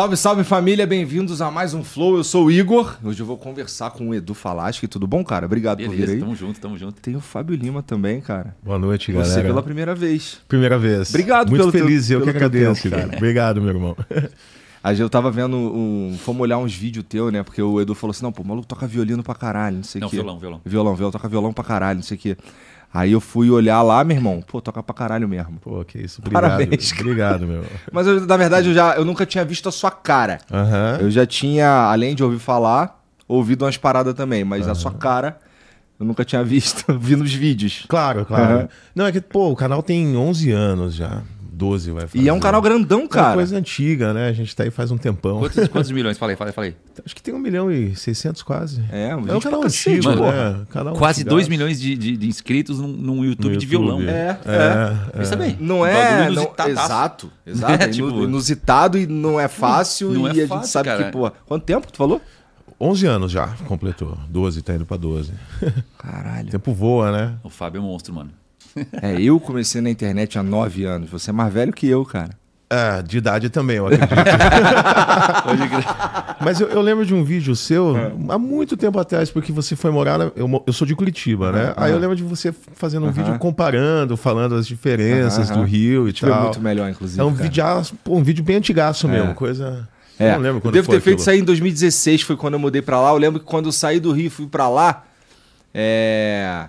Salve, salve família, bem-vindos a mais um Flow. Eu sou o Igor. Hoje eu vou conversar com o Edu Falaschi. Tudo bom, cara? Obrigado Beleza, por vir aí. Tamo junto, tamo junto. Tem o Fábio Lima também, cara. Boa noite, galera. Você pela primeira vez. Primeira vez. Obrigado Muito pelo feliz, teu, eu pelo que agradeço, tempo, cara. Obrigado, meu irmão. Aí eu tava vendo um. Fomos olhar uns vídeos teu, né? Porque o Edu falou assim: não, pô, o maluco toca violino pra caralho, não sei o quê. Não, que. violão, violão. Violão, violão, toca violão pra caralho, não sei o quê. Aí eu fui olhar lá, meu irmão, pô, toca pra caralho mesmo. Pô, que isso, obrigado. Parabéns, Obrigado, meu. Mas eu, na verdade eu já eu nunca tinha visto a sua cara. Uhum. Eu já tinha, além de ouvir falar, ouvido umas paradas também, mas uhum. a sua cara eu nunca tinha visto, vi nos vídeos. Claro, claro. Uhum. Não, é que, pô, o canal tem 11 anos já vai fazer. E é um canal grandão, é cara. É coisa antiga, né? A gente tá aí faz um tempão. Quantos, quantos milhões? Falei, falei, falei. Acho que tem um milhão e seiscentos quase. É, é um canal antigo, mano, né? Canal quase dois milhões de, de, de inscritos num, num YouTube, YouTube, de violão. É, é. é. é. Não é... Não, exato, é, exato. É, tipo, inusitado e não é fácil. Não e é a fácil, gente sabe cara. que, pô... Quanto tempo que tu falou? 11 anos já completou. 12, tá indo pra 12. Caralho. O tempo voa, né? O Fábio é um monstro, mano. É, eu comecei na internet há nove anos. Você é mais velho que eu, cara. É, de idade também, eu acredito. Mas eu, eu, lembro de um vídeo seu é. há muito tempo atrás, porque você foi morar. Na, eu, eu sou de Curitiba, uhum, né? Uhum. Aí eu lembro de você fazendo um uhum. vídeo comparando, falando as diferenças do Rio e tal. tal. muito melhor, inclusive. É um, vídeo, um vídeo bem antigaço é. mesmo, coisa. É. não lembro quando Devo ter feito aquilo. isso aí em 2016, foi quando eu mudei para lá. Eu lembro que quando eu saí do Rio e fui para lá. É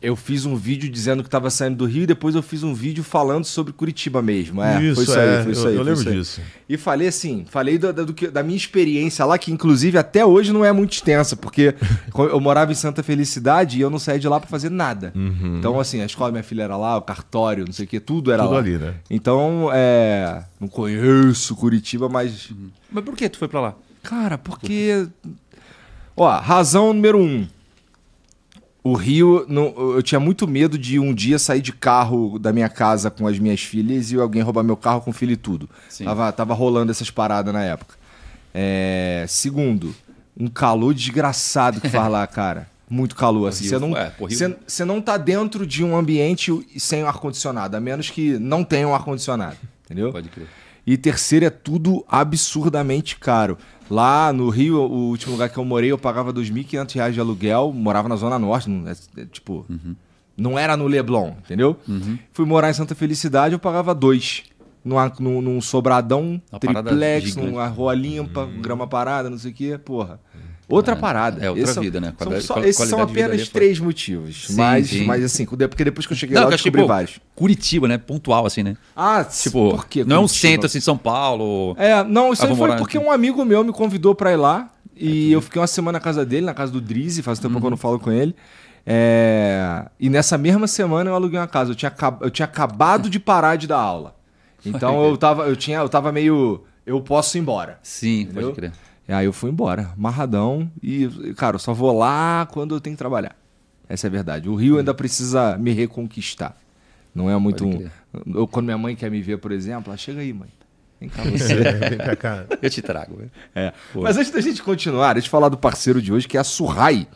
eu fiz um vídeo dizendo que estava saindo do Rio e depois eu fiz um vídeo falando sobre Curitiba mesmo. É, isso, foi isso é, aí, foi isso eu, aí. Eu lembro disso. E falei assim, falei do, do, da minha experiência lá, que inclusive até hoje não é muito extensa, porque eu morava em Santa Felicidade e eu não saía de lá para fazer nada. Uhum. Então, assim, a escola da minha filha era lá, o cartório, não sei o quê, tudo era tudo lá. ali, né? Então, é, não conheço Curitiba, mas... Uhum. Mas por que tu foi para lá? Cara, porque... Ó, razão número um o Rio, não, eu tinha muito medo de um dia sair de carro da minha casa com as minhas filhas e alguém roubar meu carro com filho e tudo. Tava, tava rolando essas paradas na época. É, segundo, um calor desgraçado que faz lá, cara. Muito calor. Assim, você, não, é, você não tá dentro de um ambiente sem um ar-condicionado, a menos que não tenha um ar-condicionado. Entendeu? Pode crer. E terceiro, é tudo absurdamente caro. Lá no Rio, o último lugar que eu morei, eu pagava R$ 2.500 de aluguel, morava na Zona Norte, é, é, tipo, uhum. não era no Leblon, entendeu? Uhum. Fui morar em Santa Felicidade, eu pagava dois. Numa, num, num sobradão, Uma triplex, numa rua limpa, grama parada, não sei o quê, porra. Outra é. parada. É outra é vida, né? Qualidade, são só, esses são apenas é três foi... motivos. Sim, mas, sim. mas assim, porque depois que eu cheguei não, lá, eu descobri tipo, vários. Curitiba, né? Pontual, assim, né? Ah, tipo, por quê? Não é um centro assim, São Paulo. É, não, isso ah, aí foi porque aqui. um amigo meu me convidou para ir lá. E eu fiquei uma semana na casa dele, na casa do Drizzy, faz tempo uhum. que eu uhum. não falo com ele. É... E nessa mesma semana eu aluguei uma casa. Eu tinha, eu tinha acabado de parar de dar aula. Então eu tava, eu, tinha, eu tava meio. Eu posso ir embora. Sim, entendeu? pode crer. E aí eu fui embora, marradão, e, cara, eu só vou lá quando eu tenho que trabalhar. Essa é a verdade. O Rio ainda hum. precisa me reconquistar. Não é muito um. Eu, quando minha mãe quer me ver, por exemplo, ela chega aí, mãe. Vem cá você. É, vem pra cá. Eu te trago. Né? É. Mas antes da gente continuar, deixa eu falar do parceiro de hoje, que é a Surrai.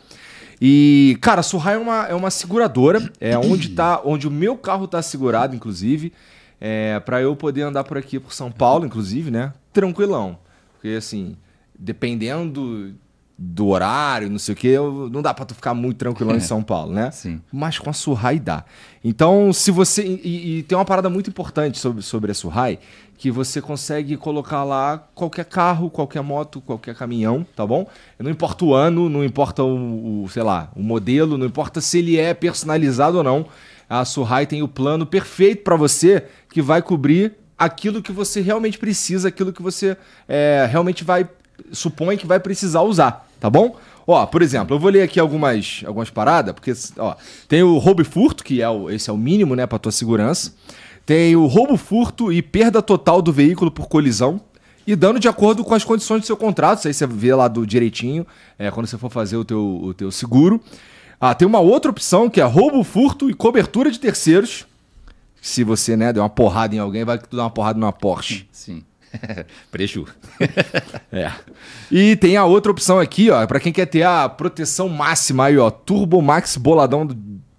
E, cara, a Surrai é uma, é uma seguradora, é onde tá, onde o meu carro tá segurado, inclusive, é, para eu poder andar por aqui, por São Paulo, inclusive, né? Tranquilão. Porque, assim, dependendo do horário, não sei o que, não dá para tu ficar muito tranquilo é. em São Paulo, né? Sim. Mas com a Surrai dá. Então, se você. E, e, tem uma parada muito importante sobre, sobre a Surrai, que você consegue colocar lá qualquer carro, qualquer moto, qualquer caminhão, tá bom? Não importa o ano, não importa o, o sei lá, o modelo, não importa se ele é personalizado ou não. A Surrai tem o plano perfeito para você que vai cobrir aquilo que você realmente precisa, aquilo que você é, realmente vai supõe que vai precisar usar, tá bom? Ó, por exemplo, eu vou ler aqui algumas, algumas paradas, porque ó, tem o roubo e furto, que é o, esse é o mínimo, né, para tua segurança. Tem o roubo, furto e perda total do veículo por colisão, e dando de acordo com as condições do seu contrato. Isso aí você vê lá do direitinho, é, quando você for fazer o teu, o teu seguro. Ah, tem uma outra opção que é roubo, furto e cobertura de terceiros. Se você, né, der uma porrada em alguém, vai que tu dá uma porrada numa Porsche. Sim. Preju. é. E tem a outra opção aqui, ó, para quem quer ter a proteção máxima aí, ó, Turbo Max Boladão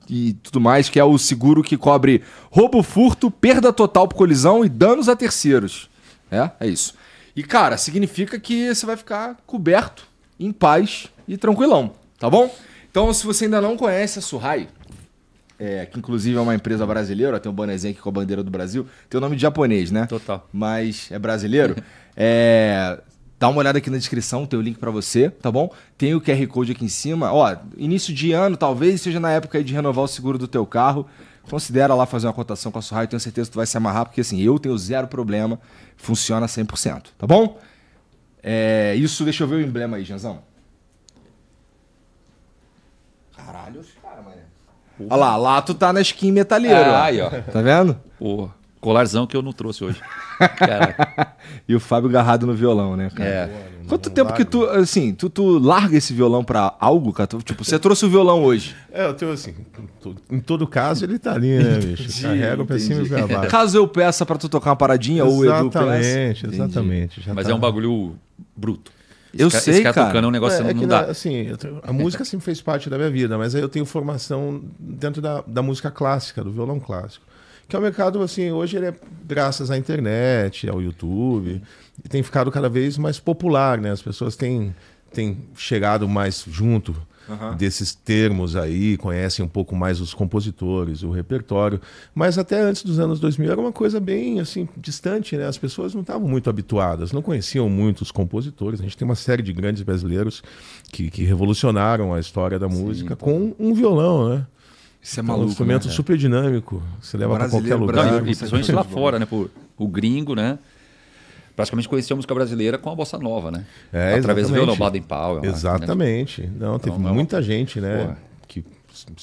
e tudo mais, que é o seguro que cobre roubo, furto, perda total por colisão e danos a terceiros. É, é isso. E cara, significa que você vai ficar coberto, em paz e tranquilão, tá bom? Então, se você ainda não conhece a Surrai, é, que inclusive é uma empresa brasileira, tem um bonezinho aqui com a bandeira do Brasil, tem o nome de japonês, né? Total. Mas é brasileiro. é, dá uma olhada aqui na descrição, tem o link para você, tá bom? Tem o QR Code aqui em cima. Ó, início de ano, talvez seja na época de renovar o seguro do teu carro. Considera lá fazer uma cotação com a Surraio, tenho certeza que tu vai se amarrar, porque assim, eu tenho zero problema, funciona 100%, tá bom? É, isso, deixa eu ver o emblema aí, Janzão. Caralho. Olha lá, lá tu tá na skin metalheiro. Ah, aí, ó. Tá vendo? O colarzão que eu não trouxe hoje. Caraca. e o Fábio garrado no violão, né, cara? É. Quanto tempo largo. que tu, assim, tu, tu larga esse violão pra algo, cara? tipo, você trouxe o violão hoje. É, eu tenho assim, em todo caso ele tá ali, né, bicho? Carrega o e pra baixo. Caso eu peça pra tu tocar uma paradinha, exatamente, ou o Edu peça. Exatamente, exatamente. Mas tá... é um bagulho bruto. Eu esse sei, cara. tocando é um negócio é, é que não dá. Assim, a música sempre assim fez parte da minha vida, mas aí eu tenho formação dentro da, da música clássica, do violão clássico. Que é o mercado, assim, hoje ele é graças à internet, ao YouTube, e tem ficado cada vez mais popular, né? As pessoas têm, têm chegado mais junto uhum. desses termos aí, conhecem um pouco mais os compositores, o repertório. Mas até antes dos anos 2000 era uma coisa bem assim distante, né? As pessoas não estavam muito habituadas, não conheciam muito os compositores. A gente tem uma série de grandes brasileiros que, que revolucionaram a história da música Sim, com um violão, né? Isso é maluco. Então, um instrumento né? super dinâmico. Você leva para qualquer lugar. Brasil, e principalmente lá fora, né? Pro, o gringo, né? praticamente conheci a música brasileira com a bossa nova, né? É, Através do Leonel Baden-Powell. Exatamente. Né? Não, teve então, é muita não... gente, né? Que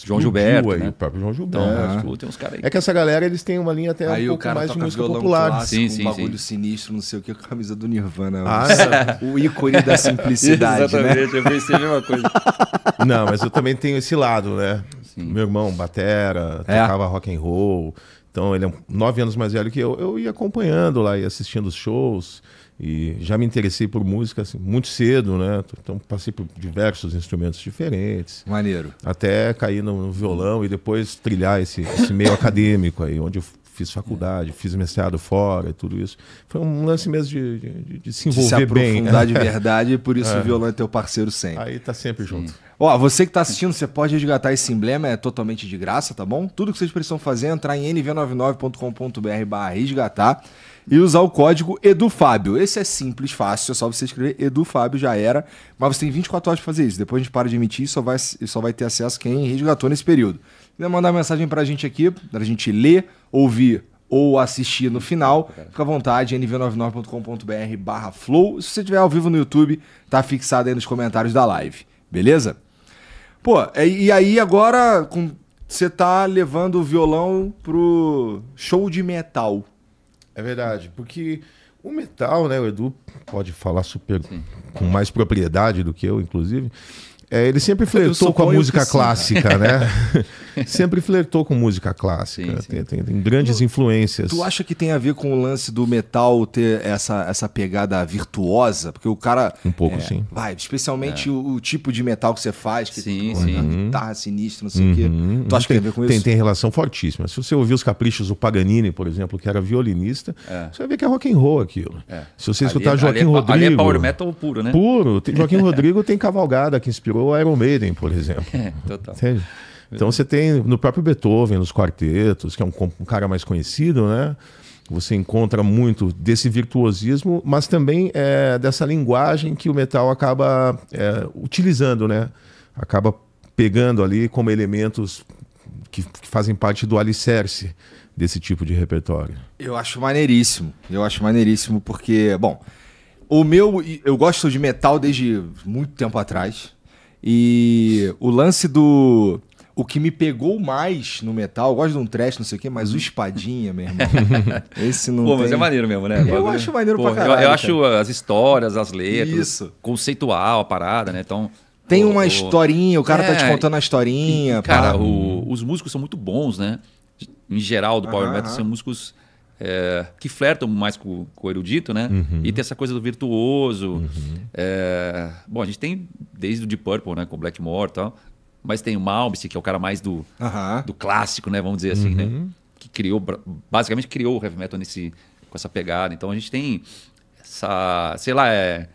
João Gilberto, aí, né? o próprio João Gilberto. Então, é, tem uns caras É que essa galera eles têm uma linha até aí um pouco mais de música popular, clássico, sim, sim, um bagulho sim. sinistro, não sei o que, a camisa do Nirvana, ah, é. o ícone da simplicidade, né? Exatamente, né? eu pensei a mesma coisa. Não, mas eu também tenho esse lado, né? Sim. Meu irmão, batera, tocava é. rock and roll. Então ele é nove anos mais velho que eu. Eu ia acompanhando lá, e assistindo os shows e já me interessei por música assim, muito cedo, né? Então passei por diversos instrumentos diferentes. Maneiro. Até cair no, no violão e depois trilhar esse, esse meio acadêmico aí, onde eu fiz faculdade, é. fiz mestrado fora e tudo isso. Foi um lance mesmo de, de, de se envolver de se bem. Né? de verdade, e por isso é. o violão é teu parceiro sempre. Aí tá sempre junto. Ó, você que tá assistindo, você pode resgatar esse emblema, é totalmente de graça, tá bom? Tudo que vocês precisam fazer é entrar em nv99.com.br barra resgatar e usar o código EduFábio. Esse é simples, fácil, é só você escrever EduFábio, já era. Mas você tem 24 horas para fazer isso. Depois a gente para de emitir e só vai, só vai ter acesso quem resgatou nesse período quiser mandar mensagem pra gente aqui, pra gente ler, ouvir ou assistir no final, fica à vontade, nv99.com.br barra flow. Se você estiver ao vivo no YouTube, tá fixado aí nos comentários da live, beleza? Pô, é, e aí agora você tá levando o violão pro show de metal. É verdade, porque o metal, né, o Edu pode falar super Sim. com mais propriedade do que eu, inclusive. É, ele sempre flertou com a música clássica, né? sempre flertou com música clássica. Sim, sim. Tem, tem, tem, grandes tu, influências. Tu acha que tem a ver com o lance do metal ter essa, essa pegada virtuosa? Porque o cara. Um pouco, é, sim. Vai, especialmente é. o, o, tipo de metal que você faz, que sim, tem, sim. guitarra uhum. sinistra, não sei o uhum. quê. Tu acha que tem a ver com isso? Tem, relação fortíssima. Se você ouvir os caprichos do Paganini, por exemplo, que era violinista, é. você vai ver que é rock and roll aquilo. É. Se você escutar é- Joaquim ali Rodrigo. Ali é power metal puro, né? Puro. Joaquim Rodrigo tem cavalgada que inspirou virou Iron Maiden, por exemplo. É, total. Entende? Então você tem no próprio Beethoven, nos quartetos, que é um, um, cara mais conhecido, né? Você encontra muito desse virtuosismo, mas também é, dessa linguagem que o metal acaba é, utilizando, né? Acaba pegando ali como elementos que, que fazem parte do alicerce desse tipo de repertório. Eu acho maneiríssimo. Eu acho maneiríssimo porque, bom, o meu, eu gosto de metal desde muito tempo atrás. E o lance do. O que me pegou mais no metal, eu gosto de um trash, não sei o quê, mas o uhum. espadinha, meu irmão. Esse não. Pô, tem... mas é maneiro mesmo, né? Eu, acho maneiro Pô, pra caralho. Eu, eu acho cara. as histórias, as letras. Isso. Conceitual a parada, né? Então. Tem uma historinha, o cara é, tá te é, contando a historinha. Cara, cara, o, os músicos são muito bons, né? Em geral, do Power uh -huh. Metal são músicos é, que flertam mais com, com o erudito, né? Uhum. E tem essa coisa do virtuoso. Uhum. É, bom, a gente tem desde o Deep Purple, né? Com Blackmore e tal. Mas tem o Malmsteen, que é o cara mais do, uhum. do clássico, né? Vamos dizer assim, né? Uhum. Que criou, basicamente criou o heavy metal nesse, com essa pegada. Então a gente tem essa, sei lá, é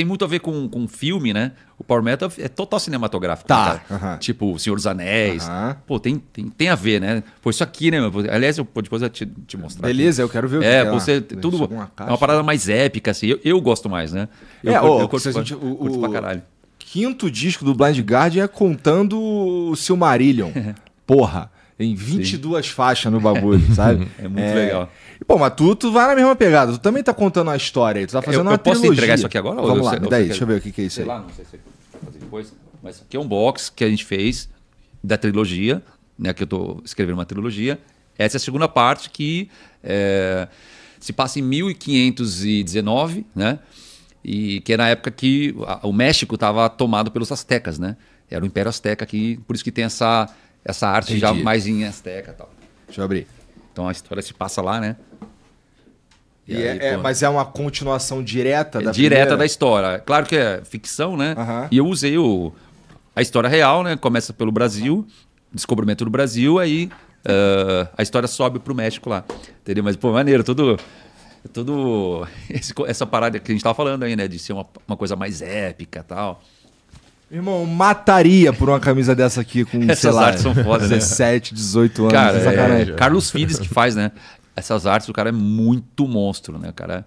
tem muito a ver com, com filme, né? O Power Metal é total cinematográfico. Tá. Né, uh -huh. Tipo, Senhor dos Anéis. Uh -huh. Pô, tem, tem, tem a ver, né? Pô, isso aqui, né? Aliás, eu, depois eu te, te mostrar. Beleza, aqui. eu quero ver o é, que é. Você, tudo, é uma é uma parada mais épica, assim. Eu, eu gosto mais, né? Eu, é, eu, eu curto, gente, o, curto o, pra caralho. Quinto disco do Blind Guardian é contando o Silmarillion. Porra. Tem 22 Sim. faixas no bagulho, sabe? É muito é... legal. E, bom, mas tu, tu vai na mesma pegada. Tu também tá contando a história. Tu tá fazendo eu, uma eu posso trilogia. entregar isso aqui agora? Vamos lá, sei, daí, deixa eu ver o que, que é isso sei aí. Lá, não sei se é vai fazer depois. Mas isso aqui é um box que a gente fez da trilogia, né? Que eu tô escrevendo uma trilogia. Essa é a segunda parte que é, se passa em 1519, né? E que é na época que o México estava tomado pelos astecas, né? Era o Império Azteca que por isso que tem essa essa arte Entendi. já mais em Azteca e tal. Deixa eu abrir. Então a história se passa lá, né? E e aí, é, é pô, mas é uma continuação direta é da Direta primeira? da história. Claro que é ficção, né? E eu usei o, a história real, né? Começa pelo Brasil, descobrimento do Brasil, aí uh, a história sobe pro México lá. Entendeu? Mas, pô, maneiro, tudo. Todo essa parada que a gente tava falando aí, né? De ser uma, uma coisa mais épica tal. Irmão, mataria por uma camisa dessa aqui com, Essas sei lá, são 17, 18 né? anos. Cara, é, Carlos Fides que faz, né? Essas artes, o cara é muito monstro, né? cara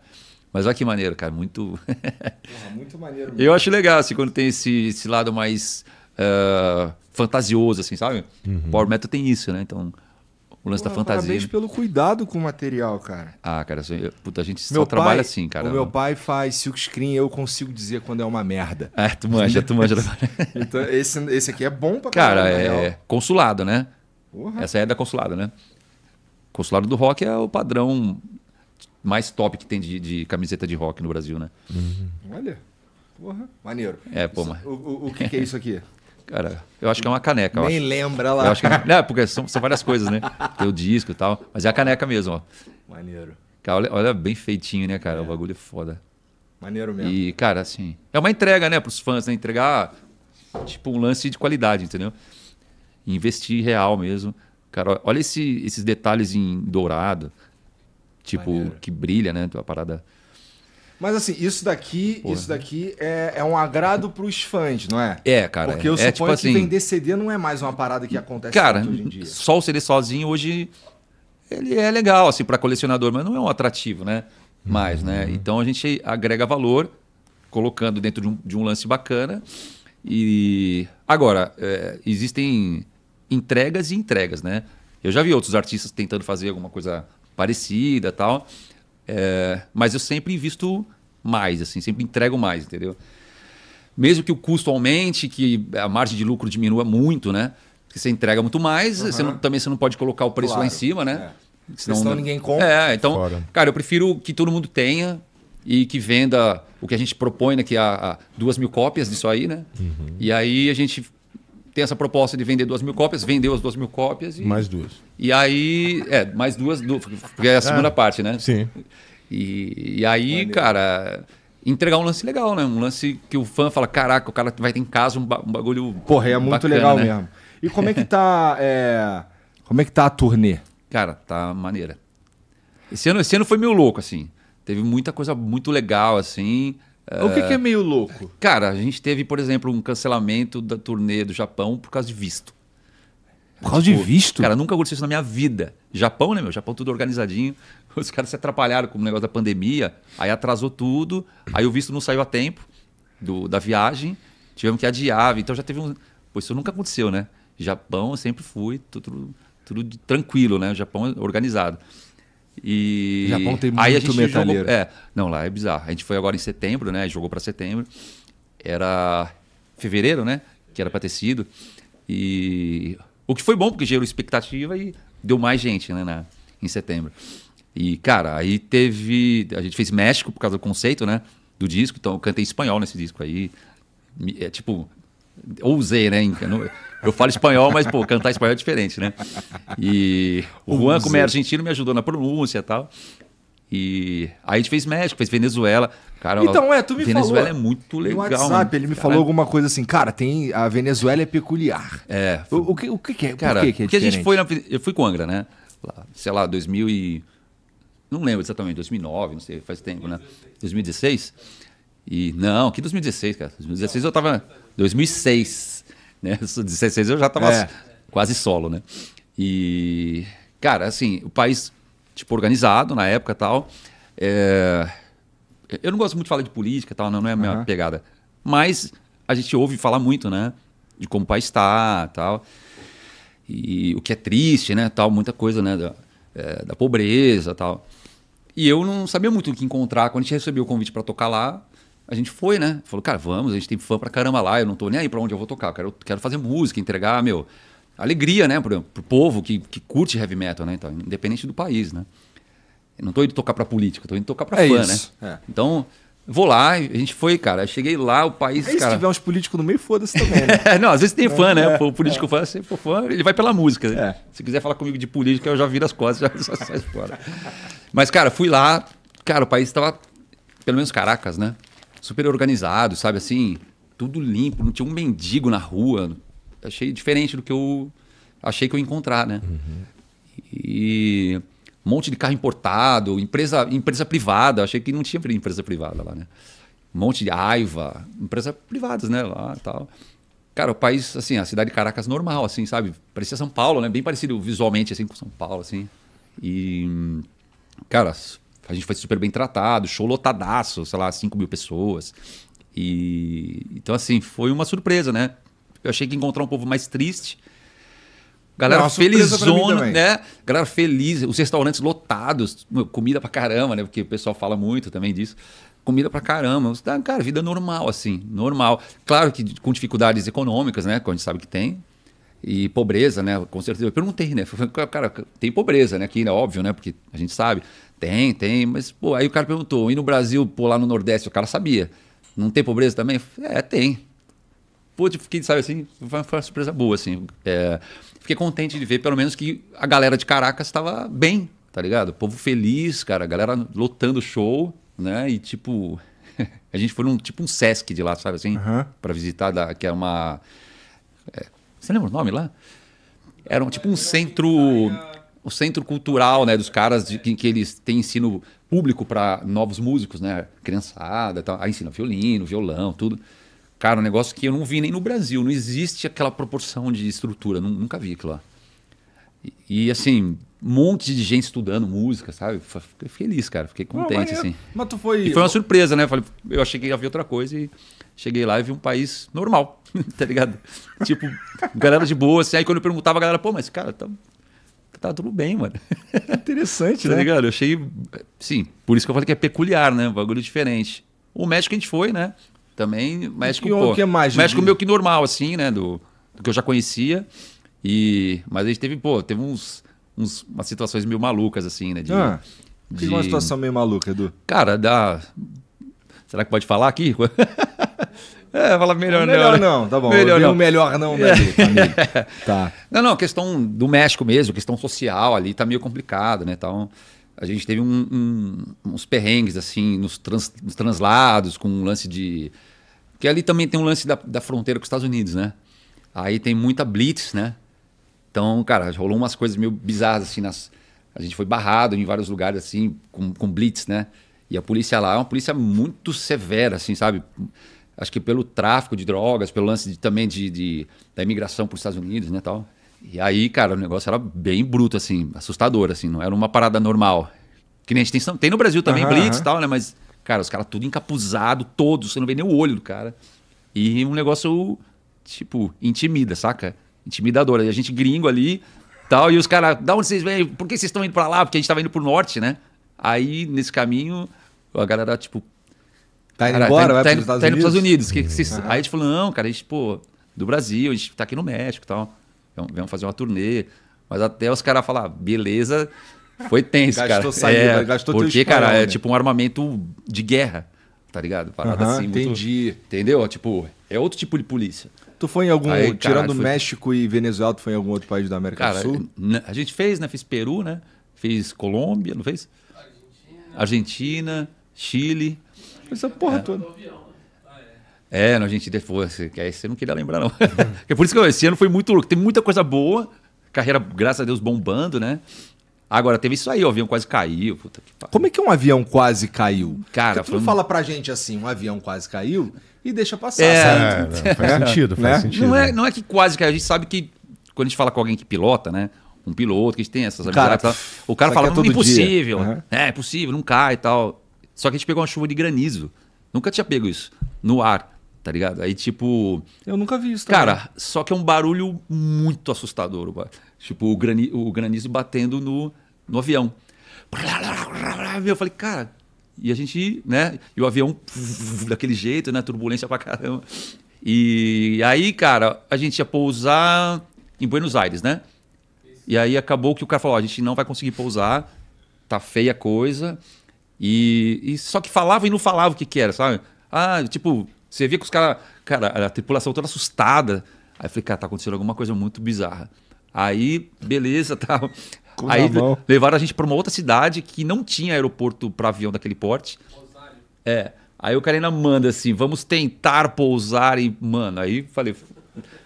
Mas olha que maneiro, cara, muito... Porra, muito maneiro. Mesmo. Eu acho legal, assim, quando tem esse, esse lado mais uh, fantasioso, assim, sabe? Uhum. Power Metal tem isso, né? Então, o lance Pô, da fantasia. Parabéns pelo cuidado com o material, cara. Ah, cara, eu, puta, a gente meu só pai, trabalha assim, cara. O meu pai faz silkscreen eu consigo dizer quando é uma merda. É, tu manja, tu manja. então, esse, esse aqui é bom pra Cara, caramba, é real. consulado, né? Essa é da consulado, né? Consulado do rock é o padrão mais top que tem de, de camiseta de rock no Brasil, né? Uhum. Olha. Porra, maneiro. É, pô, isso, mas... o, o, o que, que é isso aqui? Cara, eu acho que é uma caneca. Nem acho. lembra lá. Eu acho que é, não, porque são, são várias coisas, né? Tem o disco e tal. Mas é a caneca mesmo, ó. Maneiro. Cara, olha, olha bem feitinho, né, cara? É. O bagulho é foda. Maneiro mesmo. E, cara, assim. É uma entrega, né, pros fãs, né? Entregar, tipo, um lance de qualidade, entendeu? investir real mesmo. Cara, olha esse, esses detalhes em dourado. Tipo, Maneiro. que brilha, né? A parada. Mas assim, isso daqui, Porra. isso daqui é, é um agrado para os fãs, não é? É, cara. Porque eu é, é suponho tipo que assim, vender CD não é mais uma parada que acontece cara, hoje em dia. Só o CD sozinho hoje ele é legal, assim, para colecionador, mas não é um atrativo, né? Mais, né? uhum. né? Então a gente agrega valor, colocando dentro de um, de um lance bacana. E agora, é, existem entregas e entregas, né? Eu já vi outros artistas tentando fazer alguma coisa parecida tal. É, mas eu sempre invisto mais, assim, sempre entrego mais, entendeu? Mesmo que o custo aumente, que a margem de lucro diminua muito, né? Porque você entrega muito mais, uhum. você não, também você não pode colocar o preço claro. lá em cima, né? É. Senão, Senão ninguém compra. É, então, Fora. cara, eu prefiro que todo mundo tenha e que venda o que a gente propõe, né? Que há, é duas mil cópias disso aí, né? Uhum. E aí a gente tem essa proposta de vender duas mil cópias, vendeu as duas mil cópias. E, mais duas. E aí, é, mais duas, porque é a segunda é. parte, né? Sim. E, e aí, Valeu. cara, entregar um lance legal, né? Um lance que o fã fala: caraca, o cara vai ter em casa um, ba um bagulho. Porra, é muito legal né? mesmo. E como é que tá. É... Como é que tá a turnê? Cara, tá maneira. Esse ano, esse ano foi meio louco, assim. Teve muita coisa muito legal, assim. O que, eh, que é meio louco? Cara, a gente teve, por exemplo, um cancelamento da turnê do Japão por causa de visto. Por causa tipo, de visto? Cara, nunca aconteceu isso na minha vida. Japão, né, meu? Japão tudo organizadinho. Os caras se atrapalharam com o negócio da pandemia, aí atrasou tudo, aí o visto não saiu a tempo do, da viagem, tivemos que adiar. Então já teve um. Pô, isso nunca aconteceu, né? Japão eu sempre fui, tudo, tudo tranquilo, né? O Japão é organizado. E o Japão tem muito aí a gente metalheiro. Jogou, é, não, lá é bizarro. A gente foi agora em setembro, né? Jogou para setembro. Era fevereiro, né? Que era para ter sido. E o que foi bom porque gerou expectativa e deu mais gente, né, na, em setembro. E, cara, aí teve. A gente fez México por causa do conceito, né? Do disco, então eu cantei espanhol nesse disco aí. É tipo. Ousei, né? Eu falo espanhol, mas, pô, cantar espanhol é diferente, né? E o Juan, como é argentino, me ajudou na pronúncia e tal. E aí a gente fez México, fez Venezuela. Cara, então, é, tu me Venezuela falou. Venezuela é muito legal. No WhatsApp, mano. ele me cara... falou alguma coisa assim, cara, tem. A Venezuela é peculiar. É. O, o, que, o que, que é? Cara, Por que, que é Porque a gente foi na, Eu fui com Angra, né? sei lá, 2000 e não lembro exatamente, 2009, não sei, faz tempo, né? 2016? E não, que 2016, cara. 2016 eu tava 2006, né? 2016 eu já tava é. quase solo, né? E cara, assim, o país tipo organizado na época, tal. É... Eu não gosto muito de falar de política, tal, não, não é a minha uhum. pegada. Mas a gente ouve falar muito, né? De como o país está, tal. E o que é triste, né? Tal, muita coisa, né? Da, é, da pobreza, tal. E eu não sabia muito o que encontrar. Quando a gente recebeu o convite para tocar lá, a gente foi, né? Falou, cara, vamos, a gente tem fã pra caramba lá, eu não tô nem aí pra onde eu vou tocar. Eu quero, quero fazer música, entregar, meu, alegria, né? Pro, pro povo que, que curte heavy metal, né? Então, independente do país, né? Eu não tô indo tocar pra política, tô indo tocar pra é fã, isso. né? É. Então, Vou lá, a gente foi, cara. Cheguei lá, o país. Aí, cara... se tiver uns políticos no meio, foda-se também. Né? É, não, às vezes tem fã, né? É. o político é. fã, assim, pô, fã, ele vai pela música. Né? É. Se quiser falar comigo de política, eu já viro as costas, já sai fora. Mas, cara, fui lá, cara, o país estava, pelo menos Caracas, né? Super organizado, sabe assim? Tudo limpo, não tinha um mendigo na rua. Achei diferente do que eu achei que eu ia encontrar, né? Uhum. E um monte de carro importado, empresa, empresa privada. Achei que não tinha empresa privada lá, né? Um monte de aiva, empresas privadas, né? Lá tal. Cara, o país, assim, a cidade de Caracas normal, assim, sabe? Parecia São Paulo, né? Bem parecido visualmente, assim, com São Paulo, assim. E, cara, a gente foi super bem tratado, show lotadaço, sei lá, 5 mil pessoas. E, então, assim, foi uma surpresa, né? Eu achei que encontrar um povo mais triste, Galera felizona, né? Galera feliz, os restaurantes lotados, comida pra caramba, né? Porque o pessoal fala muito também disso. Comida pra caramba. Tá, cara, vida normal, assim, normal. Claro que com dificuldades econômicas, né? Que a gente sabe que tem. E pobreza, né? Com certeza. Eu perguntei, né? Cara, tem pobreza, né? Aqui, é Óbvio, né? Porque a gente sabe. Tem, tem. Mas, pô, aí o cara perguntou. E no Brasil, pô, lá no Nordeste, o cara sabia. Não tem pobreza também? É, tem. Pô, fiquei, sabe assim, foi uma surpresa boa, assim. É, fiquei contente de ver, pelo menos, que a galera de Caracas estava bem, tá ligado? O povo feliz, cara, a galera lotando show, né? E tipo. a gente foi num tipo um Sesc de lá, sabe assim? Uhum. para visitar, da, que é uma. É, você lembra o nome lá? Era um, tipo um centro. O centro cultural, né, dos caras de, que, que eles têm ensino público para novos músicos, né, criançada, tal. aí ensina violino, violão, tudo. Cara, um negócio que eu não vi nem no Brasil. Não existe aquela proporção de estrutura. Nunca vi aquilo lá. E, e assim, um monte de gente estudando música, sabe? Fiquei feliz, cara. Fiquei contente, não, assim. Mas tu foi... E foi uma surpresa, né? Eu falei, eu achei que ia ver outra coisa e cheguei lá e vi um país normal, tá ligado? Tipo, galera de boa, assim. Aí quando eu perguntava, a galera, pô, mas cara, tá, tá tudo bem, mano. Interessante, tá né? ligado? Eu achei... Sim, por isso que eu falei que é peculiar, né? Um bagulho diferente. O México a gente foi, né? também mexe com o que é mais, mexe com o meu que normal assim, né, do, do, que eu já conhecia. E mas a gente teve, pô, teve uns, uns umas situações meio malucas assim, né, de, ah, de... uma situação meio maluca, Edu. Cara, da Será que pode falar aqui? é, fala melhor, melhor não. Melhor né? não, tá bom. Melhor não. melhor não né? tá. Não, não, questão do México mesmo, questão social ali tá meio complicado, né, Então, a gente teve um, um, uns perrengues assim nos, trans, nos, translados com um lance de que ali também tem um lance da, da, fronteira com os Estados Unidos, né? Aí tem muita blitz, né? Então, cara, rolou umas coisas meio bizarras assim nas... a gente foi barrado em vários lugares assim com, com blitz, né? E a polícia lá é uma polícia muito severa, assim, sabe? Acho que pelo tráfico de drogas, pelo lance de, também de, de da imigração para os Estados Unidos, né, tal. E aí, cara, o negócio era bem bruto, assim, assustador, assim, não era uma parada normal. Que nem a gente tem, tem no Brasil também, uhum, Blitz e uhum. tal, né? Mas, cara, os caras tudo encapuzado, todos, você não vê nem o olho do cara. E um negócio, tipo, intimida, saca? Intimidador. E a gente gringo ali, tal, e os caras, da onde vocês vêm? Por que vocês estão indo pra lá? Porque a gente tava indo pro norte, né? Aí, nesse caminho, a galera, tipo. Tá indo cara, embora, tá, vai tá, pros Estados tá indo pros Estados Unidos. Que, que uhum. Aí a gente falou, não, cara, a gente, pô, do Brasil, a gente tá aqui no México e tal vamos fazer uma turnê. Mas até os caras falar, beleza, foi tenso, gastou cara. Saída, é, gastou Porque, cara, é né? tipo um armamento de guerra, tá ligado? Parada uhum, assim. Entendi. Muito, entendeu? Tipo, é outro tipo de polícia. Tu foi em algum. Aí, tirando cara, foi... México e Venezuela, tu foi em algum outro país da América cara, do Sul? A gente fez, né? Fiz Peru, né? Fez Colômbia, não fez? Argentina, Argentina Chile. Essa porra é. toda. É, não, a gente depois, você é não queria lembrar, não. é por isso que esse ano foi muito louco. Tem muita coisa boa, carreira, graças a Deus, bombando, né? Agora, teve isso aí, o avião quase caiu. Como é que um avião quase caiu? Cara, tu foi... não fala pra gente assim, um avião quase caiu e deixa passar. É, é faz sentido, faz né? sentido. Não é, não é que quase caiu, a gente sabe que quando a gente fala com alguém que pilota, né? Um piloto, que a gente tem essas habilidades. o cara fala, é todo impossível. Uhum. É, possível, não cai e tal. Só que a gente pegou uma chuva de granizo. Nunca tinha pego isso no ar. Tá ligado? Aí, tipo. Eu nunca vi isso. Cara, também. só que é um barulho muito assustador, Tipo, o, grani, o granizo batendo no, no avião. Eu falei, cara. E a gente, né? E o avião daquele jeito, né? Turbulência pra caramba. E aí, cara, a gente ia pousar em Buenos Aires, né? E aí acabou que o cara falou: a gente não vai conseguir pousar, tá feia a coisa. E, e, só que falava e não falava o que, que era, sabe? Ah, tipo, você via que os caras. Cara, a tripulação toda assustada. Aí eu falei, cara, tá acontecendo alguma coisa muito bizarra. Aí, beleza, tá. Com aí levaram a gente para uma outra cidade que não tinha aeroporto para avião daquele porte. É. Aí o cara ainda manda assim, vamos tentar pousar e, mano, aí falei,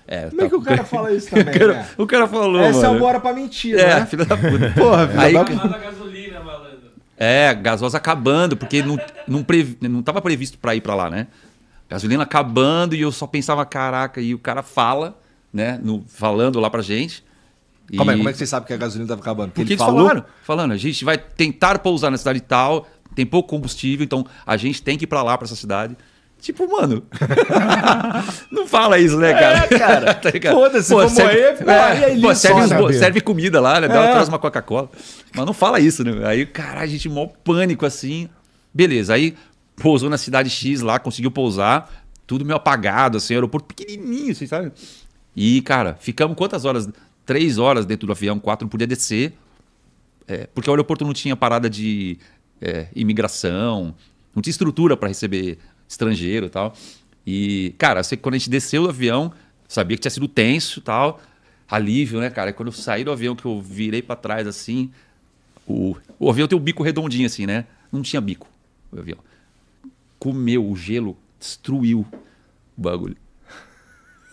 é, Como é tá... é que o cara fala isso também? o, cara, né? o cara falou. Essa é mano. é uma hora pra mentira. é, né? filha da puta. Porra, filha aí, da puta. gasolina, malandro. É, gasosa acabando, porque não, não, não tava previsto pra ir pra lá, né? gasolina acabando e eu só pensava, caraca, e o cara fala, né, no, falando lá pra gente. E... Como, é, como é que você sabe que a gasolina tava acabando? Porque, Porque eles falou? falaram, falando, a gente vai tentar pousar na cidade tal, tem pouco combustível, então a gente tem que ir pra lá, pra essa cidade. Tipo, mano. não fala isso, né, cara? É, cara. tá Foda-se, vou morrer, é, é pô, serve, bo... serve, comida lá, né? Dá, é. uma Coca-Cola. Mas não fala isso, né? Aí, cara, a gente mó pânico assim. Beleza, aí pousou na cidade X lá, conseguiu pousar, tudo meio apagado, assim, aeroporto pequenininho, assim, sabe? E, cara, ficamos quantas horas? Três horas dentro do avião, quatro, não podia descer, é, porque o aeroporto não tinha parada de é, imigração, não tinha estrutura para receber estrangeiro e tal. E, cara, assim, quando a gente desceu do avião, sabia que tinha sido tenso tal, alívio, né, cara? E quando eu saí do avião, que eu virei para trás assim, o, o avião tem o bico redondinho assim, né? Não tinha bico o avião comeu o gelo, destruiu o bagulho.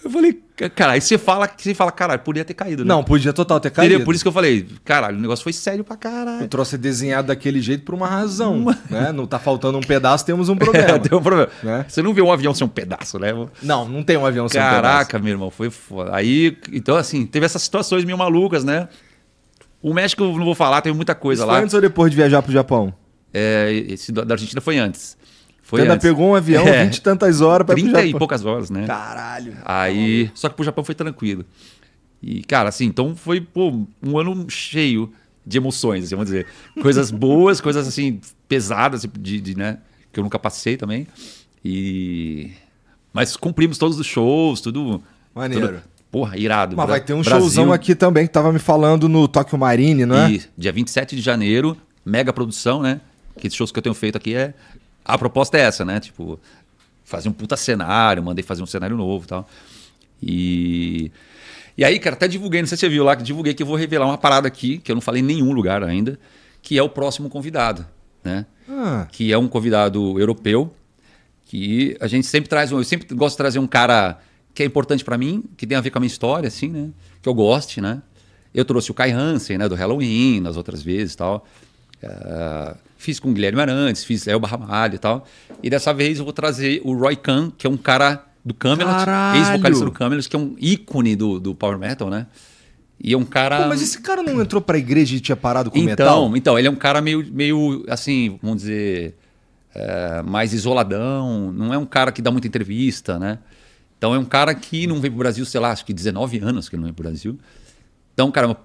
Eu falei, cara, aí você fala, você fala, caralho, podia ter caído, né? Não, podia total ter caído. Por isso que eu falei, caralho, o negócio foi sério pra caralho. O troço é desenhado daquele jeito por uma razão, né? Não tá faltando um pedaço, temos um problema. É, tem um problema. Né? Você não vê um avião sem um pedaço, né? Não, não tem um avião sem Caraca, um pedaço. Caraca, meu irmão, foi foda. Aí, então assim, teve essas situações meio malucas, né? O México, não vou falar, tem muita coisa isso lá. Foi antes ou depois de viajar pro Japão? É, esse da Argentina foi antes. Foi Tanda pegou um avião, é, 20 e tantas horas para 30 pro Japão. e poucas horas, né? Caralho. Aí, tá só que pro Japão foi tranquilo. E, cara, assim, então foi pô, um ano cheio de emoções, assim, vamos dizer. Coisas boas, coisas assim, pesadas, assim, de, de, né? Que eu nunca passei também. E. Mas cumprimos todos os shows, tudo. Maneiro. Tudo, porra, irado. Mas vai ter um Brasil. showzão aqui também, que tava me falando no Tokyo Marine, né? E, dia 27 de janeiro, mega produção, né? Que esses shows que eu tenho feito aqui é a proposta é essa, né? Tipo, fazer um puta cenário, mandei fazer um cenário novo e tal. E. E aí, cara, até divulguei, não sei se você viu lá, que divulguei que eu vou revelar uma parada aqui, que eu não falei em nenhum lugar ainda, que é o próximo convidado, né? Ah. Que é um convidado europeu, que a gente sempre traz, um, eu sempre gosto de trazer um cara que é importante para mim, que tem a ver com a minha história, assim, né? Que eu goste, né? Eu trouxe o Kai Hansen, né? Do Halloween, nas outras vezes e tal. Uh, Fiz com Guilherme Arantes, fiz Elba Ramalho e tal. E dessa vez eu vou trazer o Roy Khan, que é um cara do Camelot, ex-vocalista do Camelot, que é um ícone do, do power metal, né? E é um cara. Pô, mas esse cara não entrou pra igreja e tinha parado com então, metal? Então, ele é um cara meio, meio assim, vamos dizer. É, mais isoladão, não é um cara que dá muita entrevista, né? Então é um cara que não veio pro Brasil, sei lá, acho que 19 anos que ele não veio pro Brasil. Então, cara, é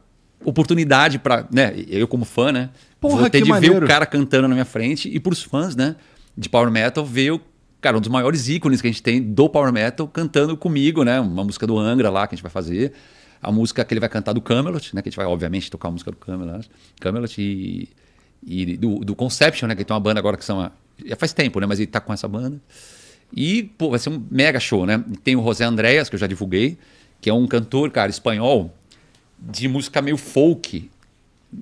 oportunidade para, né, eu como fã, né, Porra, vou ter de maneiro. ver o cara cantando na minha frente e pros fãs, né, de power metal, ver o cara, um dos maiores ícones que a gente tem do power metal cantando comigo, né, uma música do Angra lá que a gente vai fazer, a música que ele vai cantar do Camelot, né, que a gente vai obviamente tocar a música do Camelot, Camelot e, e do, do, Conception, né, que tem uma banda agora que são já faz tempo, né, mas ele tá com essa banda. E, pô, vai ser um mega show, né? Tem o José Andreas, que eu já divulguei, que é um cantor, cara, espanhol, de música meio folk.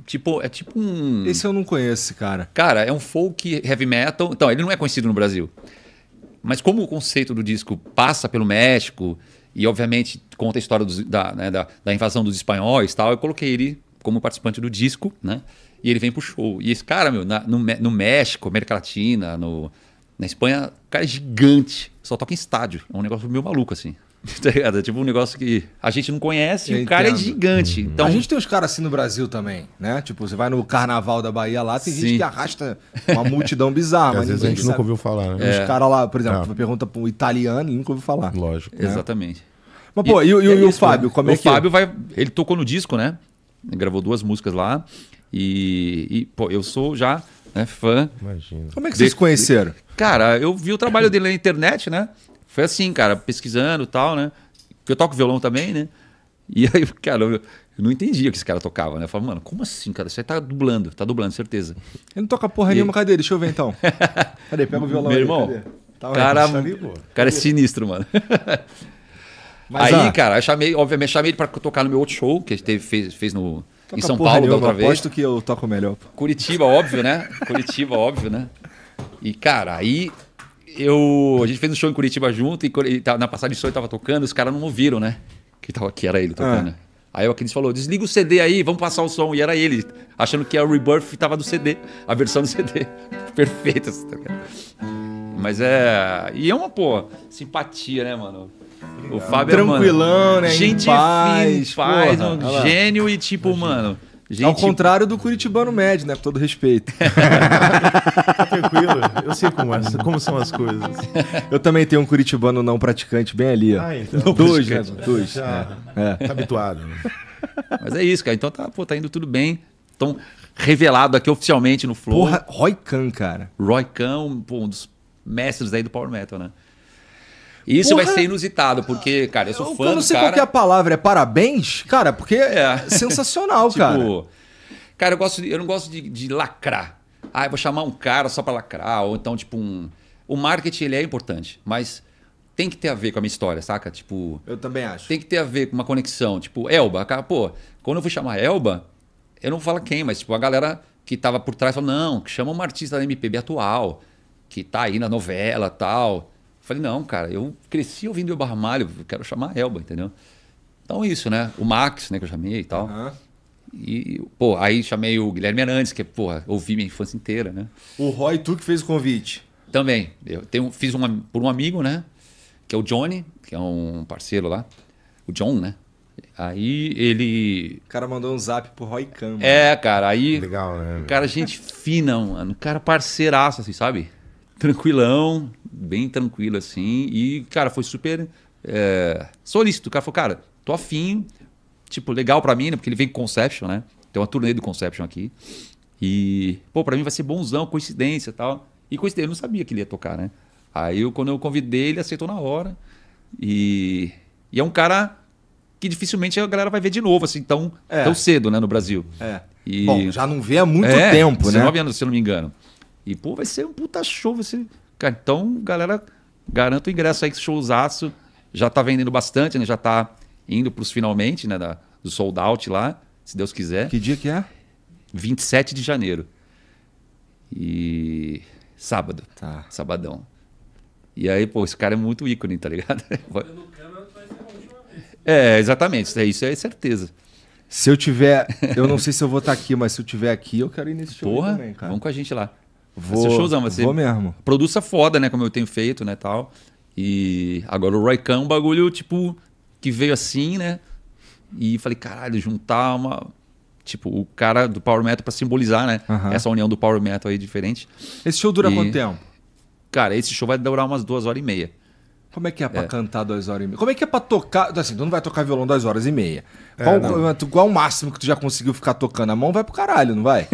Tipo, é tipo um. Esse eu não conheço, cara. Cara, é um folk heavy metal. Então, ele não é conhecido no Brasil. Mas como o conceito do disco passa pelo México e, obviamente, conta a história dos, da, né, da, da, invasão dos espanhóis tal, eu coloquei ele como participante do disco, né? E ele vem pro show. E esse cara, meu, na, no, no México, América Latina, no, na Espanha, o cara é gigante. Só toca em estádio. É um negócio meio maluco, assim. Tá ligado? É tipo um negócio que a gente não conhece Eu e o cara é entendo. é gigante. Uhum. Então... A gente tem uns caras assim no Brasil também, né? Tipo, você vai no carnaval da Bahia lá, tem Sim. gente que arrasta uma multidão bizarra. mas às vezes a gente sabe. nunca ouviu falar, né? É. Os caras lá, por exemplo, é. pergunta pro italiano e nunca ouviu falar. Lógico. Né? Exatamente. Mas, pô, e, e, e, e o é Fábio? Como é o é que... Fábio vai. Ele tocou no disco, né? Ele gravou duas músicas lá. E, pô, eu sou já né, fã. Imagina. Como é que vocês conheceram? Cara, eu vi o trabalho dele na internet, né? Foi assim, cara, pesquisando e tal, né? Porque eu toco violão também, né? E aí, cara, eu, não entendia o que esse cara tocava, né? Eu falava, mano, como assim, cara? Você tá dublando, tá dublando, certeza. Ele não toca porra e... nenhuma, cadê? Deixa eu ver então. Cadê? Pega o violão Meu ali, irmão, cadê? cara, ali, cara é sinistro, mano. Mas, aí, ah, cara, eu chamei, obviamente, chamei ele pra tocar no meu outro show, que gente teve, fez, fez no, em São Paulo da outra vez. Aposto que eu toco melhor. Curitiba, óbvio, né? Curitiba, óbvio, né? E, cara, aí eu, a gente fez um show em Curitiba junto e tá, na passagem de som ele tava tocando, os caras não ouviram, né? Que, tava, que era ele tocando. Ah. Aí o Aquiles falou: desliga o CD aí, vamos passar o som. E era ele, achando que a Rebirth tava do CD, a versão do CD. Perfeita, essa tá Mas é. E é uma, pô, simpatia, né, mano? O Fábio Tranquilão, é, mano, né? Gente em paz, paz, porra, um gênio e tipo, Imagina. mano. Gente... Ao contrário do curitibano médio, né? Com todo respeito. Tá tranquilo? Eu sei como, é, como são as coisas. Eu também tenho um curitibano não praticante bem ali, ó. Ah, então. Não Dois, né? Dois. Já é. é. Tá habituado. Né? Mas é isso, cara. Então tá, pô, tá indo tudo bem. Então, revelado aqui oficialmente no Flow. Porra, Roy Khan, cara. Roy Khan, pô, um dos mestres aí do Power Metal, né? Isso Porra. vai ser inusitado, porque, cara, eu sou eu, fã eu não sei qual é a palavra, é parabéns? Cara, porque é, é. sensacional, tipo, cara. Cara, eu, gosto de, eu não gosto de, de lacrar. Ah, eu vou chamar um cara só para lacrar, ou então, tipo, um... O marketing, ele é importante, mas tem que ter a ver com a minha história, saca? Tipo... Eu também acho. Tem que ter a ver com uma conexão. Tipo, Elba, cara, pô, quando eu fui chamar Elba, eu não vou falar quem, mas, tipo, a galera que tava por trás falou, não, chama uma artista da MPB atual, que tá aí na novela tal Falei, não, cara, eu cresci ouvindo o Barmalho, quero chamar Elba, entendeu? Então isso, né? O Max, né, que eu chamei e tal. Uhum. E, pô, aí chamei o Guilherme Arantes, que, porra, ouvi minha infância inteira, né? O Roy, tu que fez o convite. Também. Eu tenho, fiz por um amigo, né? Que é o Johnny, que é um parceiro lá. O John, né? Aí ele. O cara mandou um zap pro Roy Campos. É, cara, aí. Legal, né? Cara, gente fina, mano. Cara parceiraço, assim, sabe? tranquilão, bem tranquilo assim. E, cara, foi super é, solícito. O cara falou, cara, tô afim. Tipo, legal para mim, né? Porque ele vem com Conception, né? Tem uma turnê do Conception aqui. E, pô, pra mim vai ser bonzão, coincidência e tal. E coincidência, eu não sabia que ele ia tocar, né? Aí, eu, quando eu convidei, ele aceitou na hora. E, e é um cara que dificilmente a galera vai ver de novo, assim, tão, é. tão cedo, né, no Brasil. É. E... Bom, já não vê há muito é, tempo, 19 né? 19 anos, se eu não me engano. E, pô, vai ser um puta show. Vai ser... Cara, então, galera, garanta o ingresso aí, showzaço. Já tá vendendo bastante, né? Já tá indo pros finalmente, né? Da, do sold out lá, se Deus quiser. Que dia que é? 27 de janeiro. E. Sábado. Tá. Sabadão. E aí, pô, esse cara é muito ícone, tá ligado? é, exatamente. Isso é certeza. Se eu tiver, eu não sei se eu vou estar tá aqui, mas se eu tiver aqui, eu quero ir nesse show Porra, também, cara. Vamos com a gente lá. Vou, showzão, vai ser. Vou mesmo. Produça foda, né? Como eu tenho feito, né? Tal. E agora o Roycan é um bagulho, tipo, que veio assim, né? E falei, caralho, juntar uma. Tipo, o cara do Power Metal pra simbolizar, né? Uhum. Essa união do Power Metal aí diferente. Esse show dura e... quanto tempo? Cara, esse show vai durar umas duas horas e meia. Como é que é pra é. cantar duas horas e meia? Como é que é pra tocar? Então, assim, tu não vai tocar violão duas horas e meia. É, qual, qual, qual, o máximo que tu já conseguiu ficar tocando a mão? Vai pro caralho, não vai?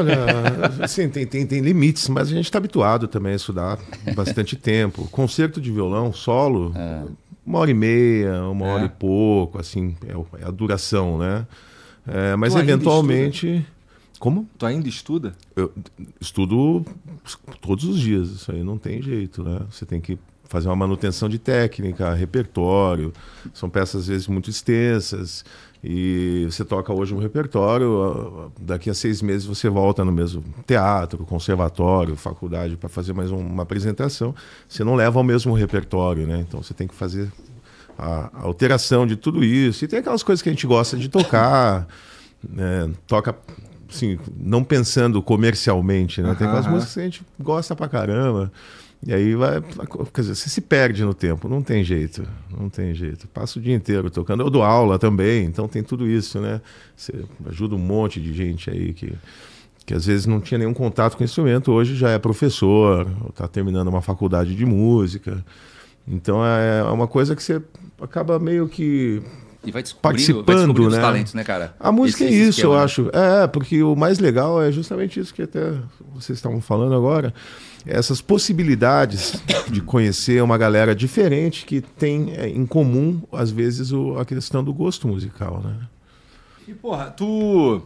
Olha, sim, tem, tem, tem limites, mas a gente está habituado também a estudar bastante tempo. Concerto de violão, solo, é. uma hora e meia, uma hora e é. pouco, assim, é, é, a duração, né? É, mas tu eventualmente. Como? Tu ainda estuda? Eu estudo todos os dias, isso aí não tem jeito, né? Você tem que fazer uma manutenção de técnica, repertório, são peças às vezes muito extensas. E você toca hoje um repertório, ah, daqui a seis meses você volta no mesmo teatro, conservatório, faculdade para fazer mais uma apresentação. Você não leva o mesmo repertório, né? Então você tem que fazer a alteração de tudo isso. E tem aquelas coisas que a gente gosta de tocar, né? toca assim, não pensando comercialmente, né? Tem aquelas músicas que a gente gosta pra caramba. E aí vai, quer dizer, você se perde no tempo, não tem jeito, não tem jeito. Passo o dia inteiro tocando. Eu dou aula também, então tem tudo isso, né? Você ajuda um monte de gente aí que, que às vezes não tinha nenhum contato com o instrumento, hoje já é professor, está terminando uma faculdade de música. Então é, é uma coisa que você acaba meio que e vai participando, vai descobrindo né? os talentos, né, cara? A música esse, é isso, esquema, eu né? acho. É, porque o mais legal é justamente isso que até vocês estavam falando agora essas possibilidades de conhecer uma galera diferente que tem é, em comum, às vezes, o, a questão do gosto musical, né? E, porra, tu.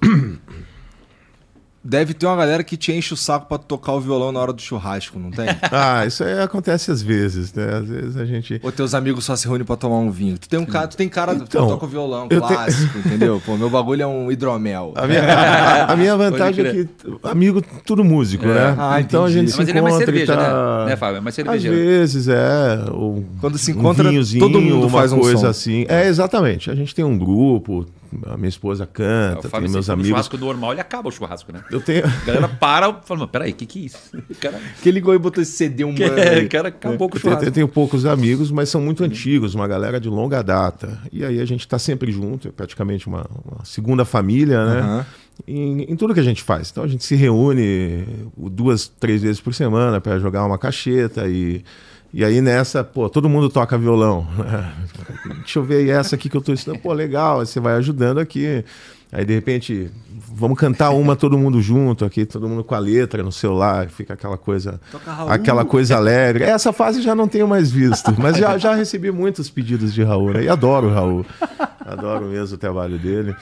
Deve ter uma galera que te enche o saco para tocar o violão na hora do churrasco, não tem? ah, isso aí acontece às vezes, né? Às vezes a gente. Ou teus amigos só se reúnem para tomar um vinho. Tu tem um cara, tu tem cara então, que toca o violão clássico, te... entendeu? Pô, meu bagulho é um hidromel. A minha, a, a minha vantagem é que amigo tudo músico, é. né? Ah, então entendi. a gente se Mas encontra. Mas ele é mais cerveja, tá... né? né, Fábio? É mais cerveja. Às vezes é. Ou Quando se encontra, um todo mundo uma faz um coisa som. assim. É exatamente. A gente tem um grupo, a minha esposa canta, é, tem meus amigos. O churrasco normal, ele acaba o churrasco, né? Eu tenho... A galera para e fala, peraí, o que, que é isso? Cara... Que ligou e botou esse CD um que, é, cara acabou com o churrasco. Eu tenho, tenho poucos amigos, mas são muito uhum. antigos, uma galera de longa data. E aí a gente está sempre junto, é praticamente uma, uma segunda família, né? Uhum. Em, em, tudo que a gente faz. Então a gente se reúne eh, duas, três vezes por semana para jogar uma cacheta e e aí nessa, pô, todo mundo toca violão. Deixa eu ver aí essa aqui que eu tô estudando. Pô, legal, aí você vai ajudando aqui. Aí de repente, vamos cantar uma todo mundo junto aqui, todo mundo com a letra no celular, fica aquela coisa, aquela coisa alegre. Essa fase já não tenho mais visto, mas já, já recebi muitos pedidos de Raul, né? e adoro o Raul. Adoro mesmo o trabalho dele.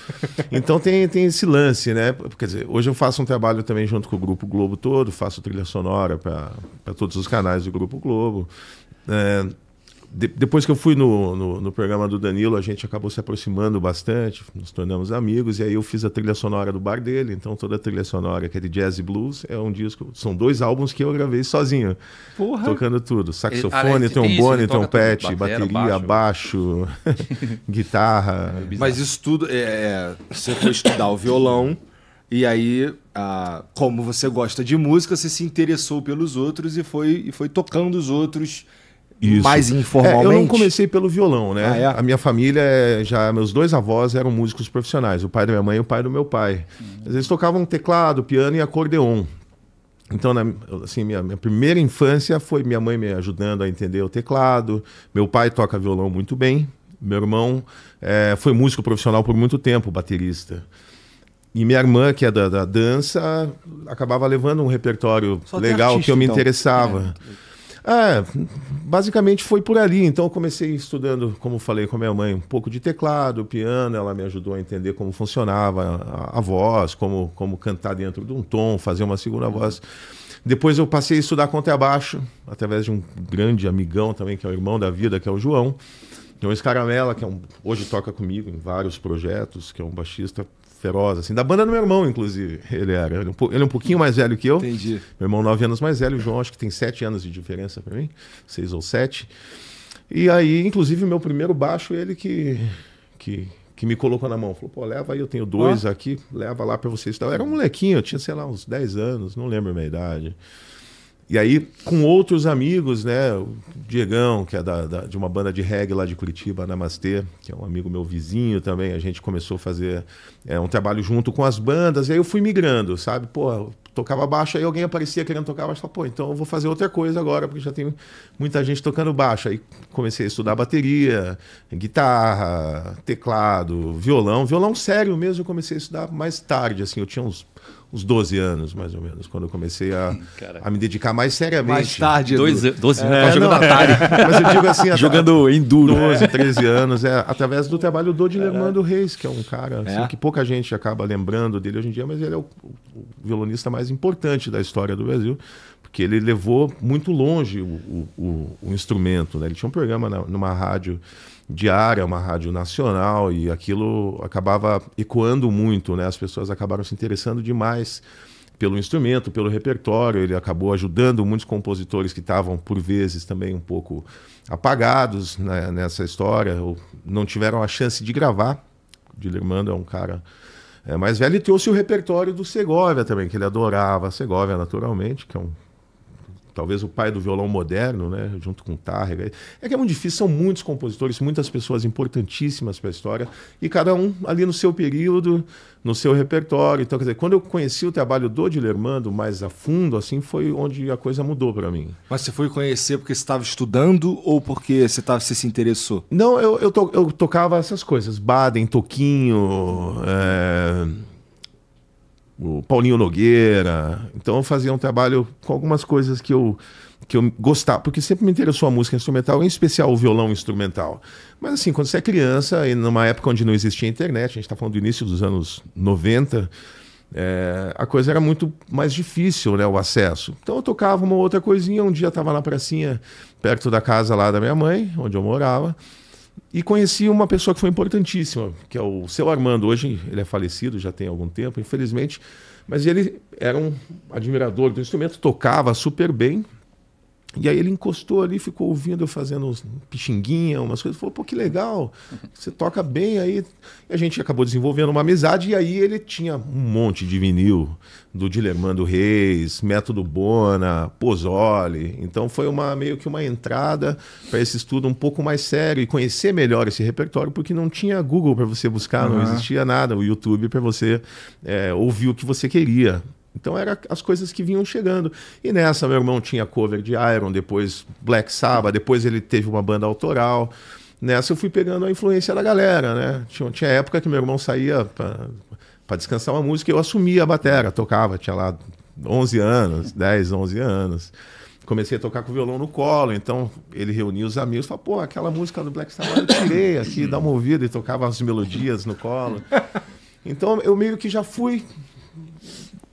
Então tem, tem esse lance, né? Quer dizer, hoje eu faço um trabalho também junto com o Grupo Globo todo, faço trilha sonora para todos os canais do Grupo Globo. É, de, depois que eu fui no, no, no, programa do Danilo, a gente acabou se aproximando bastante, nos tornamos amigos, e aí eu fiz a trilha sonora do bar dele, então toda a trilha sonora que é de jazz e blues é um disco, são dois álbuns que eu gravei sozinho, Porra. tocando tudo, saxofone, ele, trombone, trompete, bateria, baixo, baixo guitarra. É Mas isso tudo, é, é você foi estudar o violão, e aí, ah, como você gosta de música, você se interessou pelos outros e foi, e foi tocando os outros... Isso. mais informalmente? É, eu não comecei pelo violão, né? Ah, é? A minha família, é já meus dois avós eram músicos profissionais, o pai da minha mãe e o pai do meu pai. Uhum. Eles tocavam teclado, piano e acordeon. Então, na, assim, minha, minha, primeira infância foi minha mãe me ajudando a entender o teclado. Meu pai toca violão muito bem. Meu irmão é, foi músico profissional por muito tempo, baterista. E minha irmã, que é da, da dança, acabava levando um repertório Só legal que eu me então. interessava. É. Ah, basicamente foi por ali. Então eu comecei estudando, como falei com a minha mãe, um pouco de teclado, piano. Ela me ajudou a entender como funcionava a, a voz, como, como cantar dentro de um tom, fazer uma segunda uhum. voz. Depois eu passei a estudar contrabaixo, através de um grande amigão também, que é o irmão da vida, que é o João. João Escaramela, que é um, hoje toca comigo em vários projetos, que é um baixista feroz, assim, da banda do meu irmão, inclusive. Ele era. É ele, é um pouquinho mais velho que eu. Entendi. Meu irmão, nove anos mais velho. O João, acho que tem sete anos de diferença para mim, seis ou sete. E aí, inclusive, meu primeiro baixo, ele que, que, que me colocou na mão. Falou, pô, leva aí, eu tenho dois ah. aqui, leva lá para vocês. Eu era um molequinho, eu tinha, sei lá, uns dez anos, não lembro a minha idade. E aí, com outros amigos, né? O Diegão, que é da, da, de uma banda de reggae lá de Curitiba, Namastê, que é um amigo meu vizinho também, a gente começou a fazer é, um trabalho junto com as bandas, e aí eu fui migrando, sabe? Pô, tocava baixo, aí alguém aparecia querendo tocar baixo, pô, então eu vou fazer outra coisa agora, porque já tem muita gente tocando baixo. Aí comecei a estudar bateria, guitarra, teclado, violão, violão sério mesmo, eu comecei a estudar mais tarde, assim, eu tinha uns uns 12 anos, mais ou menos, quando eu comecei a, a me dedicar mais seriamente. Mais tarde, Dois, 12 anos, é, jogando não, é. Atari. Mas eu digo assim, jogando a, Enduro. 12, 13 é. anos, é, através do trabalho do Dilemando Reis, que é um cara assim, é. que pouca gente acaba lembrando dele hoje em dia, mas ele é o, o violonista mais importante da história do Brasil, porque ele levou muito longe o, o, o instrumento. Né? Ele tinha um programa na, numa rádio diária, é uma rádio nacional, e aquilo acabava ecoando muito, né? As pessoas acabaram se interessando demais pelo instrumento, pelo repertório, ele acabou ajudando muitos compositores que estavam, por vezes, também um pouco apagados né, nessa história, ou não tiveram a chance de gravar. O Dilermando é um cara é, mais velho e trouxe o repertório do Segovia também, que ele adorava Segovia, naturalmente, que é um talvez o pai do violão moderno, né, junto com Tárrega. É que é muito difícil, são muitos compositores, muitas pessoas importantíssimas para a história, e cada um ali no seu período, no seu repertório. Então, quer dizer, quando eu conheci o trabalho do Dilermando mais a fundo, assim, foi onde a coisa mudou para mim. Mas você foi conhecer porque você estava estudando ou porque você, tava, você se interessou? Não, eu, eu, to, eu tocava essas coisas, Baden, Toquinho... É o Paulinho Nogueira. Então eu fazia um trabalho com algumas coisas que eu que eu gostava, porque sempre me interessou a música instrumental, em especial o violão instrumental. Mas assim, quando você é criança, e numa época onde não existia internet, a gente está falando do início dos anos 90, é, a coisa era muito mais difícil, né, o acesso. Então eu tocava uma outra coisinha, um dia estava na pracinha, perto da casa lá da minha mãe, onde eu morava, e conheci uma pessoa que foi importantíssima, que é o seu Armando. Hoje ele é falecido, já tem algum tempo, infelizmente. Mas ele era um admirador do instrumento, tocava super bem, e aí ele encostou ali, ficou ouvindo eu fazendo uns pichinguinha, umas coisas. Falou, pô, que legal, você toca bem aí. E a gente acabou desenvolvendo uma amizade. E aí ele tinha um monte de vinil do Dilemando Reis, Método Bona, Pozzoli. Então foi uma meio que uma entrada para esse estudo um pouco mais sério e conhecer melhor esse repertório, porque não tinha Google para você buscar, uhum. não existia nada, o YouTube para você é, ouvir o que você queria. Então eram as coisas que vinham chegando. E nessa, meu irmão tinha cover de Iron, depois Black Sabbath, depois ele teve uma banda autoral. Nessa eu fui pegando a influência da galera, né? Tinha, tinha época que meu irmão saía para descansar uma música, eu assumia a batera, tocava, tinha lá 11 anos, 10, 11 anos. Comecei a tocar com o violão no colo, então ele reunia os amigos e falou: pô, aquela música do Black Sabbath eu tirei aqui, dá uma ouvida, e tocava as melodias no colo. Então eu meio que já fui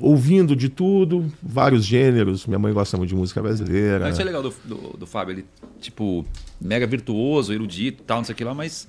ouvindo de tudo, vários gêneros. Minha mãe gosta muito de música brasileira. Mas isso é legal do, do, do, Fábio, ele, tipo, mega virtuoso, erudito tal, não sei o que lá, mas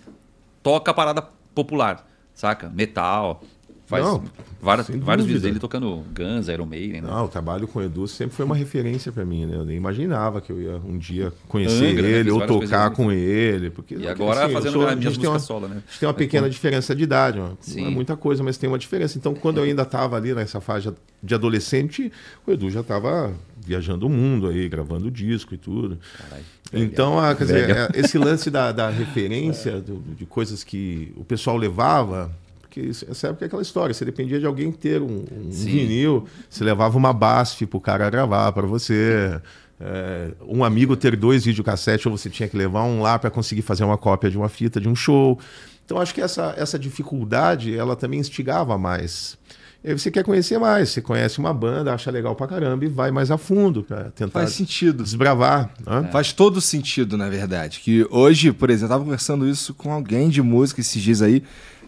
toca a parada popular, saca? Metal, faz não, várias, vários vídeos dele tocando Guns, Iron Maiden. Né? o trabalho com o Edu sempre foi uma referência para mim, né? Eu nem imaginava que eu ia um dia conhecer Angra, né? ele né? ou tocar com ele. Porque, e agora assim, fazendo sou, a minha música uma, solo, né? A gente tem uma pequena é, diferença de idade, uma, não é muita coisa, mas tem uma diferença. Então, quando eu ainda estava ali nessa faixa de adolescente, o Edu já estava viajando o mundo aí, gravando disco e tudo. Carai, então, a, quer dizer, é, esse lance da, da referência do, de coisas que o pessoal levava porque essa época é aquela história, você dependia de alguém ter um, um vinil, você levava uma BASF pro cara gravar para você. É, um amigo ter dois videocassetes, ou você tinha que levar um lá para conseguir fazer uma cópia de uma fita de um show. Então acho que essa, essa dificuldade ela também instigava mais. E aí você quer conhecer mais, você conhece uma banda, acha legal pra caramba e vai mais a fundo para tentar Faz sentido. desbravar. Né? É. Faz todo sentido, na verdade. Que hoje, por exemplo, eu tava conversando isso com alguém de música esses dias aí.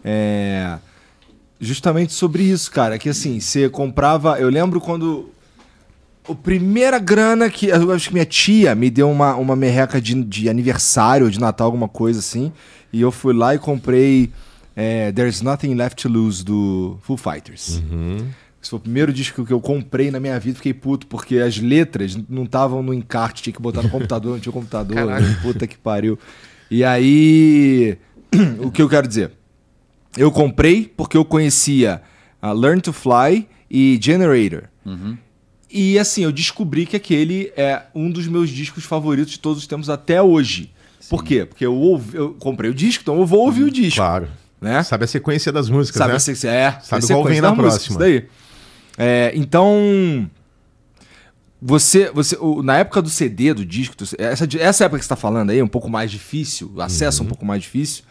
É, justamente sobre isso, cara. Que assim, você comprava. Eu lembro quando. A primeira grana que. Eu acho que minha tia me deu uma, uma merreca de, de aniversário, de Natal, alguma coisa assim. E eu fui lá e comprei é, There's Nothing Left to Lose do Foo Fighters. Uhum. Esse foi o primeiro disco que eu comprei na minha vida. Fiquei puto, porque as letras não estavam no encarte, tinha que botar no computador, não tinha computador. Caraca. Puta que pariu. E aí. o que eu quero dizer? eu comprei porque eu conhecia a ah, Learn to Fly e Generator. Uhum. E assim, eu descobri que aquele é um dos meus discos favoritos de todos os tempos até hoje. Sim. Por quê? Porque eu, ouvi, eu comprei o disco, então eu vou ouvir o uhum. disco. Claro. Né? Sabe a sequência das músicas, sabe né? A sequência, é, sabe a qual vem na próxima. Música, daí. É, então, você, você na época do CD, do disco, essa, essa época que você está falando aí, é um pouco mais difícil, acesso é uhum. um pouco mais difícil,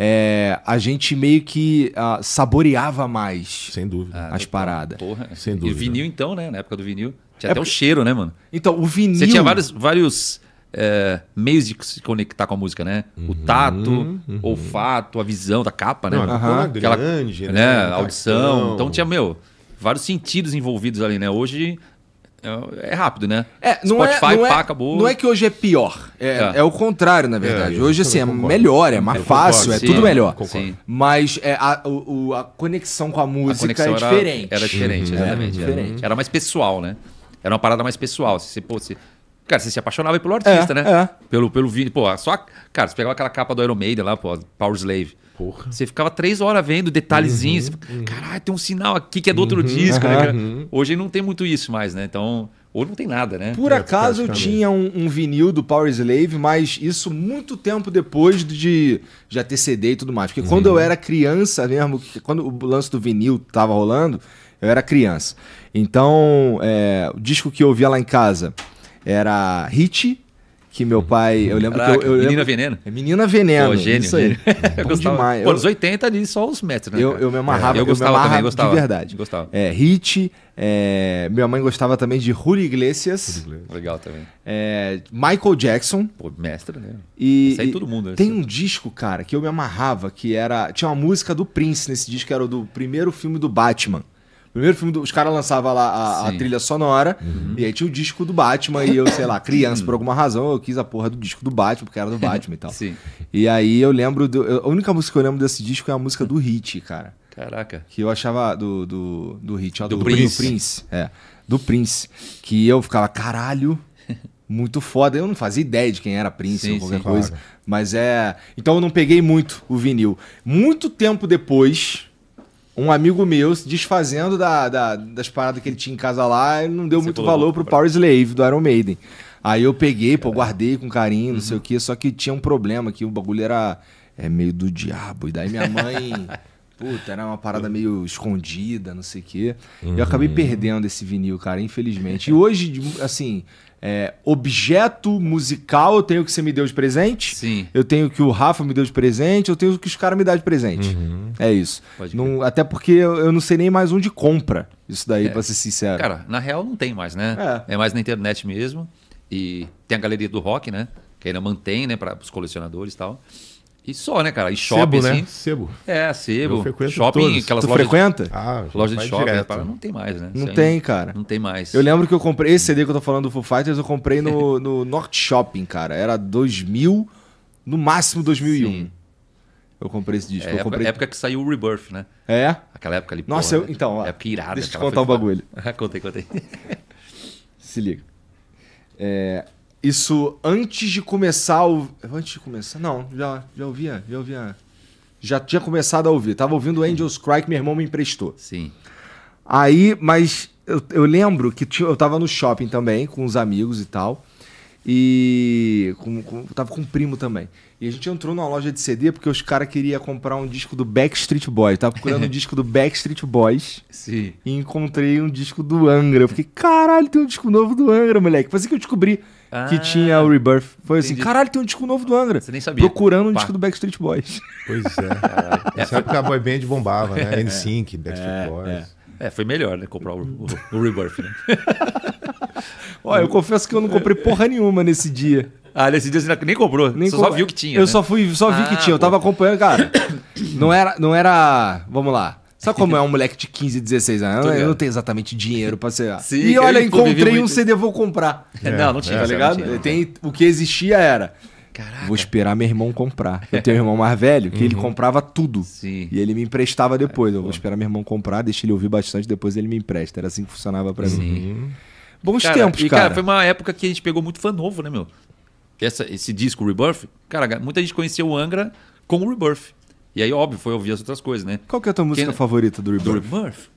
é, a gente meio que uh, saboreava mais. Sem dúvida. as ah, paradas. Porra. Sem dúvida. E vinil, então, né? Na época do vinil. Tinha é até o cheiro, né, mano? Então, o vinil. Você tinha vários, vários é, meios de se conectar com a música, né? Uhum, o tato, uhum. olfato, a visão da capa, né? Não, uhum. Aquela grande, né? né? Audição. Então tinha, meu, vários sentidos envolvidos ali, né? Hoje é, é rápido, né? É, não é- Spotify, é, não é, acabou. Não é que hoje é pior. É, é. é o contrário, na verdade. É, hoje, assim, é melhor, é mais eu fácil, concordo, é sim, tudo melhor. Sim. Mas a, o, a conexão com a música a é diferente. Era, diferente, uhum. exatamente. Era, diferente. era, mais pessoal, né? Era uma parada mais pessoal. Se, pô, se, cara, você se apaixonava pelo artista, né? Pelo, pelo vídeo. Pô, só. Cara, você pegava aquela capa do Iron Maiden lá, pô, Power Slave. Porra. Você ficava três horas vendo detalhezinhos. Uhum, uhum. Caralho, tem um sinal aqui que é do outro uhum, disco. Né? Hoje não tem muito isso mais, né? Então, hoje não tem nada, né? Por é, acaso eu tinha um, um, vinil do Power Slave, mas isso muito tempo depois de já ter CD e tudo mais. Porque quando eu uhum. era criança mesmo, quando o lance do vinil tava rolando, eu era criança. Então, é, o disco que eu ouvia lá em casa era Hit, que meu pai. Eu lembro Caraca, que eu, eu Menina Veneno? É Menina Veneno. Pô, gênio, isso aí. eu gostava. Demais. Pô, nos 80 ali só os metros, né? É, eu, eu me amarrava, é, eu gostava eu amarrava também, gostava. De verdade. Gostava. É, Hit. É, minha mãe gostava também de Julio Iglesias. Legal também. É, Michael Jackson. Pô, mestre, né? E, isso aí é todo mundo. Tem um disco, cara, que eu me amarrava, que era. Tinha uma música do Prince nesse disco, que era do primeiro filme do Batman primeiro filme, do, os caras lançavam lá a, a trilha sonora, uhum. e aí tinha o disco do Batman, e eu, sei lá, criança, por alguma razão, eu quis a porra do disco do Batman, porque era do Batman e tal. Sim. E aí eu lembro, do, a única música que eu lembro desse disco é a música do Hit, cara. Caraca. Que eu achava do, do, do Hit, do, do Prince. Do Prince, é. Do Prince. Que eu ficava, caralho, muito foda. Eu não fazia ideia de quem era Prince sim, ou qualquer sim, coisa. Claro. Mas é. Então eu não peguei muito o vinil. Muito tempo depois, um amigo meu se desfazendo da, da, das paradas que ele tinha em casa lá e não deu Você muito valor pro Power Slave do Iron Maiden. Aí eu peguei, pô, guardei com carinho, não uhum. sei o quê, só que tinha um problema que o bagulho era é meio do diabo. E daí minha mãe puta, era uma parada meio escondida, não sei o quê. Uhum. Eu acabei perdendo esse vinil, cara, infelizmente. E hoje, assim, é, objeto musical, eu tenho que você me deu de presente. Sim. Eu tenho que o Rafa me deu de presente, eu tenho que os caras me dão de presente. Uhum. É isso. Não, até porque eu, eu, não sei nem mais onde compra isso daí, é. pra ser sincero. Cara, na real não tem mais, né? É. é mais na internet mesmo. E tem a galeria do rock, né? Que ainda mantém, né, para os colecionadores e tal. E só, né, cara? E shopping, sebo, né? assim. Né? Sebo. É, sebo. Shopping, todos. aquelas tu lojas. frequenta? Ah, de... Ah, loja de shopping. Direto. Para, né? não tem mais, né? Não Isso tem, aí, cara. Não tem mais. Eu lembro que eu comprei esse CD que eu tô falando do Foo Fighters, eu comprei no, no Shopping, cara. Era 2000, no máximo 2001. Sim. Eu comprei esse disco. É, eu comprei... época que saiu o Rebirth, né? É? Aquela época ali. Nossa, porra, eu, né? então. Ó, é pirada. Deixa eu te contar um bagulho. contei, contei. Se liga. É, isso antes de começar o. Antes de começar? Não, já, já ouvia, já ouvia. Já tinha começado a ouvir. Tava ouvindo Angels Cry que meu irmão me emprestou. Sim. Aí, mas eu, eu lembro que eu tava no shopping também, com os amigos e tal. E com, com, eu tava com um primo também. E a gente entrou numa loja de CD porque os caras queriam comprar um disco do Backstreet Boys. Tava procurando um disco do Backstreet Boys. Sim. E encontrei um disco do Angra. Eu fiquei, caralho, tem um disco novo do Angra, moleque. Foi assim que eu descobri ah, que tinha o Rebirth. Foi assim, entendi. assim, caralho, tem um disco novo do Angra. Você nem sabia. Procurando um Pá. disco do Backstreet Boys. Pois é. Caralho. Nessa é, época a boy band bombava, né? É. n sync Backstreet é, Boys. É. é. foi melhor, né? Comprar o, o, o Rebirth, né? Olha, eu confesso que eu não comprei porra nenhuma nesse dia. Ah, nesse dia você nem comprou. Nem você comp... só viu que tinha. Eu né? só fui, só vi ah, que tinha. Eu tava pô. acompanhando, cara. Não era, não era. Vamos lá. Sabe como é um moleque de 15, 16 anos? eu não tenho exatamente dinheiro pra ser. Sim, e olha, encontrei um CD, vou comprar. É, não, não tinha, tá é, ligado? Tinha, Tem, o que existia era. Caraca. Vou esperar meu irmão comprar. Eu tenho um irmão mais velho que uhum. ele comprava tudo. Sim. E ele me emprestava depois. eu vou esperar meu irmão comprar, deixa ele ouvir bastante, depois ele me empresta. Era assim que funcionava para mim. Uhum. Bons cara, tempos, e, cara. cara. Foi uma época que a gente pegou muito fã novo, né, meu? Essa, esse disco Rebirth, cara, muita gente conheceu o Angra com o Rebirth. E aí, óbvio, foi ouvir as outras coisas, né? Qual que é a tua música Quem... É favorita do Rebirth? Do Rebirth?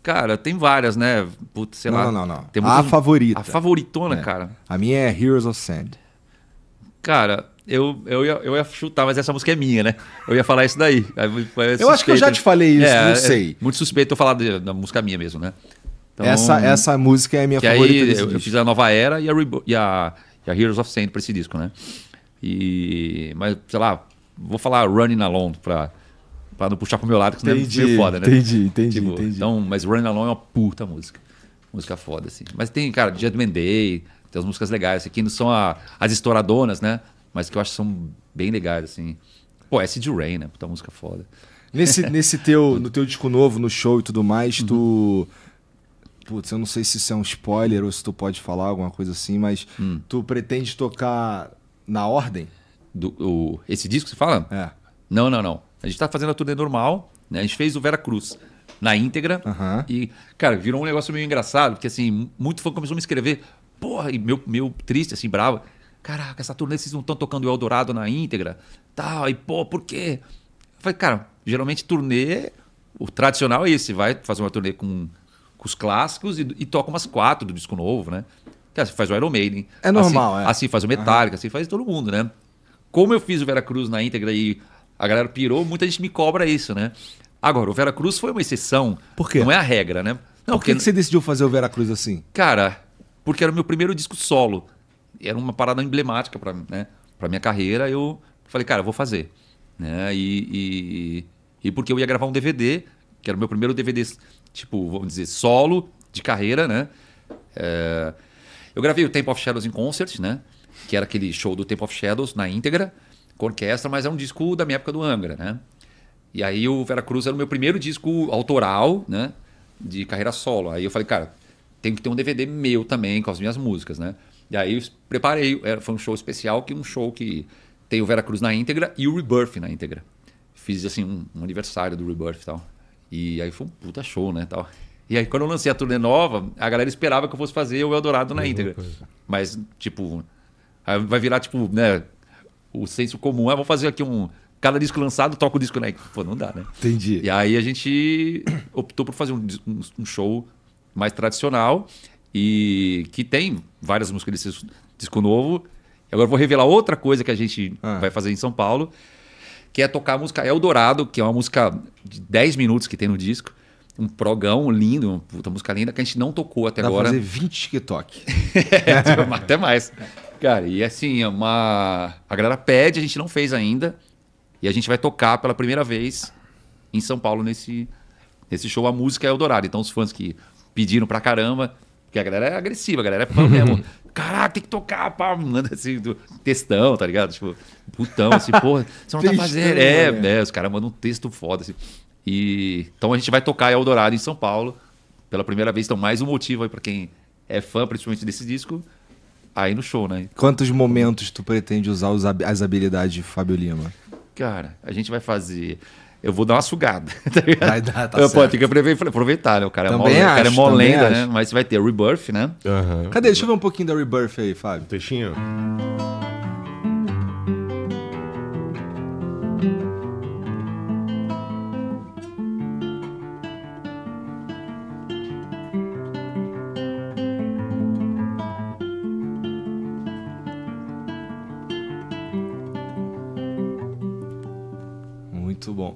Cara, tem várias, né? Putz, sei não, lá. Não, não, não. Tem a favorita. A favoritona, é. cara. A minha é Heroes of Sand. Cara, eu, eu, ia, eu ia chutar, mas essa música é minha, né? Eu ia falar isso daí. É eu acho que eu já te falei isso, é, não é sei. É muito suspeito eu falar da música minha mesmo, né? Então, essa, essa música é a minha que favorita. Aí, eu, eu, fiz a Nova Era e a, e, a, e a Heroes of Sand pra esse disco, né? E, mas, sei lá, vou falar running Alone para para não puxar pro meu lado, que entendi, é meio foda, né? Entendi, entendi, tipo, entendi. Então, mas Running Alone é uma puta música. Música foda, assim. Mas tem, cara, Judgment Day, tem as músicas legais, aqui que não são a, as estouradonas, né? Mas que eu acho que são bem legais, assim. Pô, de Rain, né? Puta música foda. Nesse, nesse teu, no teu disco novo, no show e tudo mais, uhum. tu... Putz, eu não sei se isso é um spoiler ou se tu pode falar alguma coisa assim, mas hum. tu pretende tocar na ordem? Do, o, esse disco, você fala? É. Não, não, não. A gente tá fazendo a turnê normal, né? A gente fez o Vera Cruz na íntegra. Uhum. E, cara, virou um negócio meio engraçado, porque assim, muito fã começou a me escrever. Porra, e meu, meu triste, assim, bravo. Caraca, essa turnê vocês não estão tocando o Eldorado na íntegra? Tal, e pô, por quê? Eu falei, cara, geralmente turnê, o tradicional é esse, vai fazer uma turnê com, com os clássicos e, e toca umas quatro do disco novo, né? Cara, assim, faz o Iron Maiden. É normal, assim, é. Assim faz o Metallica, uhum. assim faz todo mundo, né? Como eu fiz o Veracruz na íntegra e a galera pirou, muita gente me cobra isso, né? Agora, o Veracruz foi uma exceção. Por quê? Não é a regra, né? Não, por que, que você decidiu fazer o Veracruz assim? Cara, porque era o meu primeiro disco solo. Era uma parada emblemática para né? minha carreira. Eu falei, cara, eu vou fazer. Né? E, e, e, porque eu ia gravar um DVD, que era o meu primeiro DVD, tipo, vamos dizer, solo de carreira, né? É... eu gravei o Temple of Shadows em concert, né? que era aquele show do Temple of Shadows na íntegra, com orquestra, mas é um disco da minha época do Angra, né? E aí o Vera Cruz era o meu primeiro disco autoral, né? De carreira solo. Aí eu falei, cara, tem que ter um DVD meu também com as minhas músicas, né? E aí eu preparei, foi um show especial, que um show que tem o Vera Cruz na íntegra e o Rebirth na íntegra. Fiz assim um, um aniversário do Rebirth e tal. E aí foi um puta show, né, tal. E aí quando eu lancei a turnê nova, a galera esperava que eu fosse fazer o Eldorado na íntegra. Coisa. Mas tipo, vai virar, tipo, né? O senso comum é, ah, vamos fazer aqui um. Cada disco lançado, toca o disco, né? Pô, não dá, né? Entendi. E aí a gente optou por fazer um, um, um show mais tradicional e que tem várias músicas desse disco novo. Agora vou revelar outra coisa que a gente ah. vai fazer em São Paulo, que é tocar a música Eldorado, que é uma música de 10 minutos que tem no disco. Um progão lindo, uma puta música linda que a gente não tocou até Dá agora. Dá fazer 20 TikTok. é, tipo, até mais. Cara, e assim, é uma... a galera pede, a gente não fez ainda. E a gente vai tocar pela primeira vez em São Paulo nesse, nesse show. A música é Eldorado. Então os fãs que pediram pra caramba, porque a galera é agressiva, a galera é fã mesmo. Caraca, tem que tocar, pá, manda assim, do, textão, tá ligado? Tipo, putão, assim, porra, você não tá fazendo. É, né? é, os caras mandam um texto foda, assim. E, então a gente vai tocar Eldorado em São Paulo pela primeira vez. Então, mais um motivo aí pra quem é fã, principalmente desse disco, aí no show, né? Quantos momentos tu pretende usar as habilidades de Fábio Lima? Cara, a gente vai fazer eu vou dar uma sugada. Tá ligado? vai dar, tá eu, certo. Pô, tem que aproveitar, né? O cara é também é mó, acho, cara é mó né? Mas vai ter Rebirth, né? Uhum. Cadê? Deixa eu ver um pouquinho da Rebirth aí, Fábio. Textinho.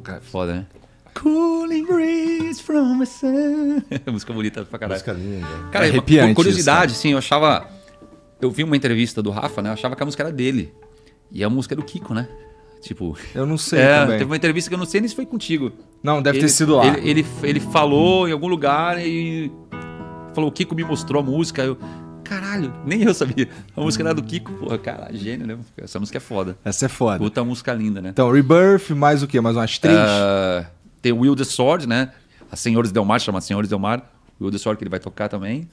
cara, foda, né? Cooling breeze from the sun. música bonita pra caralho. Música linda. Cara, é uma Curiosidade, isso, sim, eu achava. Eu vi uma entrevista do Rafa, né? Eu achava que a música era dele. E a música era é do Kiko, né? Tipo. Eu não sei. É, também. Teve uma entrevista que eu não sei nem se foi contigo. Não, deve ele, ter sido lá. Ele, ele, ele falou em algum lugar e. Falou, o Kiko me mostrou a música. Eu, caralho, nem eu sabia. A música era do Kiko, porra, cara, gênio, né? Essa música é foda. Essa é foda. Puta música linda, né? Então, Rebirth, mais o quê? Mais umas três? Uh, tem Will the Sword, né? A Senhores Del Mar, chama Senhores Del Mar. Will the Sword, que ele vai tocar também.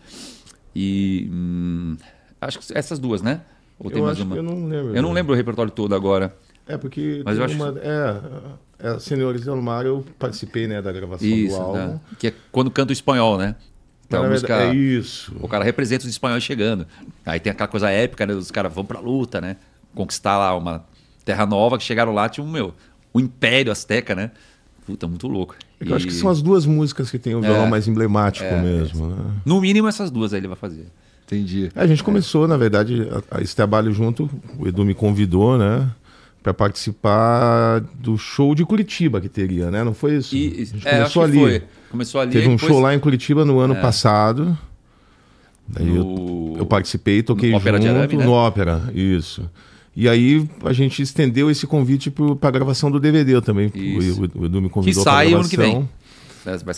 E. Hum, acho que essas duas, né? Ou tem eu mais uma? eu não lembro. Eu não né? lembro o repertório todo agora. É, porque Mas eu acho... uma. É, é, Senhores Del Mar, eu participei né, da gravação Isso, do álbum. Tá. Que é quando canta o espanhol, né? Então, é, música, é isso. O cara representa os espanhóis chegando. Aí tem aquela coisa épica, né? Os caras vão pra luta, né? Conquistar lá uma terra nova, que chegaram lá, tipo meu, o Império Azteca, né? Puta, muito louco. É e... Eu acho que são as duas músicas que tem o violão é, mais emblemático é, mesmo. Né? No mínimo, essas duas aí ele vai fazer. Entendi. É, a gente começou, na verdade, a, a esse trabalho junto, o Edu me convidou, né? para participar do show de Curitiba que teria, né? Não foi isso? E, é, começou, ali. Foi. começou ali. Teve um depois... show lá em Curitiba no ano é. passado. Daí no... eu, eu, participei, toquei no junto ópera Arame, né? no ópera, isso. E aí a gente estendeu esse convite para a gravação do DVD também. Isso. O, o Edu me convidou para gravação. Ano que vem.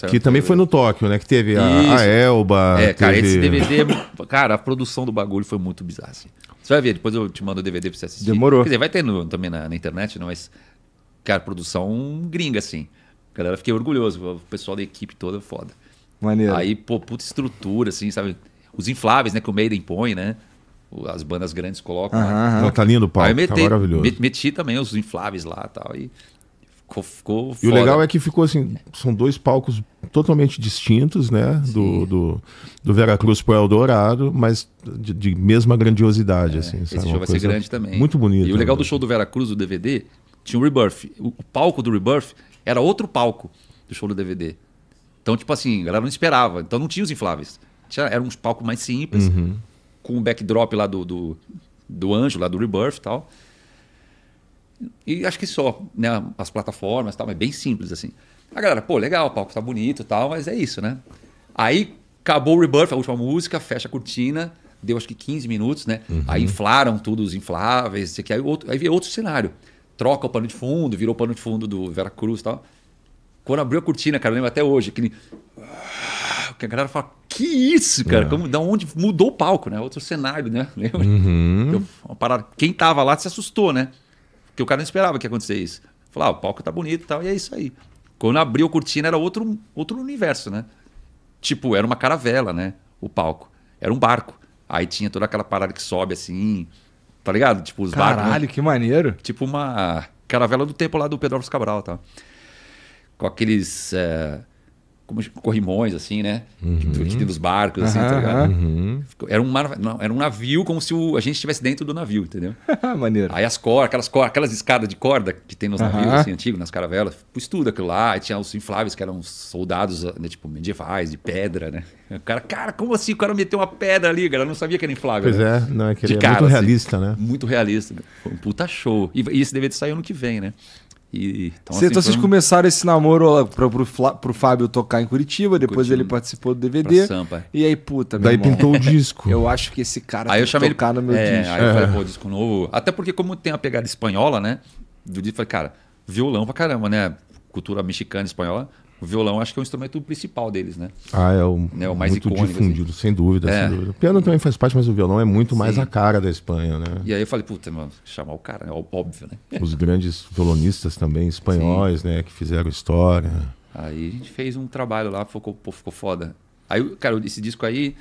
Que também foi no Tóquio, né? Que teve a, a Elba. É, cara, teve... esse DVD. É cara, a produção do bagulho foi muito bizarra. Assim. Você vai ver, depois eu te mando o DVD pra você assistir. Demorou. Quer dizer, vai ter no, também na, na internet, não, né, mas, cara, produção gringa, assim. Galera, fiquei orgulhoso. O pessoal da equipe toda, foda. Maneiro. Aí, pô, puta estrutura, assim, sabe? Os infláveis, né, que o Maiden põe, né? As bandas grandes colocam. Ah, né? Tá lindo o Aí eu tá meti, tá maravilhoso. Meti também os infláveis lá e tal, e tal. Ficou, ficou e o legal é que ficou assim, são dois palcos totalmente distintos, né? Do, do, do Veracruz para o Eldorado, mas de, de mesma grandiosidade, é, assim. Esse sabe? show vai ser grande também. Muito bonito. E o legal do né? show do Veracruz, do DVD, tinha o Rebirth. O, palco do Rebirth era outro palco do show do DVD. Então, tipo assim, a galera não esperava. Então não tinha os infláveis. Tinha, era uns palcos mais simples, uhum. com o backdrop lá do, do, do anjo, lá do Rebirth e tal. E acho que só, né? As plataformas e tal, mas bem simples assim. A galera, pô, legal, o palco tá bonito e tal, mas é isso, né? Aí acabou o Rebirth, a última música, fecha a cortina, deu acho que 15 minutos, né? Uhum. Aí inflaram tudo, os infláveis, que aí, outro, aí veio outro cenário. Troca o pano de fundo, virou o pano de fundo do Vera Cruz e tal. Quando abriu a cortina, cara, eu lembro até hoje, aquele. Ah", que a galera fala, que isso, cara? É. Como, da onde mudou o palco, né? Outro cenário, né? Lembra? Uhum. Eu, uma parada. Quem tava lá se assustou, né? Porque o cara não esperava que ia acontecer isso. Falava, ah, o palco tá bonito e tal, e é isso aí. Quando abriu a cortina era outro, outro universo, né? Tipo, era uma caravela, né? O palco. Era um barco. Aí tinha toda aquela parada que sobe assim, tá ligado? Tipo, os Caralho, barcos. Né? Caralho, que maneiro. Tipo uma caravela do tempo lá do Pedro Alves Cabral, tá? Com aqueles. Eh, como corrimões, assim, né? Uhum. Que, que tem dos barcos, assim, tá uhum. tá ligado? Uhum. Era, um mar... Não, era um navio como se o... a gente estivesse dentro do navio, entendeu? Maneiro. Aí as cordas, aquelas, cor... aquelas escadas de corda que tem nos navios, assim, antigos, nas caravelas, pus tudo aquilo lá. Aí tinha os infláveis, que eram soldados, né, tipo, medievais, de pedra, né? O cara, cara, como assim? O cara meteu uma pedra ali, cara, não sabia que era inflável. Pois né? é, não, é que era é cara, muito assim. realista, assim, né? Muito realista. Né? Foi um puta show. E, e esse DVD saiu ano que vem, né? E, então, assim, então vocês começaram esse namoro para pro, Fábio tocar em Curitiba, depois Curitiba, ele participou do DVD. E aí, puta, Daí irmão, pintou o disco. Eu acho que esse cara aí eu chamei tocar ele... no meu é, disco. Aí eu falei, é. pô, disco novo. Até porque, como tem a pegada espanhola, né? Do disco, falei, cara, violão pra caramba, né? Cultura mexicana, espanhola. O violão acho que é o instrumento principal deles, né? Ah, é o, é o mais muito icônico, assim. difundido, assim. sem dúvida, é. sem dúvida. O piano também faz parte, mas o violão é muito Sim. mais a cara da Espanha, né? E aí eu falei, puta, mano, chamar o cara, é óbvio, né? Os grandes violonistas também espanhóis, Sim. né, que fizeram história. Aí a gente fez um trabalho lá, ficou, pô, ficou foda. Aí, cara, esse disco aí,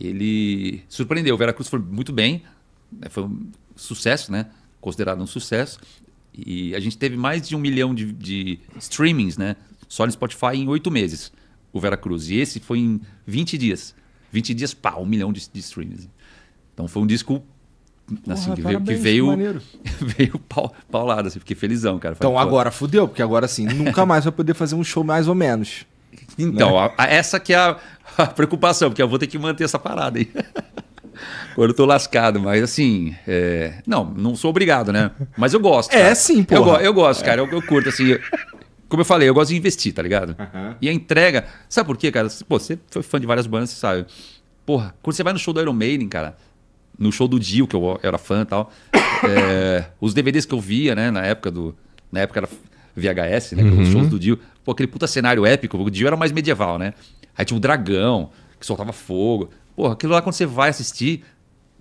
ele surpreendeu. O Veracruz foi muito bem, né? foi um sucesso, né? Considerado um sucesso. E a gente teve mais de um milhão de, de streamings, né? Só no Spotify em oito meses, o Veracruz. E esse foi em 20 dias. 20 dias, pá, um milhão de, de streams. Então foi um disco assim, que veio, parabéns, que veio, veio pau, paulado, assim, fiquei felizão, cara. Então, Falei, então agora fudeu, porque agora assim, nunca mais vai poder fazer um show mais ou menos. Então, né? a, a, essa que é a, a, preocupação, porque eu vou ter que manter essa parada aí. Quando eu tô lascado, mas assim, é... não, não sou obrigado, né? Mas eu gosto. É, cara. É, sim, pô. Eu, eu, gosto, cara, eu, eu curto, assim. Como eu falei, eu gosto de investir, tá ligado? Uhum. E a entrega. Sabe por quê, cara? Pô, você foi fã de várias bandas, você sabe. Porra, quando você vai no show do Iron Maiden, cara, no show do Dio, que eu era fã e tal, é, os DVDs que eu via, né, na época do. Na época era VHS, né? Uhum. Os shows do Dio. Pô, aquele puta cenário épico, o Dio era mais medieval, né? Aí tinha o dragão, que soltava fogo. Porra, aquilo lá quando você vai assistir,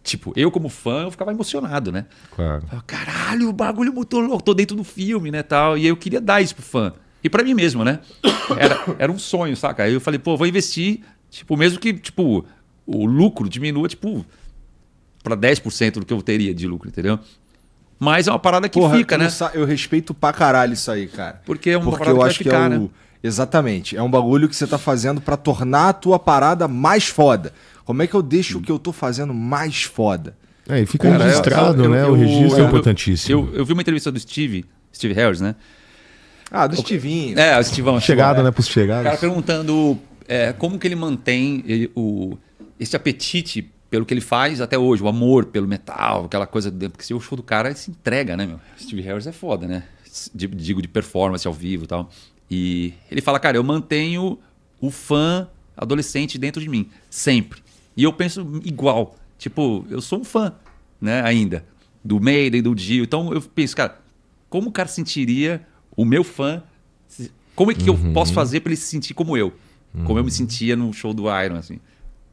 Tipo, eu como fã, eu ficava emocionado, né? Claro. Falava, Caralho, o bagulho mudou louco, tô dentro do filme, né, tal. E eu queria dar isso pro fã. E para mim mesmo, né? Era, era um sonho, saca? Aí eu falei, pô, vou investir, tipo, mesmo que, tipo, o lucro diminua, tipo, para 10% do que eu teria de lucro, entendeu? Mas é uma parada que Porra, fica, né? Eu respeito pra caralho isso aí, cara. Porque é uma Porque parada eu que acho ficar, que é o... né? Exatamente. É um bagulho que você tá fazendo para tornar a tua parada mais foda. Como é que eu deixo o que eu tô fazendo mais foda? É, e fica Cara, registrado, eu, né? Eu, o registro é importantíssimo. Eu, vi uma entrevista do Steve, Steve Harris, né? Ah, do Steveinho. Stevinho. É, o Estivão. Chegada, é. né? os chegados. O cara perguntando é, como que ele mantém ele, o, esse apetite pelo que ele faz até hoje, o amor pelo metal, aquela coisa. Do, porque se o show do cara ele se entrega, né, meu? Steve Harris é foda, né? De, digo de performance ao vivo e tal. E ele fala, cara, eu mantenho o fã adolescente dentro de mim, sempre. E eu penso igual. Tipo, eu sou um fã, né, ainda, do Maiden, do Dio. Então eu penso, cara, como o cara sentiria o meu fã? Como é que uhum. eu posso uhum. fazer para ele se sentir como eu? Uhum. Como eu me uhum. sentia no show do Iron, assim.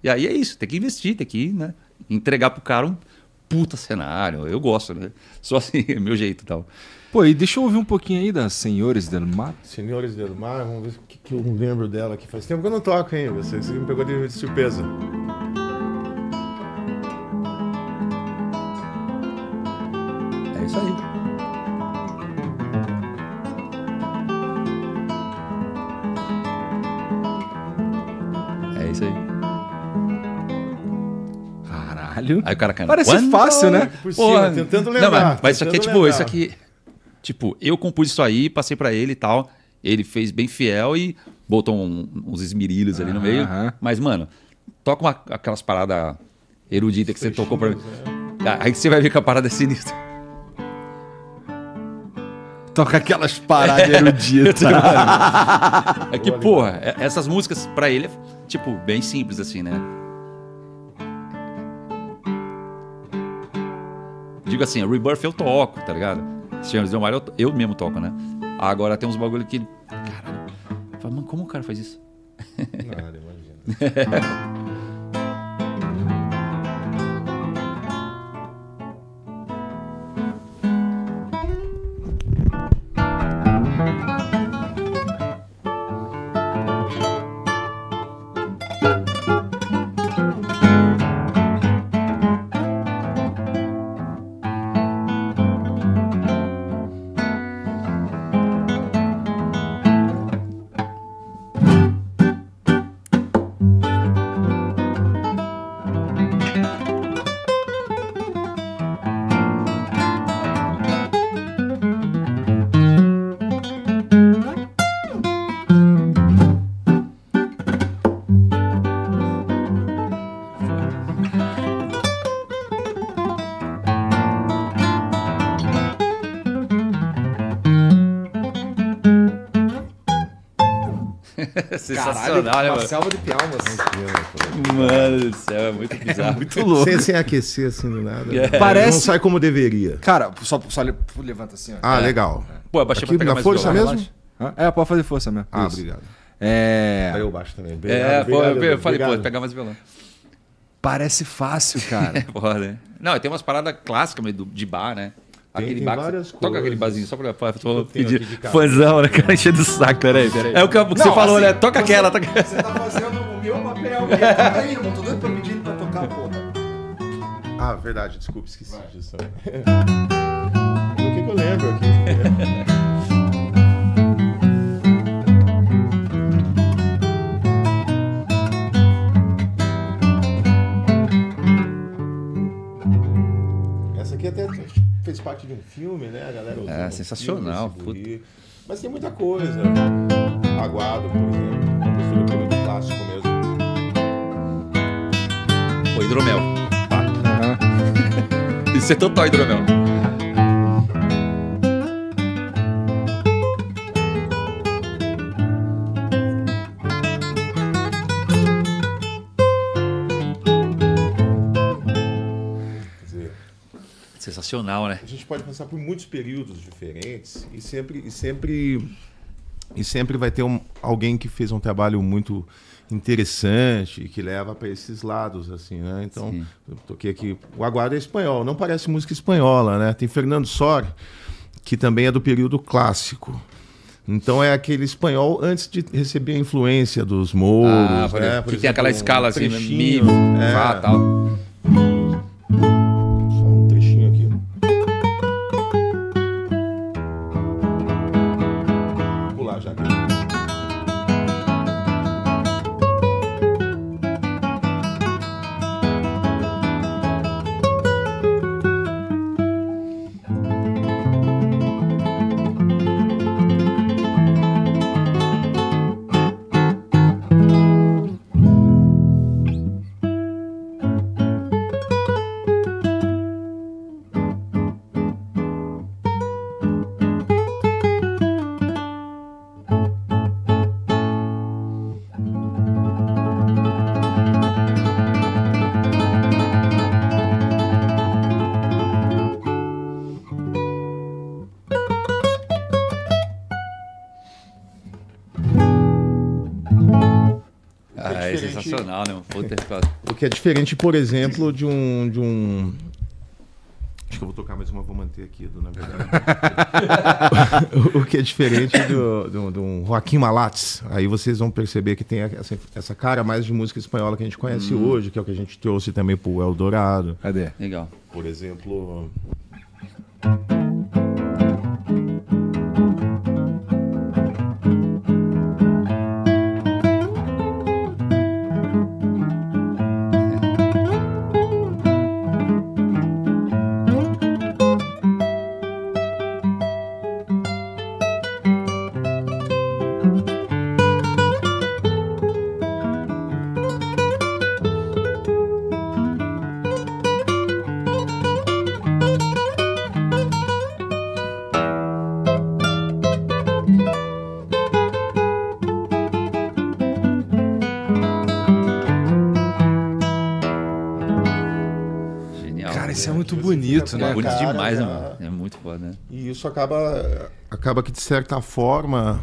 E aí é isso, tem que investir, tem que né, entregar pro cara um puta cenário. Eu gosto, né? Só assim, é meu jeito e tal. Pô, e deixa eu ouvir um pouquinho aí das Senhores del Mar. Senhores del Mar, vamos ver o que, que eu lembro dela que faz tempo que eu não toco, hein? Você, você me pegou de surpresa. É isso aí. É isso aí. Caralho. Aí o cara cai Parece Quando? fácil, né? É Por cima, tentando lembrar. Não, mas, mas isso aqui é tipo, lembrar. isso aqui. Tipo, eu compus isso aí, passei para ele e tal. Ele fez bem fiel e botou um, uns esmirilhos ali ah, no meio. Mas, mano, toca uma, aquelas paradas eruditas que você tocou pra mim. É. Aí você vai ver que a parada é sinistra. Toca aquelas paradas é, eruditas. Né? é que, porra, é, essas músicas pra ele é, tipo, bem simples assim, né? Digo assim, Rebirth eu toco, tá ligado? Chamas de Omar eu, eu mesmo toco, né? Agora tem uns bagulho que. Caralho. mano, como o cara faz isso? Nada, imagina. Caralho, uma mano. selva de pialmas. Mano do céu, é muito é bizarro. É muito louco. Sem, sem aquecer assim do nada. Né? É. Parece... Não sai como deveria. Cara, só, só levanta assim. Ó. Ah, é. legal. Pô, eu baixei Aqui, pra pegar mais força mesmo? É, pode fazer força mesmo. Ah, Isso. obrigado. É... Aí eu baixo também. Obrigado, é, obrigado, eu, eu falei, obrigado. pô, pegar mais violão. Parece fácil, cara. é, Não, tem umas paradas clássicas de bar, né? Aquele tem, tem várias Toca aquele basinho só pra, pra, pedir fãzão, né? Cara, enchendo o saco, peraí, peraí. É o que você não, falou, né? assim, né? Toca você, aquela, tá toca Você tá fazendo o meu papel. Peraí, irmão, tô doido pra pedir pra tocar, a porra. Ah, verdade, desculpa, esqueci disso. o que, que eu lembro aqui? parte de um filme, né? A galera É, sensacional. Filme, Mas tem muita coisa. Aguado, por exemplo. Uma postura plástico mesmo. O hidromel. Ah. Isso é total hidromel. sensacional, né? A gente pode passar por muitos períodos diferentes e sempre, e sempre, e sempre vai ter um, alguém que fez um trabalho muito interessante que leva para esses lados, assim, né? Então, eu toquei aqui. O Aguardo é espanhol, não parece música espanhola, né? Tem Fernando Sor, que também é do período clássico. Então é aquele espanhol antes de receber a influência dos mouros, ah, né? que exemplo, tem aquela escala um assim, né? mi, é. tal. que é diferente, por exemplo, de um. De um... Acho que eu vou tocar mais uma, vou manter aqui, do na verdade. o que é diferente do, do, do Joaquim Malates. Aí vocês vão perceber que tem essa, essa, cara mais de música espanhola que a gente conhece hum. hoje, que é o que a gente trouxe também pro Eldorado. Cadê? Legal. Por exemplo. é bonito demais, mano? É muito foda, né? E isso acaba, acaba que, de certa forma,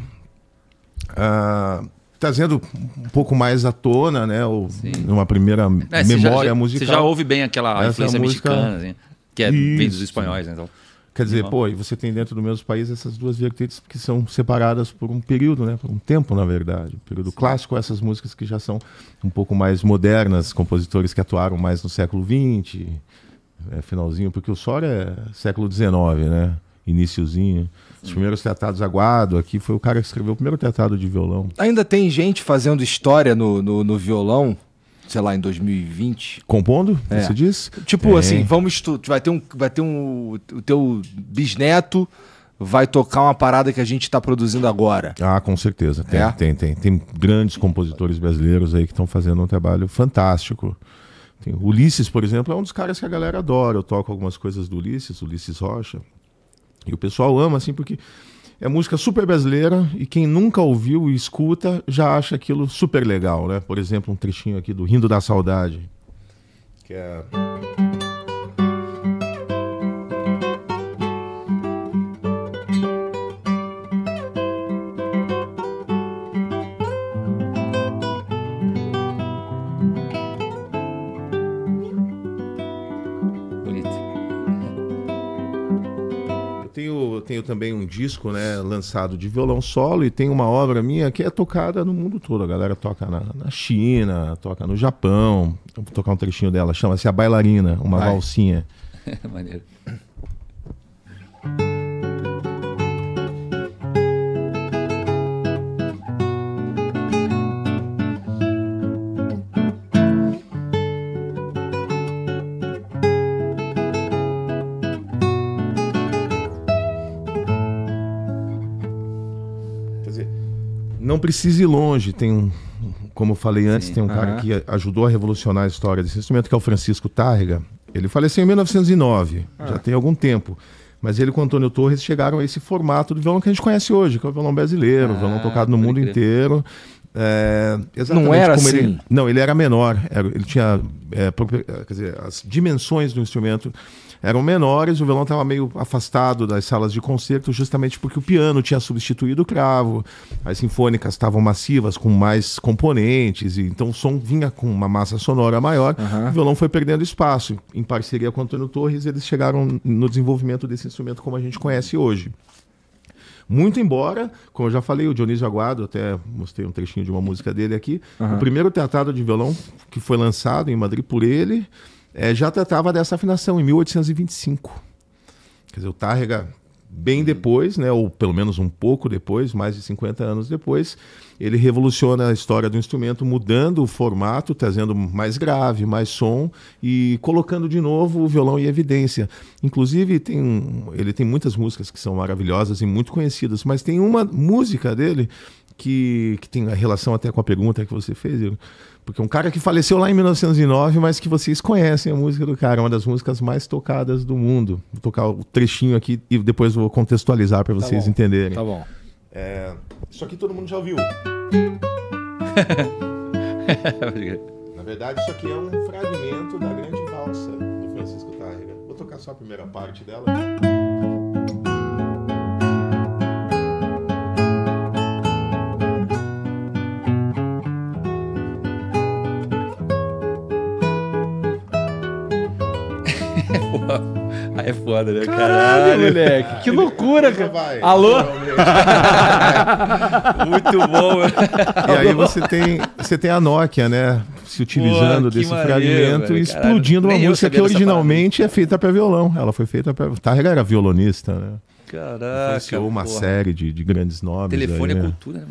uh, trazendo um pouco mais à tona, né? uma primeira é, memória já, musical. Você já ouve bem aquela influência música... mexicana, assim, que é vem dos espanhóis, né? Então, Quer dizer, uhum. pô, e você tem dentro do mesmo país essas duas vertentes que são separadas por um período, né? Por um tempo, na verdade. Um período Sim. clássico, essas músicas que já são um pouco mais modernas, compositores que atuaram mais no século XX, é, finalzinho, porque o Soro é século XIX, né? Iniciozinho. Os primeiros tratados Aguado aqui foi o cara que escreveu o primeiro tratado de violão. Ainda tem gente fazendo história no, no, no violão? sei lá, em 2020. Compondo, é. você disse? Tipo é. assim, vamos estudar. Vai ter um. Vai ter um. O teu bisneto vai tocar uma parada que a gente está produzindo agora. Ah, com certeza. Tem, é? tem, tem. Tem grandes compositores brasileiros aí que estão fazendo um trabalho fantástico. Tem Ulisses, por exemplo, é um dos caras que a galera adora. Eu toco algumas coisas do Ulisses, Ulisses Rocha. E o pessoal ama, assim, porque é música super brasileira e quem nunca ouviu e escuta já acha aquilo super legal, né? Por exemplo, um trechinho aqui do Rindo da Saudade, que é. tenho também um disco, né, lançado de violão solo e tem uma obra minha que é tocada no mundo todo. A galera toca na, na China, toca no Japão. vou tocar um trechinho dela, chama-se A Bailarina, uma Vai. valsinha. Maneiro. Não precisa ir longe, tem um, como eu falei antes, Sim, tem um cara que ajudou a revolucionar a história desse instrumento, que é o Francisco Tárrega. Ele faleceu em 1909, ah. já tem algum tempo. Mas ele com o Antônio Torres chegaram a esse formato do violão que a gente conhece hoje, que é o violão brasileiro, o ah, violão tocado no mundo crer. inteiro. É, não era assim? Ele, não, ele era menor. Era, ele tinha é, dizer, as dimensões do instrumento eram menores, o violão estava meio afastado das salas de concerto, justamente porque o piano tinha substituído o cravo, as sinfônicas estavam massivas, com mais componentes, e então o som vinha com uma massa sonora maior, uhum. o violão foi perdendo espaço. Em parceria com o Antônio Torres, eles chegaram no desenvolvimento desse instrumento como a gente conhece hoje. Muito embora, como eu já falei, o Dionísio Aguado, até mostrei um trechinho de uma música dele aqui, uhum. o primeiro tratado de violão que foi lançado em Madrid por ele, é, já tratava dessa afinação em 1825. Quer dizer, o Tárrega, bem hum. depois, né, ou pelo menos um pouco depois, mais de 50 anos depois, ele revoluciona a história do instrumento, mudando o formato, trazendo mais grave, mais som e colocando de novo o violão em evidência. Inclusive, tem um, ele tem muitas músicas que são maravilhosas e muito conhecidas, mas tem uma música dele que, que tem relação até com a pergunta que você fez, porque um cara que faleceu lá em 1909, mas que vocês conhecem a música do cara, uma das músicas mais tocadas do mundo. Vou tocar o trechinho aqui e depois vou contextualizar para tá vocês tá entenderem. Tá bom. É, isso aqui todo mundo já ouviu. Na verdade, isso aqui é um fragmento da grande valsa do Francisco Tárrega. Vou tocar só a primeira parte dela. Aí é foda, né? Caralho, Caralho moleque. Que loucura, cara. Vai, Alô? Muito bom. Né? e aí você tem, você tem a Nokia, né? Se utilizando Pô, desse fragmento e explodindo uma música que originalmente é feita para violão. Ela foi feita para. Targa tá, era violonista, né? Caraca. Influenciou uma porra. série de, de, grandes nomes. Telefone é aí, é cultura, né?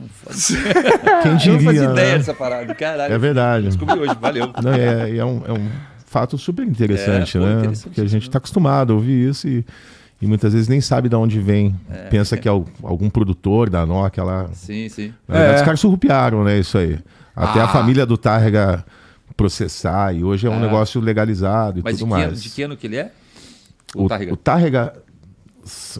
Quem diria? Eu não fazia né? ideia dessa parada, caralho. É verdade. Descobri hoje, valeu. Não, é, é, um, é um fato super interessante, é, né? Porque a gente está acostumado a ouvir isso e, e, muitas vezes nem sabe de onde vem. É, Pensa que é algum produtor da Nokia lá. Sim, sim. Na verdade, é. os caras surrupiaram, né? Isso aí. Até ah. a família do Targa processar e hoje é um é. negócio legalizado e Mas tudo mais. de que ano que ele é? O, o Targa? O Targa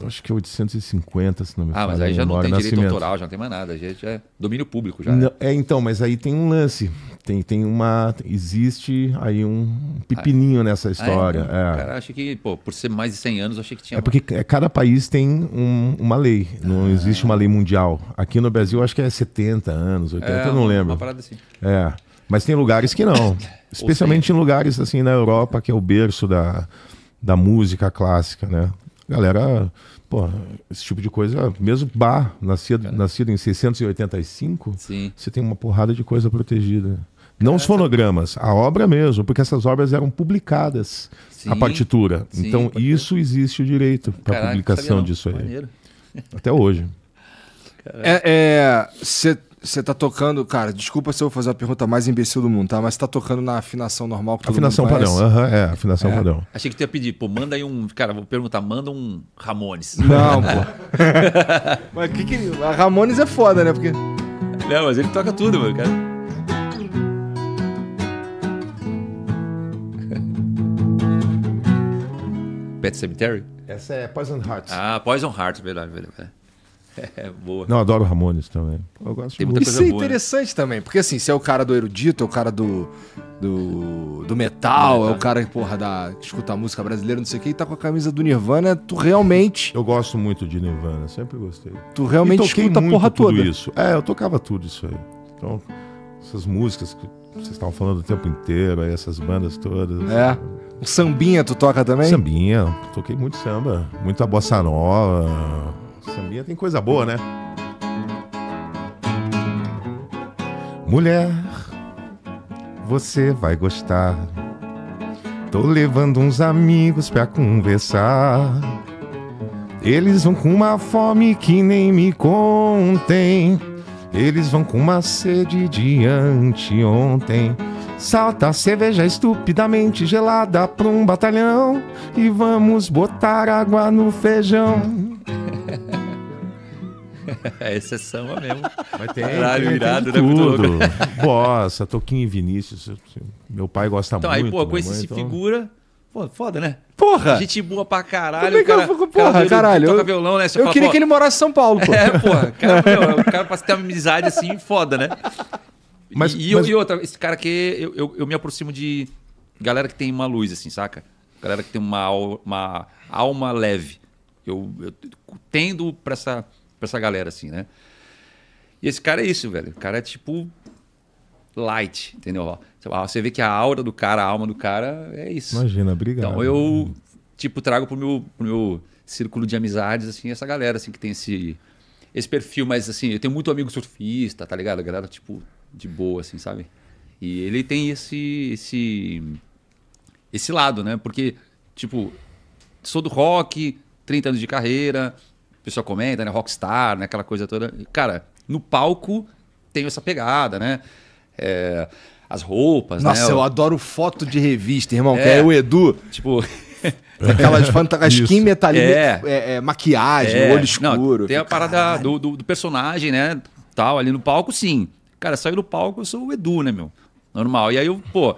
acho que é 850, se não me engano. Ah, mas aí já não tem direito autoral, já não tem mais nada. A gente é domínio público já. Não, né? é, então, mas aí tem um lance. Tem, tem uma. Existe aí um pepininho ah, é. nessa ah, é, história. é? É. Cara, achei que, pô, por ser mais de 100 anos, achei que tinha. É porque é, cada país tem um, uma lei. Não ah. existe uma lei mundial. Aqui no Brasil, acho que é 70 anos, 80, é, eu não lembro. Uma parada assim. É. Mas tem lugares que não. Especialmente em lugares assim na Europa, que é o berço da, da música clássica, né? galera, pô, esse tipo de coisa, mesmo bar, nascido, nascido em 685, Sim. você tem uma porrada de coisa protegida. Não Caraca. os fonogramas, a obra mesmo, porque essas obras eram publicadas, sim, a partitura. Sim, então, isso existe o direito para publicação disso aí. Maneiro. Até hoje. Você é, é, você tá tocando, cara, desculpa se eu vou fazer a pergunta mais imbecil do mundo, tá? Mas você tá tocando na afinação normal que todo afinação mundo Afinação padrão, uhum, é, afinação é. padrão. Achei que tu ia pedir, pô, manda aí um. Cara, vou perguntar, manda um Ramones. Não, pô. mas o que que. É a Ramones é foda, né? Porque. Não, mas ele toca tudo, mano, cara. Pet Cemetery? Essa é Poison Hearts. Ah, Poison Hearts, verdade, verdade. É, boa. Não, adoro Ramones também. Eu gosto Tem muita coisa Isso é né? interessante né? também, porque assim, se é o cara do erudito, é o cara do, do, do metal, é, o cara que, porra, da, que escuta música brasileira, não sei o que, e tá com a camisa do Nirvana, tu realmente. Eu gosto muito de Nirvana, sempre gostei. Tu realmente e toquei escuta a porra tudo toda. isso. É, eu tocava tudo isso aí. Então, essas músicas que vocês estavam falando o tempo inteiro, aí essas bandas todas. É. O sambinha tu toca também? Sambinha, toquei muito samba, muita bossa nova. Sambinha tem coisa boa, né? Mulher, você vai gostar. Tô levando uns amigos pra conversar. Eles vão com uma fome que nem me contem. Eles vão com uma sede de anteontem. Salta a cerveja estupidamente gelada pra um batalhão. E vamos botar água no feijão. é exceção mesmo. Mas tem, Caralho, tem, irado, tem né, tudo. Né? Bossa, Toquinho e Vinícius. Meu pai gosta então, muito. Aí, pô, conheci esse então... figura... Pô, foda, né? Porra! Gente boa pra caralho. Como é que cara, eu fico, porra, cara, caralho. Toca eu, violão, né? Você eu fala, queria pô, que ele morasse em São Paulo, pô. É, porra. Cara, meu, é o cara pra ter uma amizade assim, foda, né? Mas, e, mas... e outra, esse cara que eu, eu, eu, me aproximo de galera que tem uma luz, assim, saca? Galera que tem uma, uma alma leve. Eu, eu tendo pra essa pra essa galera, assim, né? E esse cara é isso, velho. O cara é tipo light, entendeu? Você vê que a aura do cara, a alma do cara é isso. Imagina, obrigado. Então eu, tipo, trago pro meu, pro meu círculo de amizades, assim, essa galera, assim, que tem esse, esse perfil, mas assim, eu tenho muito amigo surfista, tá ligado? A galera, tipo, de boa, assim, sabe? E ele tem esse, esse, esse lado, né? Porque, tipo, sou do rock, 30 anos de carreira, pessoal comenta, né? Rockstar, né? Aquela coisa toda. Cara, no palco tem essa pegada, né? É, as roupas, Nossa, né? eu adoro foto de revista, irmão. É, que é o Edu. Tipo. Aquelas fantasias. Skin metalinha, é. é. é, maquiagem, é. olho escuro. Não, tem a parada do, do, do, personagem, né? Tal, ali no palco, sim. Cara, saiu do palco, eu sou o Edu, né, meu? Normal. E aí eu, pô,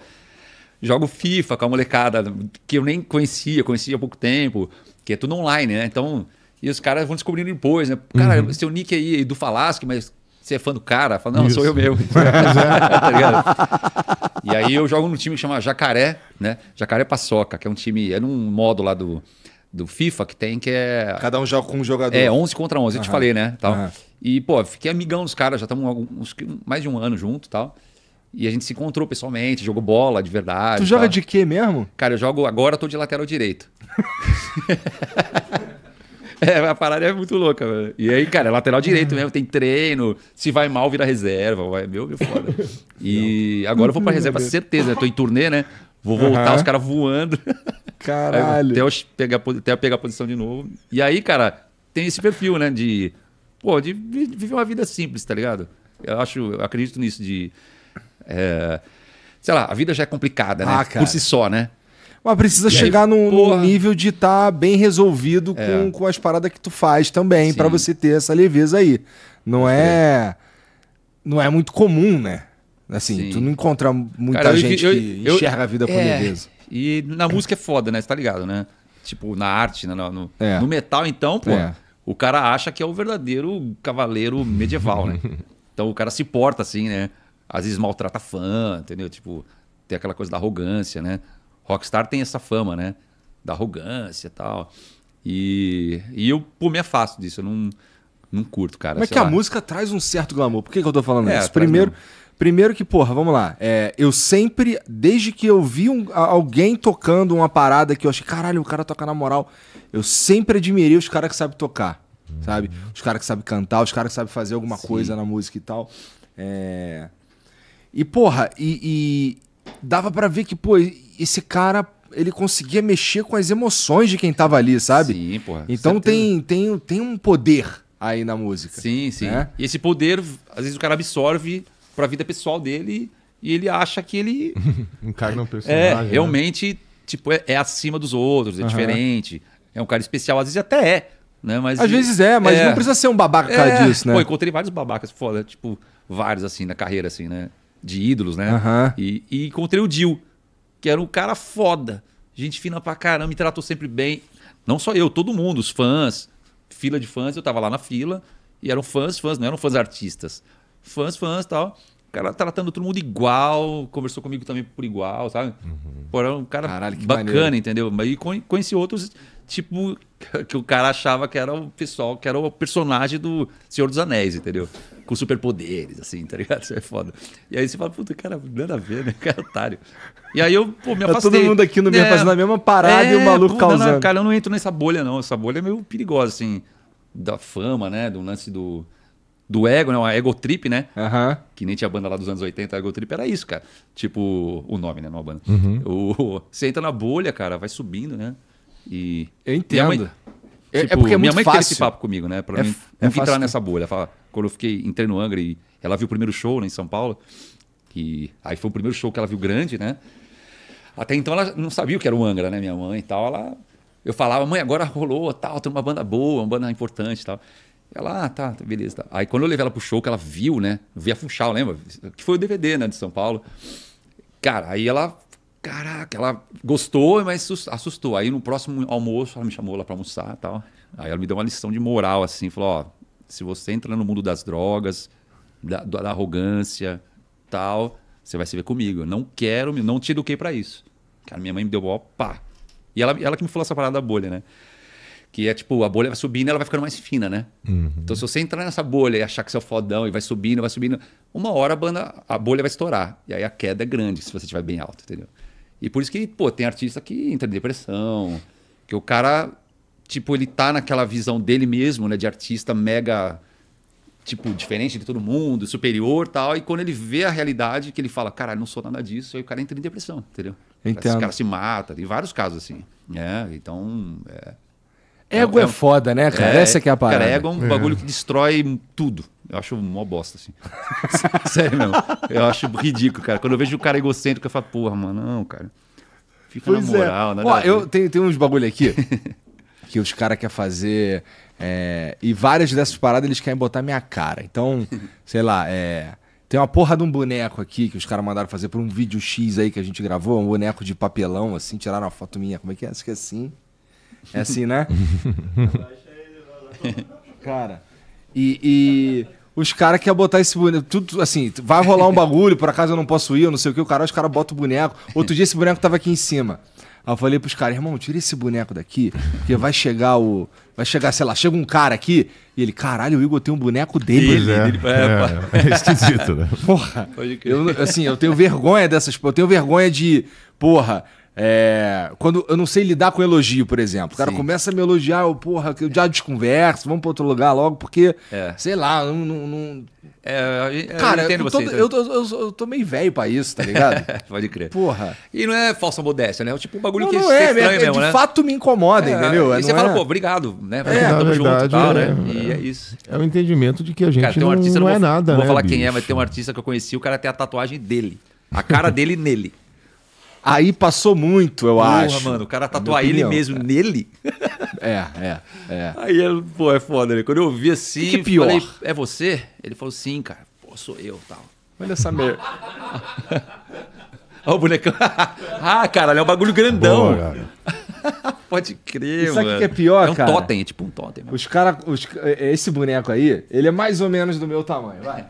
jogo FIFA com a molecada que eu nem conhecia, conhecia há pouco tempo, que é tudo online, né? Então, e os caras vão descobrindo depois, né? Cara, uhum. seu nick aí do Falasque, mas você é fã do cara? Fala, não, Isso. sou eu mesmo. tá e aí eu jogo num time que chama Jacaré, né? Jacaré Paçoca, que é um time, é num modo lá do, do FIFA que tem que é. Cada um joga com um jogador. É, 11 contra 11, uhum. eu te falei, né? Tal. Uhum. E, pô, fiquei amigão dos caras, já estamos mais de um ano junto tal. E a gente se encontrou pessoalmente, jogou bola de verdade. Tu joga tal. de quê mesmo? Cara, eu jogo agora, tô de lateral direito. É, a parada é muito louca, velho. E aí, cara, é lateral direito mesmo, tem treino. Se vai mal, vira reserva. Vai, meu, meu foda. E Não. agora eu vou pra reserva, certeza. Tô em turnê, né? Vou voltar, os caras voando. Caralho. Até eu, pegar, até eu pegar a posição de novo. E aí, cara, tem esse perfil, né? De. Pô, de viver uma vida simples, tá ligado? Eu acho, eu acredito nisso, de. É, sei lá, a vida já é complicada, né? Ah, Por si só, né? Mas precisa e chegar aí, num, num, nível de estar tá bem resolvido é. com, com as paradas que tu faz também, para você ter essa leveza aí. Não é, não é muito comum, né? Assim, Sim. tu não encontra muita Cara, gente eu, eu, que enxerga eu, a vida com é, leveza. E na música é foda, né? Você tá ligado, né? Tipo, na arte, né? no, no, é. no metal, então, pô, é. o cara acha que é o verdadeiro cavaleiro medieval, né? Então o cara se porta assim, né? Às vezes maltrata fã, entendeu? Tipo, tem aquela coisa da arrogância, né? Rockstar tem essa fama, né? Da arrogância e tal. E, e eu pô, me afasto disso, eu não, não curto, cara. Mas que lá. a música traz um certo glamour. Por que, que eu tô falando é, isso? Primeiro, primeiro que, porra, vamos lá. É, eu sempre, desde que eu vi um, alguém tocando uma parada que eu achei, caralho, o cara toca na moral. Eu sempre admirei os caras que sabem tocar, sabe? Os caras que sabem cantar, os caras que sabem fazer alguma Sim. coisa na música e tal. É... E, porra, e, e dava para ver que, pô, esse cara ele conseguia mexer com as emoções de quem tava ali, sabe? Sim, porra. Então tem, tem, tem um poder aí na música. Sim, sim. Né? E esse poder, às vezes o cara absorve pra vida pessoal dele e ele acha que ele. Encarna um é, personagem. É, né? realmente, tipo, é, é, acima dos outros, é uhum. diferente. É um cara especial, às vezes até é. Né? Mas, às vezes é, mas é. não precisa ser um babaca é. disso, né? Pô, encontrei vários babacas foda, tipo, vários assim, na carreira, assim, né? De ídolos, né? Uhum. E, e encontrei o Dil que era um cara foda, gente fina pra caramba, me tratou sempre bem. Não só eu, todo mundo, os fãs, fila de fãs, eu tava lá na fila, e eram fãs, fãs, não eram fãs artistas. Fãs, fãs tal. O cara tratando todo mundo igual, conversou comigo também por igual, sabe? Uhum. Pô, era um cara Caralho, bacana, maneiro. entendeu? Mas conheci outros, tipo, que o cara achava que era o pessoal, que era o personagem do Senhor dos Anéis, entendeu? com superpoderes, assim, tá ligado? Isso é foda. E aí você fala, puta, cara, nada a ver, né? Cara, otário. E aí eu, pô, me afastei. Tá todo mundo aqui no é, fazendo a mesma parada é, e o é, maluco pô, causando. Não, cara, eu não entro nessa bolha, não. Essa bolha é meio perigosa, assim, da fama, né? Do lance do do ego, né? Uma ego trip, né? Que nem tinha banda lá dos anos 80, ego trip era isso, cara. Tipo, o nome, né? Não a banda. Uhum. O, você entra na bolha, cara, vai subindo, né? E. Eu entendo. Mãe, é, é tipo, é, porque é minha minha mãe fácil. esse papo comigo, né? Pra é, mim, é entrar né? nessa bolha. Fala, quando eu fiquei, entrei no Angra ela viu o primeiro show né, em São Paulo, que aí foi o primeiro show que ela viu grande, né? Até então ela não sabia o que era o Angra, né? Minha mãe e tal, ela... Eu falava, mãe, agora rolou, tal, tem uma banda boa, uma banda importante e tal. Ela, ah, tá, beleza. Tá. Aí quando eu levei ela pro show, que ela viu, né? Via Funchal, lembra? Que foi o DVD, né, de São Paulo. Cara, aí ela, caraca, ela gostou, mas assustou. Aí no próximo almoço, ela me chamou lá pra almoçar e tal. Aí ela me deu uma lição de moral, assim, falou, ó se você entra no mundo das drogas, da, da arrogância, tal, você vai se ver comigo. Eu não quero, não te eduquei para isso. Cara, minha mãe me deu ó, pá. E ela, ela que me falou essa parada da bolha, né? Que é tipo, a bolha vai subindo ela vai ficando mais fina, né? Uhum. Então, se você entrar nessa bolha e achar que você é o fodão e vai subindo, vai subindo, uma hora a, banda, a bolha vai estourar. E aí a queda é grande se você estiver bem alto, entendeu? E por isso que, pô, tem artista que entra em depressão, que o cara tipo, ele tá naquela visão dele mesmo, né? De artista mega, tipo, diferente de todo mundo, superior tal. E quando ele vê a realidade, que ele fala, cara, não sou nada disso, aí o cara entra em depressão, entendeu? Entendo. Esse cara se mata, tem vários casos assim. É, então. É... é ego é, é, foda, né, cara? É, Essa que é a parada. Cara, ego é um bagulho que é. destrói tudo. Eu acho mó bosta, assim. Sério mesmo. Eu acho ridículo, cara. Quando eu vejo o cara egocêntrico, eu falo, porra, mano, não, cara. Fica pois na é. moral, é. né? Ó, eu tenho, tenho uns bagulho aqui. que os caras querem fazer. É, e várias dessas paradas eles querem botar minha cara. Então, sei lá, é, tem uma porra de um boneco aqui que os caras mandaram fazer por um vídeo X aí que a gente gravou, um boneco de papelão, assim, tiraram uma foto minha. Como é que é? Acho que é assim. É assim, né? cara. E, e os caras querem botar esse boneco. Tudo assim, vai rolar um bagulho, por acaso eu não posso ir, eu não sei o que, o cara, os caras botam o boneco. Outro dia esse boneco tava aqui em cima. Aí eu falei pros caras, irmão, tira esse boneco daqui, porque vai chegar o. Vai chegar, sei lá, chega um cara aqui e ele, caralho, o Igor tem um boneco dele. Ele, é, é, é, é, esquisito, né? Porra. Eu, assim, eu tenho vergonha dessas. Eu tenho vergonha de. Porra, é, quando eu não sei lidar com elogio, por exemplo. O cara Sim. começa a me elogiar, eu, porra, eu já desconverso, vamos para outro lugar logo, porque, é. sei lá, não. não, não... É, eu, cara, né? eu, tô, eu, eu, tô meio velho pra isso, tá ligado? Pode crer. Porra. E não é falsa modéstia, né? É tipo um bagulho não, que não é, estranho é, é, mesmo, De né? fato me incomoda, é, entendeu? E é, você fala, pô, obrigado, né? É, na verdade, junto, tal, né? E é isso. É o entendimento de que a gente cara, um artista, não, não vou, é nada, Não vou né, falar quem é, mas tem um artista que eu conheci, o cara tem a tatuagem dele. A cara dele nele. Aí passou muito, eu Porra, acho. mano, o cara é tatuar ele mesmo é. nele? É, é, é. Aí, pô, é foda, né? Quando eu vi assim. Que, que é pior? Falei, é você? Ele falou, sim, cara. Pô, sou eu tal. Olha essa merda. Olha o bonecão. ah, cara, ele é um bagulho grandão. Boa, Pode crer, Isso mano. Sabe o que é pior, cara? É um cara? totem, é tipo um totem. Mano. Os cara, os, é, esse boneco aí, ele é mais ou menos do meu tamanho, vai.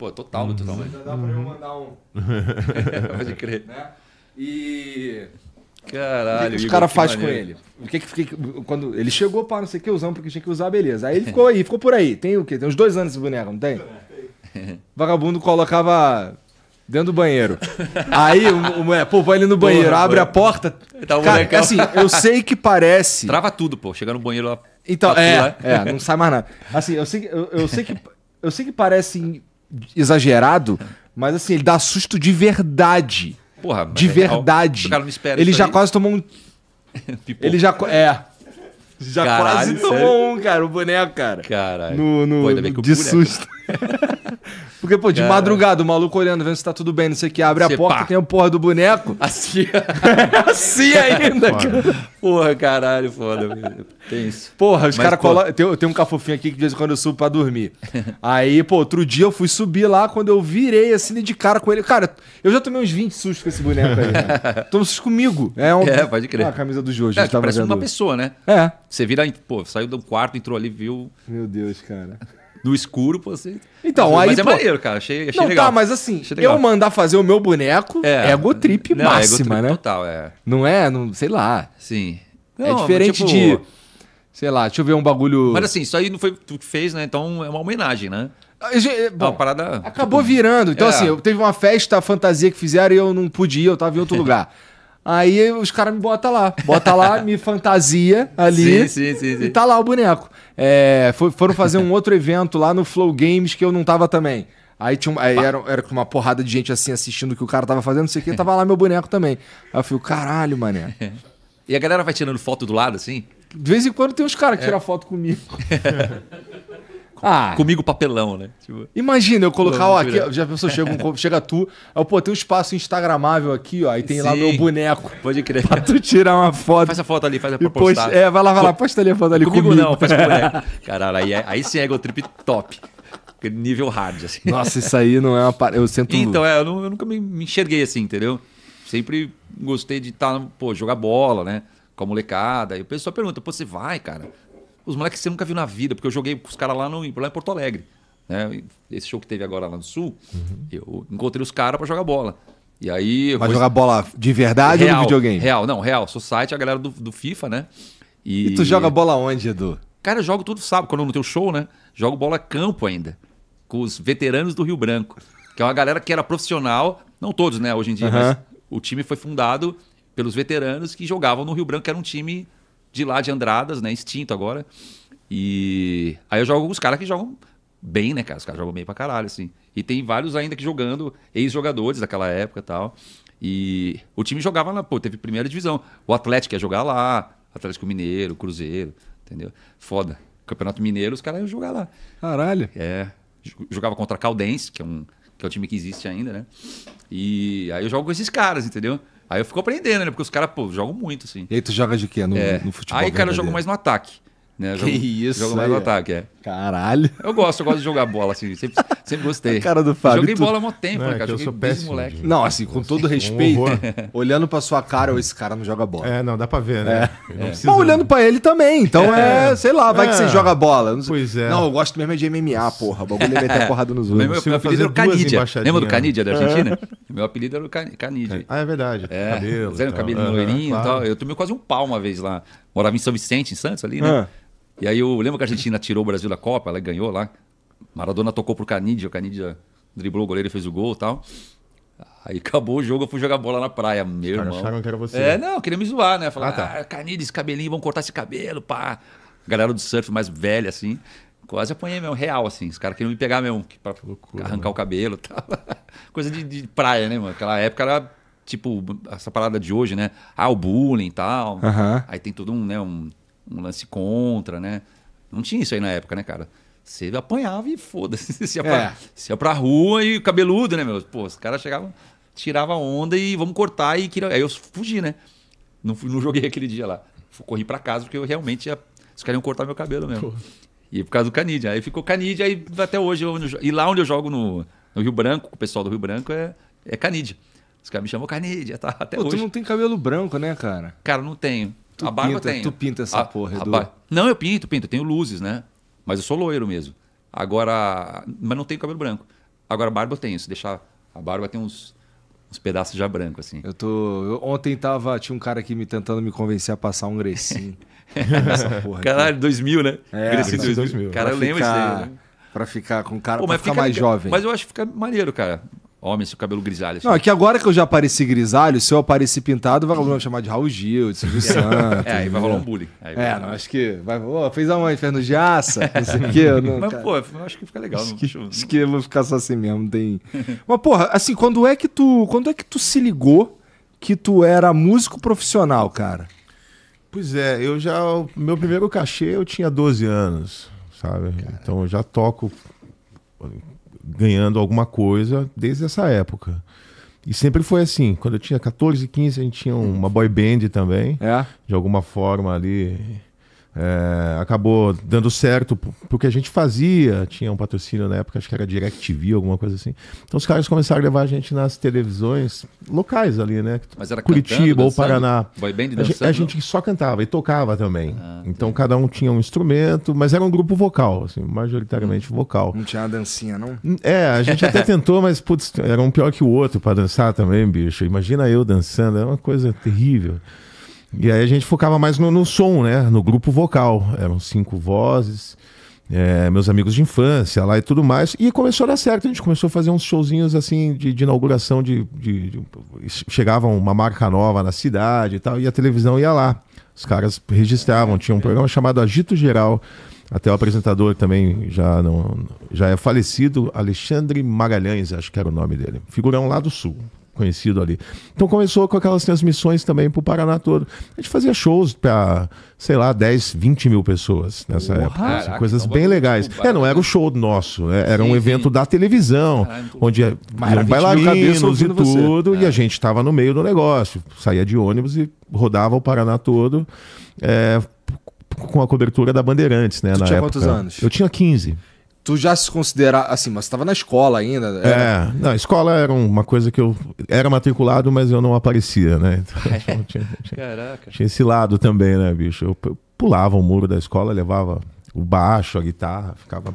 Pô, total, hum. totalmente. Já dá pra eu mandar um. Pode crer. Né? E. Caralho. O que, os caras fazem com ele? O que, que, que, quando ele chegou para não sei o que usar porque tinha que usar, beleza. Aí ele ficou aí, ficou por aí. Tem o quê? Tem uns dois anos esse boneco, não tem? Vagabundo colocava dentro do banheiro. Aí o, o moleque, pô, vai ali no banheiro, Porra, abre a porta. Tá cara, assim, eu sei que parece. Trava tudo, pô. Chega no banheiro lá. Então, tá é, é, não sai mais nada. Assim, eu sei, eu, eu sei que. Eu sei que parece exagerado, mas assim, ele dá susto de verdade. Porra, de é verdade. É, ó, ele já aí. quase tomou um. Tipo, ele já. É. Já Caralho, quase tomou um, cara, o boneco, cara. Caralho. No, no, pô, de né? susto. Porque, pô, de Caralho. madrugada, o maluco olhando, vendo se tá tudo bem, não sei o que, abre Cê a porta, pá. tem o porra do boneco. Assim. assim ainda, cara. Porra, caralho, foda. Tem isso. Porra, os caras colam. eu tenho um cafofinho aqui que de vez em quando eu subo pra dormir. Aí, pô, outro dia eu fui subir lá, quando eu virei assim de cara com ele. Cara, eu já tomei uns 20 sustos com esse boneco aí. Né? Toma sustos comigo. É, um... é pode crer. Ah, a camisa do Jojo. É, parece vendo. uma pessoa, né? É. Você vira, pô, saiu do quarto, entrou ali, viu. Meu Deus, cara. No escuro, pô, você. Assim. Então, mas aí. Mas é pô... maneiro, cara. Achei, achei não, tá, legal. Tá, mas assim, eu mandar fazer o meu boneco é, é ego trip não, é máxima, ego trip né? Total, é. Não é? Não, sei lá. Sim. É não, é diferente mas, tipo... de. Sei lá, deixa eu ver um bagulho. Mas assim, isso aí não foi tu que fez, né? Então é uma homenagem, né? Ah, bom, ah, parada... Acabou tipo... virando. Então, é. assim, eu teve uma festa fantasia que fizeram e eu não pude ir, eu tava em outro lugar. Aí os caras me botam lá. Bota lá, me fantasia ali. Sim, sim, sim, sim. E tá lá o boneco. É, foram fazer um outro evento lá no Flow Games que eu não tava também. Aí, tinha aí ah. era, era uma porrada de gente assim assistindo o que o cara tava fazendo, não sei o que, tava lá meu boneco também. Aí eu falei, caralho, mané. E a galera vai tirando foto do lado, assim? De vez em quando tem uns caras que é. tiram foto comigo. Ah. Comigo papelão, né? Tipo... Imagina eu colocar, ó, aqui, já pensou, chega, um, chega tu, aí, pô, tem um espaço instagramável aqui, ó, e tem Sim. lá meu boneco. Pode crer. Pra tu tirar uma foto. Faz a foto ali, faz a postar. é, vai lá, vai lá, posta ali a foto ali comigo. comigo. não, faz com o boneco. Caralho, aí, é, aí sim é ego trip top nível hard, assim. Nossa, isso aí não é uma parada. Eu sinto. Então, é, eu, não, eu nunca me, enxerguei assim, entendeu? Sempre gostei de estar, tá, pô, jogar bola, né? Com a molecada. E o pessoal pergunta, pô, você vai, cara? Os moleques que você nunca viu na vida, porque eu joguei com os caras lá, lá em Porto Alegre. Né? Esse show que teve agora lá no Sul, uhum. eu encontrei os caras para jogar bola. E aí. Mas jogar bola de verdade real, ou no videogame? Real, não, real. Society, a galera do, do FIFA, né? E... e tu joga bola onde, Edu? Cara, eu jogo todo sábado, quando eu não tenho show, né? Jogo bola campo ainda. Com os veteranos do Rio Branco. Que é uma galera que era profissional, não todos, né, hoje em dia, uhum. mas o time foi fundado pelos veteranos que jogavam no Rio Branco, que era um time de lá de Andradas, né? Extinto agora. E aí eu jogo com os caras que jogam bem, né, cara? Os caras jogam bem pra caralho, assim. E tem vários ainda que jogando, ex-jogadores daquela época e tal. E o time jogava na, pô, teve primeira divisão. O Atlético ia jogar lá, Atlético Mineiro, Cruzeiro, entendeu? Foda. Campeonato Mineiro, os caras iam jogar lá. Caralho. É. Jogava contra Caldense, que é um que é o time que existe ainda, né? E aí eu jogo com esses caras, entendeu? Aí eu fico aprendendo, né? Porque os caras, pô, jogam muito, assim. E aí tu joga de quê? No, é. no futebol? Aí, cara, verdadeiro. eu jogo mais no ataque. Né? Jogo, que isso? Jogo mais no ataque, é. Caralho. Eu gosto, eu gosto de jogar bola, assim. Sempre, sempre gostei. A cara do Fábio. Joguei tu... bola há muito tempo, não, é cara. Eu sou péssimo. Moleque. Não, assim, com todo assim, respeito, um olhando pra sua cara, esse cara não joga bola. É, não, dá pra ver, né? É. Não é. Mas olhando pra ele também. Então é, é sei lá, vai que é. você joga bola. Não sei. Pois é. Não, eu gosto mesmo de MMA, porra. O bagulho é meter a porrada nos olhos Meu, apelido era o Canidia. Lembra do Canidia da Argentina? Meu apelido era o Canidia. Ah, é verdade. É. Cabelo. Cabelo, cabelo e tal. Eu tomei quase um pau uma vez lá. Morava em São Vicente, em Santos, ali, né? Ah. E aí eu lembro que a Argentina tirou o Brasil da Copa, ela ganhou lá. Maradona tocou pro Canidia, o Canidia driblou o goleiro e fez o gol e tal. Aí acabou o jogo, eu fui jogar bola na praia, meu Os irmão. acharam que era você. É, não, queria me zoar, né? Falar, ah, tá. ah cabelinho, vão cortar esse cabelo, pá. Galera do surf mais velha, assim. Quase apanhei mesmo, real, assim. Os caras queriam me pegar mesmo, pra loucura, arrancar mano. o cabelo e tal. Coisa de, de, praia, né, mano? Aquela época era, tipo, essa parada de hoje, né? Ah, o bullying e tal. Uh -huh. Aí tem todo um, né, um um lance contra, né? Não tinha isso aí na época, né, cara? Você apanhava e foda-se. Você, ia pra, é. ia pra rua e cabeludo, né, meu? Pô, os caras chegavam, tirava onda e vamos cortar. E queria... Aí eu fugi, né? Não, não joguei aquele dia lá. Corri pra casa porque eu realmente ia... Os caras iam cortar meu cabelo mesmo. Pô. E por causa do Canid. Aí ficou Canid, aí até hoje. Eu... e lá onde eu jogo no, no Rio Branco, o pessoal do Rio Branco é, é Canid. Os caras me chamam Canídia, é, tá? Até Pô, hoje. Tu não tem cabelo branco, né, cara? Cara, não tenho. Tu a barba tem. Tu pinta essa a, porra, Edu. Não, eu pinto, pinto. Eu tenho luzes, né? Mas eu sou loiro mesmo. Agora. Mas não tenho cabelo branco. Agora, a barba eu tenho. Se deixar. A barba tem uns, uns pedaços já branco, assim. Eu tô. Eu, ontem tava. Tinha um cara aqui me tentando me convencer a passar um grecinho. essa porra. Caralho, 2000, né? É, grecinho 2000. 2000. Cara, pra eu ficar, lembro disso aí. Né? Pra ficar com cara. Pô, pra ficar fica, mais jovem. Mas eu acho que fica maneiro, cara. Homem, seu cabelo grisalho. Assim. Não, é que agora que eu já apareci grisalho, se eu apareci pintado, vai me chamar de Raul Gil, de Silvio é, Santos. É, aí vai rolar um bullying. Aí é, não, acho que. Vai, oh, fez uma inferno de aça. Não sei o quê. Não, Mas, cara... pô, acho que fica legal. Acho que, acho que eu vou ficar só assim mesmo. Tem... Mas, porra, assim, quando é que tu. Quando é que tu se ligou que tu era músico profissional, cara? Pois é, eu já. Meu primeiro cachê eu tinha 12 anos, sabe? Cara. Então eu já toco ganhando alguma coisa desde essa época. E sempre foi assim. Quando eu tinha 14, 15, a gente tinha uma boy band também. É. De alguma forma ali é, acabou dando certo porque a gente fazia, tinha um patrocínio na época, acho que era DirecTV, alguma coisa assim. Então os caras começaram a levar a gente nas televisões locais ali, né? Mas era Curitiba ou Paraná. dançando, a, gente, a gente só cantava e tocava também. Ah, então cada um tinha um instrumento, mas era um grupo vocal, assim, majoritariamente hum, vocal. Não tinha uma dancinha, não? É, a gente até tentou, mas putz, era um pior que o outro para dançar também, bicho. Imagina eu dançando, era é uma coisa terrível. E aí a gente focava mais no, no som, né? No grupo vocal. Eram cinco vozes. É, meus amigos de infância lá e tudo mais. E começou a dar certo, a gente começou a fazer uns showzinhos assim de, de inauguração de, de, de, Chegava uma marca nova na cidade e tal, e a televisão ia lá. Os caras registravam, tinha um programa chamado Agito Geral. Até o apresentador também já não já é falecido, Alexandre Magalhães, acho que era o nome dele. Figurão lá do Sul, conhecido ali. Então começou com aquelas transmissões também para o Paraná todo. A gente fazia shows para, sei lá, 10, 20 mil pessoas nessa Uau, época. Caraca, coisas então bem legais. Desculpa, é, não era o show nosso, né? era sim, um evento sim. da televisão, Caramba, ah, onde eram bailarinos e tudo, você. e é. a gente estava no meio do negócio. Saía de ônibus e rodava o Paraná todo. É, com a cobertura da Bandeirantes, né? Tu na tinha época. quantos anos? Eu tinha 15. Tu já se considera assim, mas estava na escola ainda? Era... Né? É, na escola era uma coisa que eu era matriculado, mas eu não aparecia, né? Então, tinha, tinha, Caraca. Tinha esse lado também, né, bicho? Eu, pulava o muro da escola, levava o baixo, a guitarra, ficava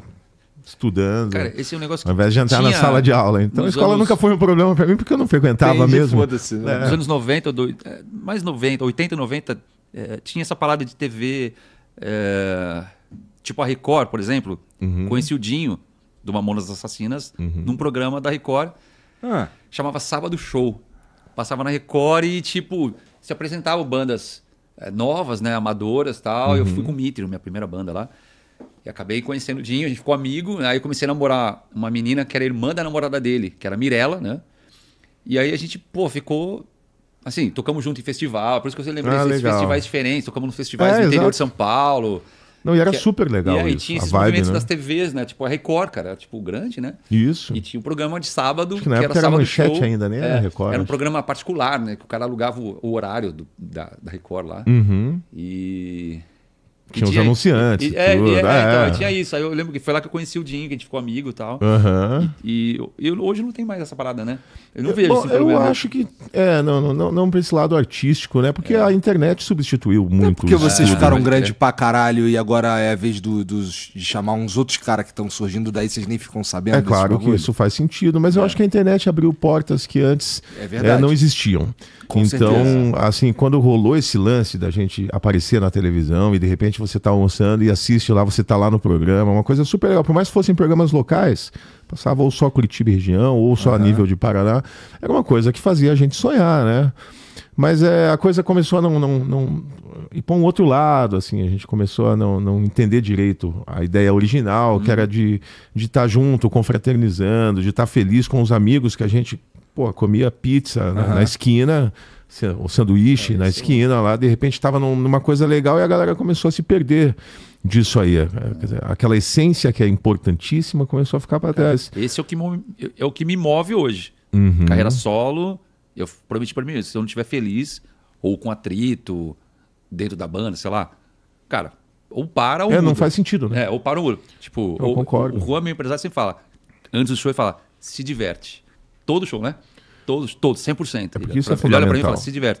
estudando. Cara, esse é um negócio que. Ao invés de entrar na sala de aula. Então a escola anos... nunca foi um problema para mim, porque eu não frequentava Entendi, mesmo. Foda-se. Né? É. Nos anos 90, do... É, mais 90, 80, 90, é, tinha essa parada de TV. É Tipo a Record, por exemplo. Uhum. Conheci o Dinho, do Mamonas Assassinas, uhum. num programa da Record. Ah. Chamava Sábado Show. Passava na Record e, tipo, se apresentava bandas é, novas, né? Amadoras tal. Uhum. Eu fui uhum. com o Mitrio, minha primeira banda lá. E acabei conhecendo o Dinho, a gente ficou amigo. Aí eu comecei a namorar uma menina que era irmã da namorada dele, que era Mirella, né? E aí a gente, pô, ficou. Assim, tocamos junto em festival, por isso que eu lembrei ah, desses legal. festivais diferentes, tocamos nos festivais é, exato. interior de São Paulo. Não, e era que, é- super legal. E aí isso, tinha esses vibe, movimentos né? das TVs, né? Tipo a Record, cara, era, tipo grande, né? Isso. E tinha o um programa de sábado, Acho que, na que época era, era manchete show, ainda, né? Era, Record, era um programa particular, né? Que o cara alugava o, o horário do, da, da Record lá. Uhum. E tinha os anunciantes. E, é, é, é, então, tinha isso. Aí eu lembro que foi lá que eu conheci o Dinho, que a gente ficou amigo e tal. Uhum. E, e eu, hoje não tem mais essa parada, né? Eu não é, vejo Bom, Eu acho que. É, não, não, não, não pra esse lado artístico, né? Porque é. a internet substituiu é muito. Não porque vocês ficaram né? grande pra caralho e agora é a vez do, dos, de chamar uns outros caras que estão surgindo, daí vocês nem ficam sabendo. É claro que isso faz sentido, mas eu acho que a internet abriu portas que antes não existiam. Com então, certeza. assim, quando rolou esse lance da gente aparecer na televisão e de repente você está almoçando e assiste lá, você está lá no programa, uma coisa super legal. Por mais que fossem programas locais, passava ou só Curitiba e região, ou só uhum. a nível de Paraná, era uma coisa que fazia a gente sonhar, né? Mas é, a coisa começou a não, não, não ir para um outro lado, assim, a gente começou a não, não entender direito a ideia original, uhum. que era de estar de tá junto, confraternizando, de estar tá feliz com os amigos que a gente pô, comia pizza na, uhum. na esquina, o sanduíche é, na esquina lá, de repente estava num, numa coisa legal e a galera começou a se perder disso aí. É, dizer, aquela essência que é importantíssima começou a ficar para é, trás. Esse é o, que, é o que me move hoje. Uhum. Carreira solo, eu prometi para mim, se eu não estiver feliz, ou com atrito, dentro da banda, sei lá, cara, ou para ou. É, muda. não faz sentido, né? É, ou para o muro. Tipo, eu ou, concordo. O Juan, meu empresário, sempre fala, antes do show, ele fala, se diverte todo show, né? Todos, todos, 100%. É porque isso é Ele olha pra mim e fala, se diverte.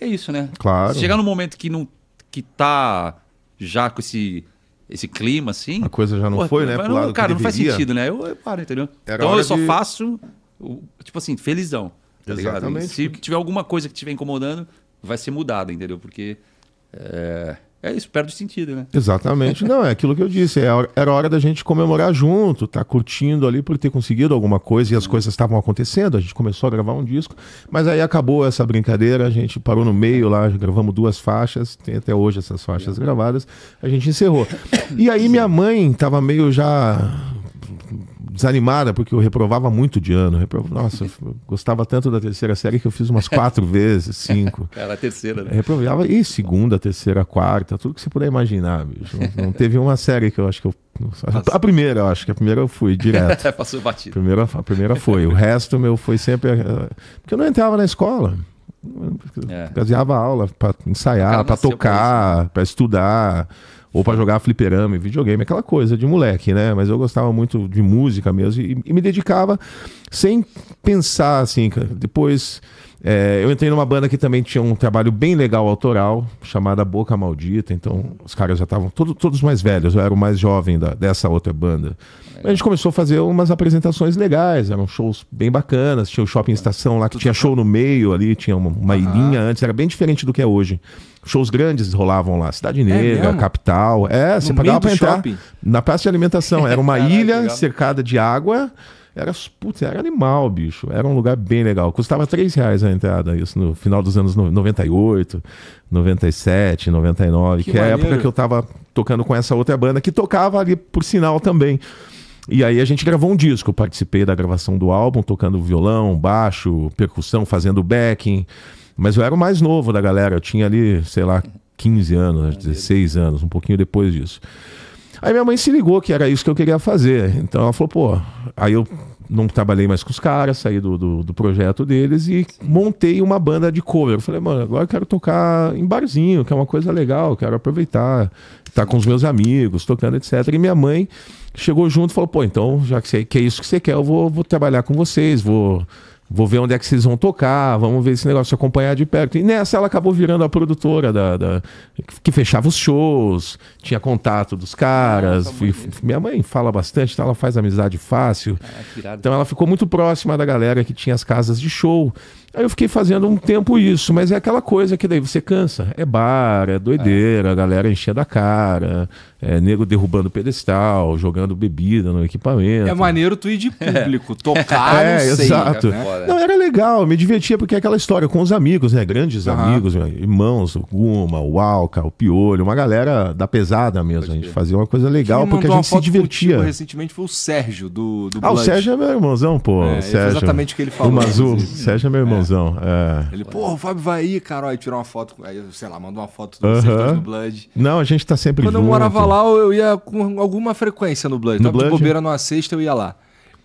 É isso, né? Claro. Se chegar num momento que não que tá já com esse esse clima assim, a coisa já não pô, foi, né? Mas, não, cara, não faz sentido, né? Eu, eu paro, entendeu? Era então eu só de... faço tipo assim, felizão. Tá Exatamente. Se tiver alguma coisa que estiver incomodando, vai ser mudada entendeu? Porque é é isso, perde sentido, né? Exatamente. Não, é aquilo que eu disse. É era hora da gente comemorar junto, tá curtindo ali por ter conseguido alguma coisa e as coisas estavam acontecendo. A gente começou a gravar um disco, mas aí acabou essa brincadeira, a gente parou no meio lá, gravamos duas faixas, tem até hoje essas faixas gravadas, a gente encerrou. E aí minha mãe tava meio já desanimada, porque eu reprovava muito de ano. Repro... Nossa, eu gostava tanto da terceira série que eu fiz umas quatro vezes, cinco. Era a terceira, né? Reprovava e segunda, terceira, quarta, tudo que você puder imaginar, bicho. Não, teve uma série que eu acho que eu. A primeira, eu acho que a primeira eu fui direto. Passou batido. Primeira, a primeira foi. O resto meu foi sempre. Eh, porque eu não entrava na escola. Eu é. Fazia aula para ensaiar, para tocar, né? para estudar ou para jogar fliperama e videogame, aquela coisa de moleque, né? Mas eu gostava muito de música mesmo e, e me dedicava sem pensar assim, Depois é, eu entrei numa banda que também tinha um trabalho bem legal autoral, chamada Boca Maldita. Então, os caras já estavam todo, todos mais velhos, eu era o mais jovem da, dessa outra banda. A gente começou a fazer umas apresentações legais, eram shows bem bacanas. Tinha o Shopping Estação lá, que tinha show no meio ali, tinha uma, uma ilhinha antes, era bem diferente do que é hoje. Shows grandes rolavam lá, Cidade é Negra, é Capital. É, no você pagava pra entrar shopping? na praça de alimentação. Era uma Caraca, ilha legal. cercada de água. Era, putz, era animal, bicho. Era um lugar bem legal. Custava 3 reais a entrada, isso no final dos anos 98, 97, 99, que, que é a época que eu tava tocando com essa outra banda, que tocava ali por sinal também. E aí a gente gravou um disco, eu participei da gravação do álbum, tocando violão, baixo, percussão, fazendo backing. Mas eu era o mais novo da galera, eu tinha ali, sei lá, 15 anos, 16 anos, um pouquinho depois disso. Aí minha mãe se ligou que era isso que eu queria fazer. Então ela falou, pô, aí eu não trabalhei mais com os caras, saí do, do, do, projeto deles e montei uma banda de cover. Eu falei, mano, agora eu quero tocar em barzinho, que é uma coisa legal, quero aproveitar, estar tá com os meus amigos, tocando, etc. E minha mãe chegou junto e falou, pô, então, já que, você, que é isso que você quer, eu vou, vou trabalhar com vocês, vou Vou ver onde é que vocês vão tocar, vamos ver esse negócio acompanhar de perto. E nessa ela acabou virando a produtora da, da que fechava os shows, tinha contato dos caras. Ah, tá fui, minha mãe fala bastante, então ela faz amizade fácil. Ah, então ela ficou muito próxima da galera que tinha as casas de show. Aí eu fiquei fazendo um tempo isso, mas é aquela coisa que daí você cansa. É bar, é doideira, a galera enchendo a cara, é nego derrubando pedestal, jogando bebida no equipamento. É maneiro tu ir de público, tocar, é, não sei, exato. Né? Não, era legal, me divertia porque é aquela história com os amigos, né? Grandes uhum. amigos, irmãos, o Guma, o Alca, o Piolho, uma galera da pesada mesmo. a gente fazia uma coisa legal porque a gente se divertia. recentemente foi o Sérgio do, do Ah, Blood. o Sérgio é meu irmãozão, pô. É, Sérgio. Exatamente o que ele falou. o Mazu, Sérgio é meu irmão. É. Ele, porra, o Fábio vai aí, cara. Aí tirou uma foto, aí, sei lá, mandou uma foto do uh -huh. no Blood. Não, a gente tá sempre Quando junto. eu morava lá, eu ia com alguma frequência no Blood. No Tava Blood? de bobeira numa sexta, eu ia lá.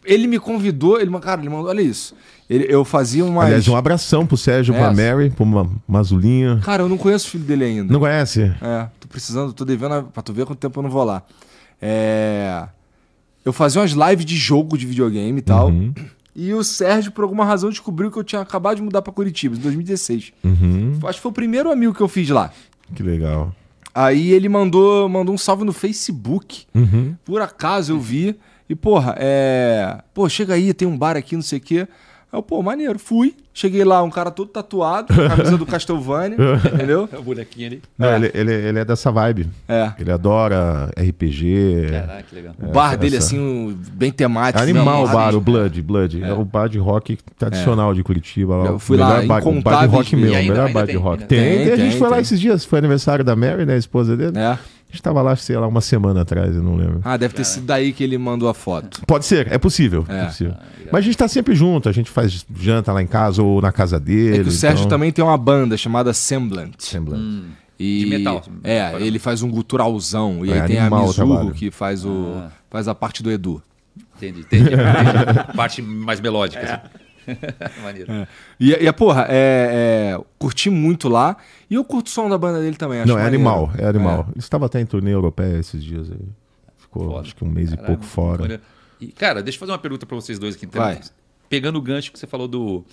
Ele me convidou, ele, cara, ele mandou, olha isso. Ele, eu fazia uma. Aliás, um abração pro Sérgio, Essa. pra Mary, pro uma, Mazulinha. Cara, eu não conheço o filho dele ainda. Não conhece? É, tô precisando, tô devendo, a, pra tu ver quanto tempo eu não vou lá. É. Eu fazia umas lives de jogo de videogame e tal. Uhum. E o Sérgio, por alguma razão, descobriu que eu tinha acabado de mudar para Curitiba, em 2016. Uhum. Acho que foi o primeiro amigo que eu fiz lá. Que legal. Aí ele mandou, mandou um salve no Facebook. Uhum. Por acaso eu vi. E, porra, é. Pô, chega aí, tem um bar aqui, não sei o quê eu, pô, maneiro, fui. Cheguei lá, um cara todo tatuado, camisa do Castlevania, entendeu? É o bonequinho ali. Não, é. Ele, ele, ele, é dessa vibe. É. Ele adora RPG. Caraca, que legal. O bar dele, essa... assim, bem temático. Animal o bar, o Blood, Blood. É. é. o bar de rock tradicional de Curitiba. Lá, eu fui lá, bar, um bar de rock meu, melhor ainda bar tem, de rock. Tem, tem, tem, a gente tem, foi lá esses dias, foi aniversário da Mary, né, a esposa dele. É. A gente estava lá, sei lá, uma semana atrás, eu não lembro. Ah, deve ter sido daí que ele mandou a foto. Pode ser, é possível. É. é possível. Ah, Mas a gente está sempre junto, a gente faz janta lá em casa ou na casa dele. É que o Sérgio então... também tem uma banda chamada Semblant. Semblant. Hum. E, de metal. É, Parou. ele faz um guturalzão. E é, aí tem a Mizugo que faz, o, ah. faz a parte do Edu. Entendi, entendi. parte mais melódica. Assim. É. Assim. Maneiro. É. E, e a porra, é, é, curti muito lá. E eu curto o som da banda dele também. Não, é maneiro. animal, é animal. É. Ele estava até em turnê europeia esses dias aí. Ficou acho que um mês e pouco fora. E, cara, deixa eu fazer uma pergunta para vocês dois aqui. Então, Vai. Pegando o gancho que você falou do,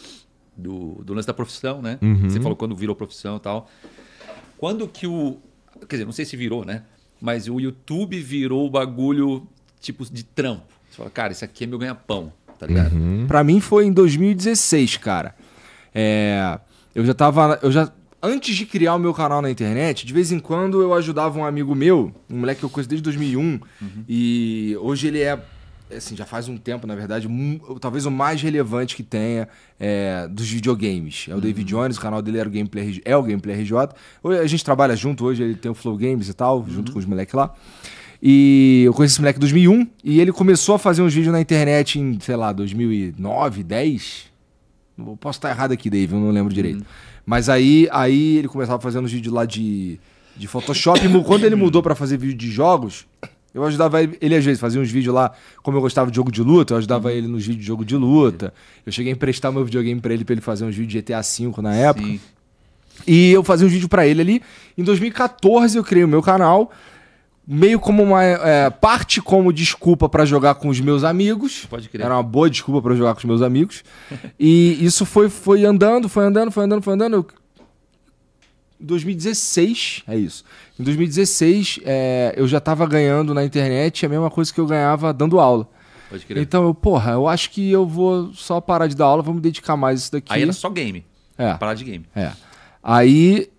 do, do lance da profissão, né? Uhum. Você falou quando virou profissão e tal. Quando que o. Quer dizer, não sei se virou, né? Mas o YouTube virou o bagulho tipo de trampo. Você fala, cara, isso aqui é meu ganha-pão tá ligado? Uhum. Pra mim foi em 2016, cara. É, eu já tava. Eu já, antes de criar o meu canal na internet, de vez em quando eu ajudava um amigo meu, um moleque que eu conheço desde 2001, uhum. e hoje ele é assim, já faz um tempo, na verdade, um, talvez o mais relevante que tenha é, dos videogames. É o uhum. David Jones, o canal dele era o Gameplay, é o Gameplay RJ. Hoje, a gente trabalha junto, hoje ele tem o Flow Games e tal, uhum. junto com os moleques lá. E eu conheci esse moleque em 2001 e ele começou a fazer uns vídeos na internet em, sei lá, 2009, 10. posso estar errado aqui, Dave, eu não lembro direito. Uhum. Mas aí, aí ele começava fazendo uns vídeos lá de, de Photoshop. E quando ele mudou para fazer vídeo de jogos, eu ajudava ele, às vezes, fazia uns vídeos lá, como eu gostava de jogo de luta, eu ajudava uhum. ele nos vídeos de jogo de luta. Eu cheguei a emprestar meu videogame para ele para ele fazer uns vídeos de GTA V na época. Sim. E eu fazia um vídeo para ele ali. Em 2014 eu criei o meu canal meio como uma é, parte como desculpa para jogar com os meus amigos. Pode crer. Era uma boa desculpa para jogar com os meus amigos. e isso foi foi andando, foi andando, foi andando, foi andando. Em 2016, é isso. Em 2016, é, eu já estava ganhando na internet é a mesma coisa que eu ganhava dando aula. Pode crer. Então eu, porra, eu acho que eu vou só parar de dar aula, vou me dedicar mais a isso daqui. Aí era só game. É. Parar de game. É. Aí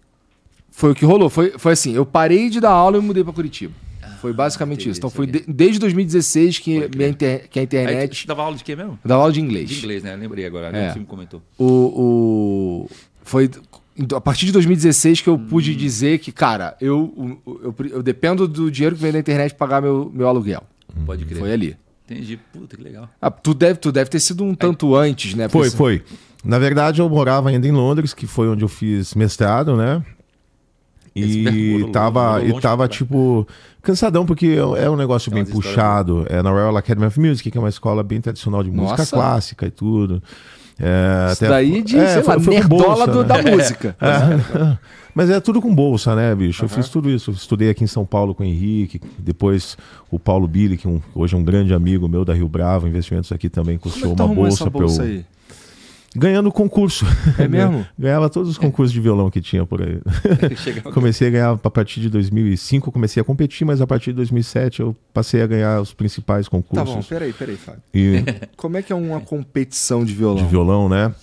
foi o que rolou. Foi, foi assim, eu parei de dar aula e mudei para Curitiba. Ah, foi basicamente isso. Então foi de, desde 2016 que, minha inter, que a internet. Aí, dava aula de quê mesmo? dava aula de inglês. De inglês, né? Eu lembrei agora, né? é. você me comentou. O, o... Foi então, a partir de 2016 que eu hum. pude dizer que, cara, eu, eu, eu, dependo do dinheiro que vem da internet para pagar meu, meu aluguel. Hum. Pode crer. Foi ali. Entendi. Puta, que legal. Ah, tu, deve, tu deve ter sido um tanto Aí... antes, né? Foi, Porque... Assim foi. Na verdade, eu morava ainda em Londres, que foi onde eu fiz mestrado, né? E estava né, tava, e tava tipo, cansadão, porque é um negócio bem puxado. É na Royal Academy of Music, que é uma escola bem tradicional de música Nossa. clássica e tudo. É, Isso até, daí de, é, sei foi, lá, foi bolsa, né? do, né? da é. música. É, mas é tudo com bolsa, né, bicho? Uhum. Eu fiz tudo isso. Eu estudei aqui em São Paulo com o Henrique, depois o Paulo Billy, que um, hoje é um grande amigo meu da Rio Bravo, investimentos aqui também, é custou tá uma bolsa, bolsa pra eu. Aí? ganhando concurso. É mesmo? Ganhava todos os concursos de violão que tinha por aí. comecei a ganhar a partir de 2005, comecei a competir, mas a partir de 2007 eu passei a ganhar os principais concursos. Tá bom, peraí, peraí, Fábio. E... Como é que é uma competição de violão? De violão, né?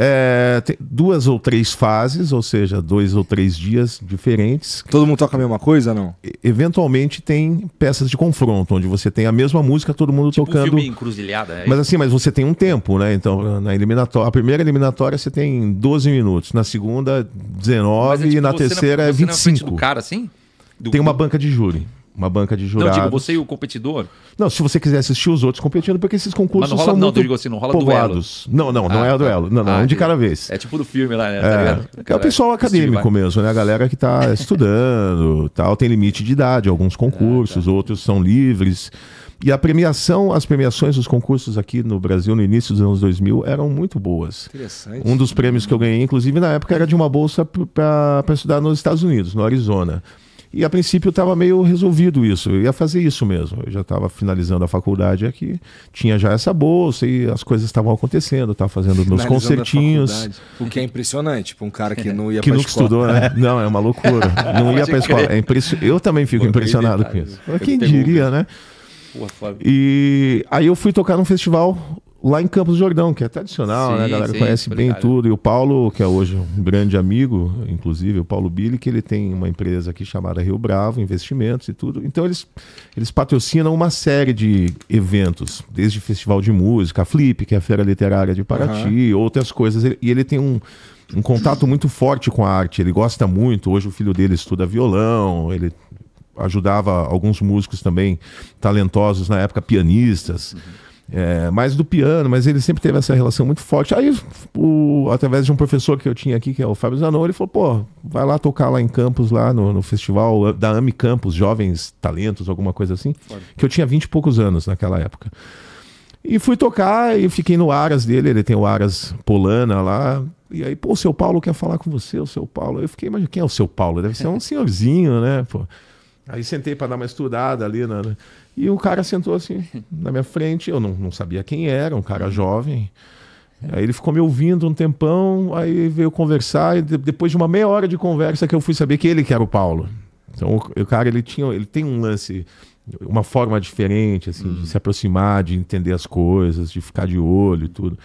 É, duas ou três fases, ou seja, dois ou três dias diferentes. Todo mundo toca a mesma coisa, não? E, eventualmente tem peças de confronto, onde você tem a mesma música, todo mundo tipo tocando. Um filme encruzilhada. É mas assim, mas você tem um tempo, né? Então, na eliminatória, a primeira eliminatória você tem 12 minutos, na segunda 19 é, tipo, e na terceira é na, é 25. Na do cara assim? Do tem uma banca de júri. Uma banca de jurados. Não, digo, você e o competidor? Não, se você quiser assistir os outros competindo, porque esses concursos rola, são não, muito digo assim, não rola povoados. Duelo. Não, não, não ah, é tá. duelo. Não, não, ah, é um de cada vez. É tipo do filme lá, né? Tá é, tá é o pessoal é, é, acadêmico mesmo, né? A galera que está estudando tal. Tem limite de idade, alguns concursos, ah, tá. outros são livres. E a premiação, as premiações dos concursos aqui no Brasil no início dos anos 2000 eram muito boas. Interessante. Um dos prêmios que eu ganhei, inclusive na época, era de uma bolsa para estudar nos Estados Unidos, no Arizona. E a princípio estava meio resolvido isso, eu ia fazer isso mesmo. Eu já estava finalizando a faculdade aqui, tinha já essa bolsa e as coisas estavam acontecendo, estava fazendo meus concertinhos. O que é impressionante, para um cara que não ia que nunca escola. estudou, né? Não, é uma loucura. Não ia para escola. É impress... Eu também fico Pô, impressionado com isso. Quem diria, né? Pô, e aí eu fui tocar num festival lá em Campos do Jordão, que é tradicional, sim, né? A galera sim, conhece bem tudo. E o Paulo, que é hoje um grande amigo, inclusive, o Paulo Billy, que ele tem uma empresa aqui chamada Rio Bravo, investimentos e tudo. Então eles, eles patrocinam uma série de eventos, desde festival de música, a Flip, que é a feira literária de Paraty, uhum. outras coisas. E ele tem um um contato muito forte com a arte. Ele gosta muito. Hoje o filho dele estuda violão. Ele ajudava alguns músicos também talentosos na época, pianistas. Uhum. É, mais do piano, mas ele sempre teve essa relação muito forte. Aí, o, através de um professor que eu tinha aqui, que é o Fábio Zanon, ele falou: pô, vai lá tocar lá em Campos, lá no, no festival da AMI Campos, Jovens Talentos, alguma coisa assim, que eu tinha vinte e poucos anos naquela época. E fui tocar e fiquei no Aras dele, ele tem o Aras Polana lá. E aí, pô, o seu Paulo quer falar com você, o seu Paulo. Eu fiquei, mas quem é o seu Paulo? Deve ser um senhorzinho, né? Pô. Aí sentei para dar uma estudada ali na, né, e o cara sentou assim na minha frente, eu não, não sabia quem era, um cara jovem. Aí ele ficou me ouvindo um tempão, aí veio conversar, e depois de uma meia hora de conversa que eu fui saber que ele que era o Paulo. Então o, o cara ele tinha, ele tem um lance, uma forma diferente assim, de hum. se aproximar, de entender as coisas, de ficar de olho e tudo.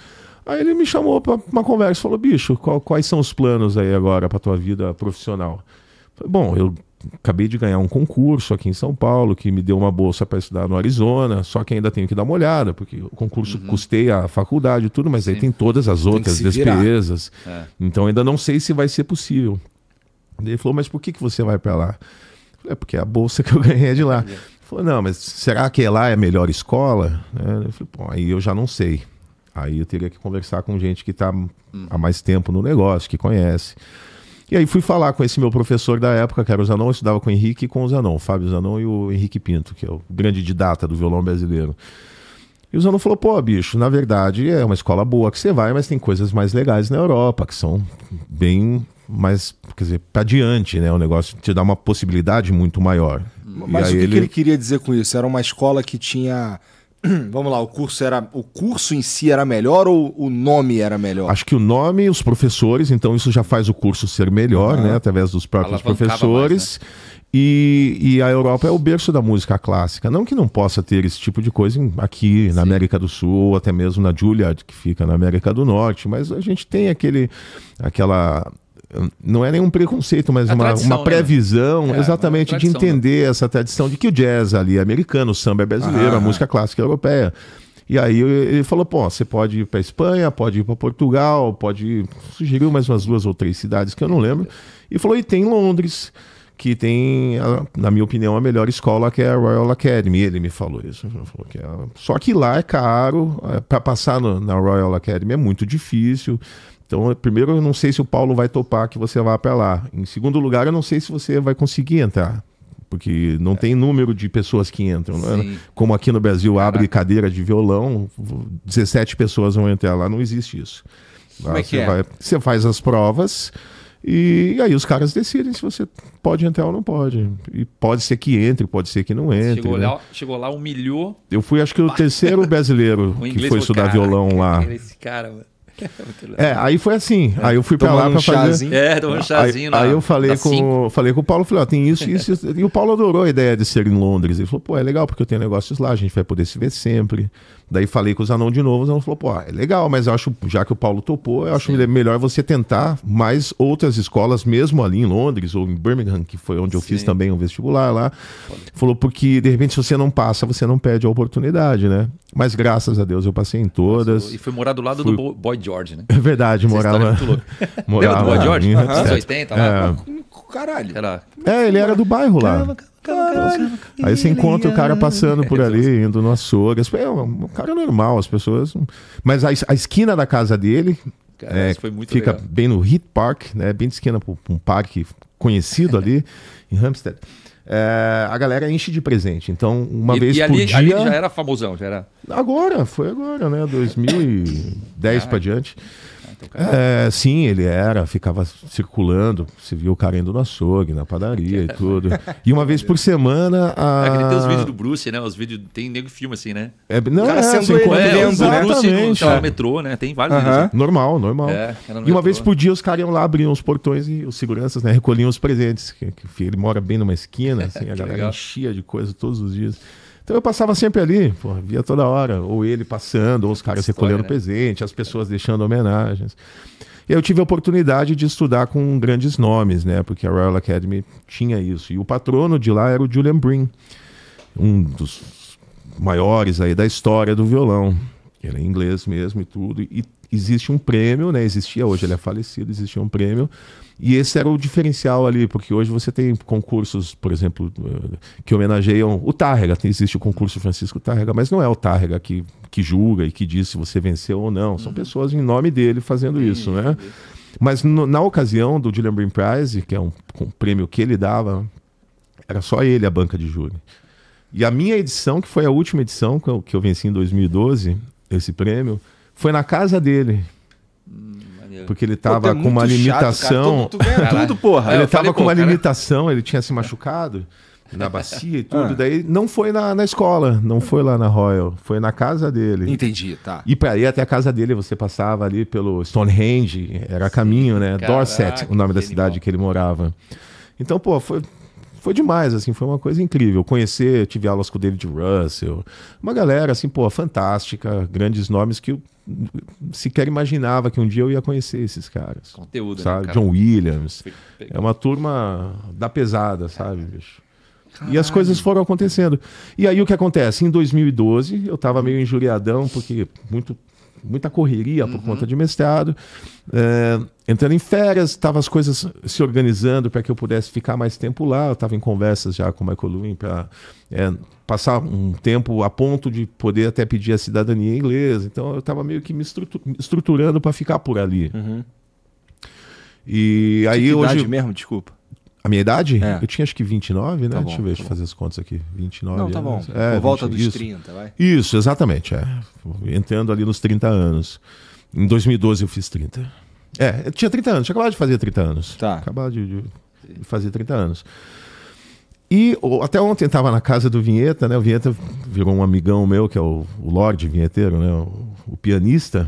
Aí ele me chamou para uma conversa, falou: "Bicho, qual, quais são os planos aí agora para tua vida profissional?" Falei, Bom, eu acabei de ganhar um concurso aqui em São Paulo que me deu uma bolsa para estudar no Arizona, só que ainda tenho que dar uma olhada, porque o concurso uhum. a faculdade e tudo, mas Sim. aí tem todas as outras despesas. É. Então ainda não sei se vai ser possível. Ele falou, mas por que, que você vai para lá? É porque é a bolsa que eu ganhei é de lá. É. Ele falou, não, mas será que lá é a melhor escola? É, eu falei, bom, aí eu já não sei. Aí eu teria que conversar com gente que está hum. há mais tempo no negócio, que conhece. E aí fui falar com esse meu professor da época, que era o Zanon, eu estudava com o Henrique e com o Zanon, o Fábio Zanon e o Henrique Pinto, que é o grande didata do violão brasileiro. E o Zanon falou: pô, bicho, na verdade é uma escola boa que você vai, mas tem coisas mais legais na Europa, que são bem mais, quer dizer, para diante, né? O negócio te dá uma possibilidade muito maior. Mas o que ele... que ele queria dizer com isso? Era uma escola que tinha Vamos lá, o curso era. O curso em si era melhor ou o nome era melhor? Acho que o nome, os professores, então isso já faz o curso ser melhor, uhum. né? Através dos próprios professores. Mais, né? E, e, a Europa é o berço da música clássica. Não que não possa ter esse tipo de coisa aqui Sim. na América do Sul, ou até mesmo na Juilliard, que fica na América do Norte, mas a gente tem aquele, aquela não é nenhum preconceito, mas é uma, tradição, uma, né? previsão né? é, exatamente de né? entender né? essa tradição de que o jazz ali é americano, o samba é brasileiro, ah, a música clássica é europeia. E aí ele falou: pô, você pode ir para Espanha, pode ir para Portugal, pode. Sugeriu mais umas duas ou três cidades que eu não lembro. E falou: e tem Londres, que tem, na minha opinião, a melhor escola, que é a Royal Academy. Ele me falou isso. Falou que é... Só que lá é caro, é, para passar no, na Royal Academy é muito difícil. Então, primeiro, eu não sei se o Paulo vai topar que você vá para lá. Em segundo lugar, eu não sei se você vai conseguir entrar. Porque não é. tem número de pessoas que entram. É? Como aqui no Brasil Caraca. abre cadeira de violão, 17 pessoas vão entrar lá, não existe isso. É lá, é você, vai, você faz as provas e aí os caras decidem se você pode entrar ou não pode. E pode ser que entre, pode ser que não entre. Chegou, né? lá, chegou lá, humilhou. Eu fui, acho que o terceiro brasileiro que foi estudar cara, violão lá. Esse cara, mano. É, aí foi assim. É. Aí eu fui pra lá pra um fazer. Chazinho. É, tomou um chazinho. Aí, aí eu falei com, falei com o Paulo, falei, ó, tem isso, isso, isso. E o Paulo adorou a ideia de ser em Londres. Ele falou, pô, é legal porque eu tenho negócios lá, a gente vai poder se ver sempre. Daí falei com o Zanon de novo, o Zanon falou, pô, é legal, mas eu acho, já que o Paulo topou, eu acho Sim. melhor você tentar mais outras escolas, mesmo ali em Londres ou em Birmingham, que foi onde eu Sim. fiz também um vestibular lá. Falou, porque de repente se você não passa, você não perde a oportunidade, né? Mas graças a Deus eu passei em todas. E foi morar do lado fui... do Boy George, né? É verdade, morar lá É morava Lembra do Boy George? Anos 80, lá. É. Caralho. Era... É, é, ele era do bairro lá. caramba. Cara, aí você encontra o cara é passando por é ali, indo no açougue. É um cara normal, as pessoas. Mas a, a esquina da casa dele cara, é, fica legal. bem no Heat Park, né? Bem de esquina para um parque conhecido ali em Hampstead. É, a galera enche de presente. Então, uma e, vez e por ali, dia. Ali já era famosão, já era. Agora, foi agora, né? 2010 para diante. Então, é, sim, ele era, ficava circulando. Você via o cara indo no açougue, na padaria e tudo. E uma vez por semana. A... É, tem os vídeos do Bruce, né? Os vídeos. Tem nego filme assim, né? É, não, cara, é, sendo ele, né? é, Né? Bruce, no, no metrô, né? Tem vários uh -huh. Assim. Normal, normal. É, é e uma vez por dia os caras iam lá, abriam os portões e os seguranças, né? Recolhiam os presentes. que Ele mora bem numa esquina, assim, a galera legal. enchia de coisa todos os dias. Então eu passava sempre ali, pô, via toda hora, ou ele passando, ou os caras História, recolhendo né? presente, as pessoas deixando homenagens. E eu tive a oportunidade de estudar com grandes nomes, né? Porque a Royal Academy tinha isso. E o patrono de lá era o Julian Brin, um dos maiores aí da história do violão. Ele é inglês mesmo e tudo. E existe um prêmio, né? Existia hoje, ele é falecido, existia um prêmio. E esse era o diferencial ali, porque hoje você tem concursos, por exemplo, eh, que homenageiam o Tárrega. Existe o concurso Francisco Tárrega, mas não é o Tárrega que, que julga e que diz se você venceu ou não. São uhum. pessoas em nome dele fazendo uhum. isso, né? Mas no, na ocasião do Dylan Green Prize, que é um, um prêmio que ele dava, era só ele a banca de júri. E a minha edição, que foi a última edição que eu, que eu venci em 2012, esse prêmio, foi na casa dele. porque ele estava é com uma limitação. Chato, tudo, porra. ele estava com uma cara... limitação, ele tinha se machucado na bacia e tudo. Ah. Daí não foi na, na escola, não foi lá na Royal, foi na casa dele. Entendi, tá. E para ir até a casa dele, você passava ali pelo Stonehenge, era Sim, caminho, né? Caraca, Dorset, o nome da cidade animal. que ele morava. Então, pô, foi, foi demais, assim, foi uma coisa incrível. Conhecer, tive aulas com o David Russell, uma galera, assim, pô, fantástica, grandes nomes que eu sequer imaginava que um dia eu ia conhecer esses caras. Conteúdo, né, sabe? Né, cara? John Williams. É uma turma da pesada, sabe, bicho? Caralho. E as coisas foram acontecendo. E aí o que acontece? Em 2012, eu tava meio injuriadão, porque muito muita correria por uhum. conta de mestrado. É, entrando em férias, estava as coisas se organizando para que eu pudesse ficar mais tempo lá. Eu estava em conversas já com o Michael Lewin para é, passar um tempo a ponto de poder até pedir a cidadania inglesa. Então eu estava meio que me estruturando para ficar por ali. Uhum. E aí hoje. mesmo, desculpa. A minha idade? É. Eu tinha acho que 29, né? Tá bom, Deixa eu ver, tá fazer as contas aqui. 29 Não, tá bom. É, Por volta 20, dos isso. 30, vai. Isso, exatamente. É. Entrando ali nos 30 anos. Em 2012 eu fiz 30. É, eu tinha 30 anos, tinha acabado de fazer 30 anos. Tá. Acabado de, de fazer 30 anos. E até ontem estava na casa do Vinheta, né? O Vinheta virou um amigão meu, que é o, o Lorde Vinheteiro, né? O, o pianista.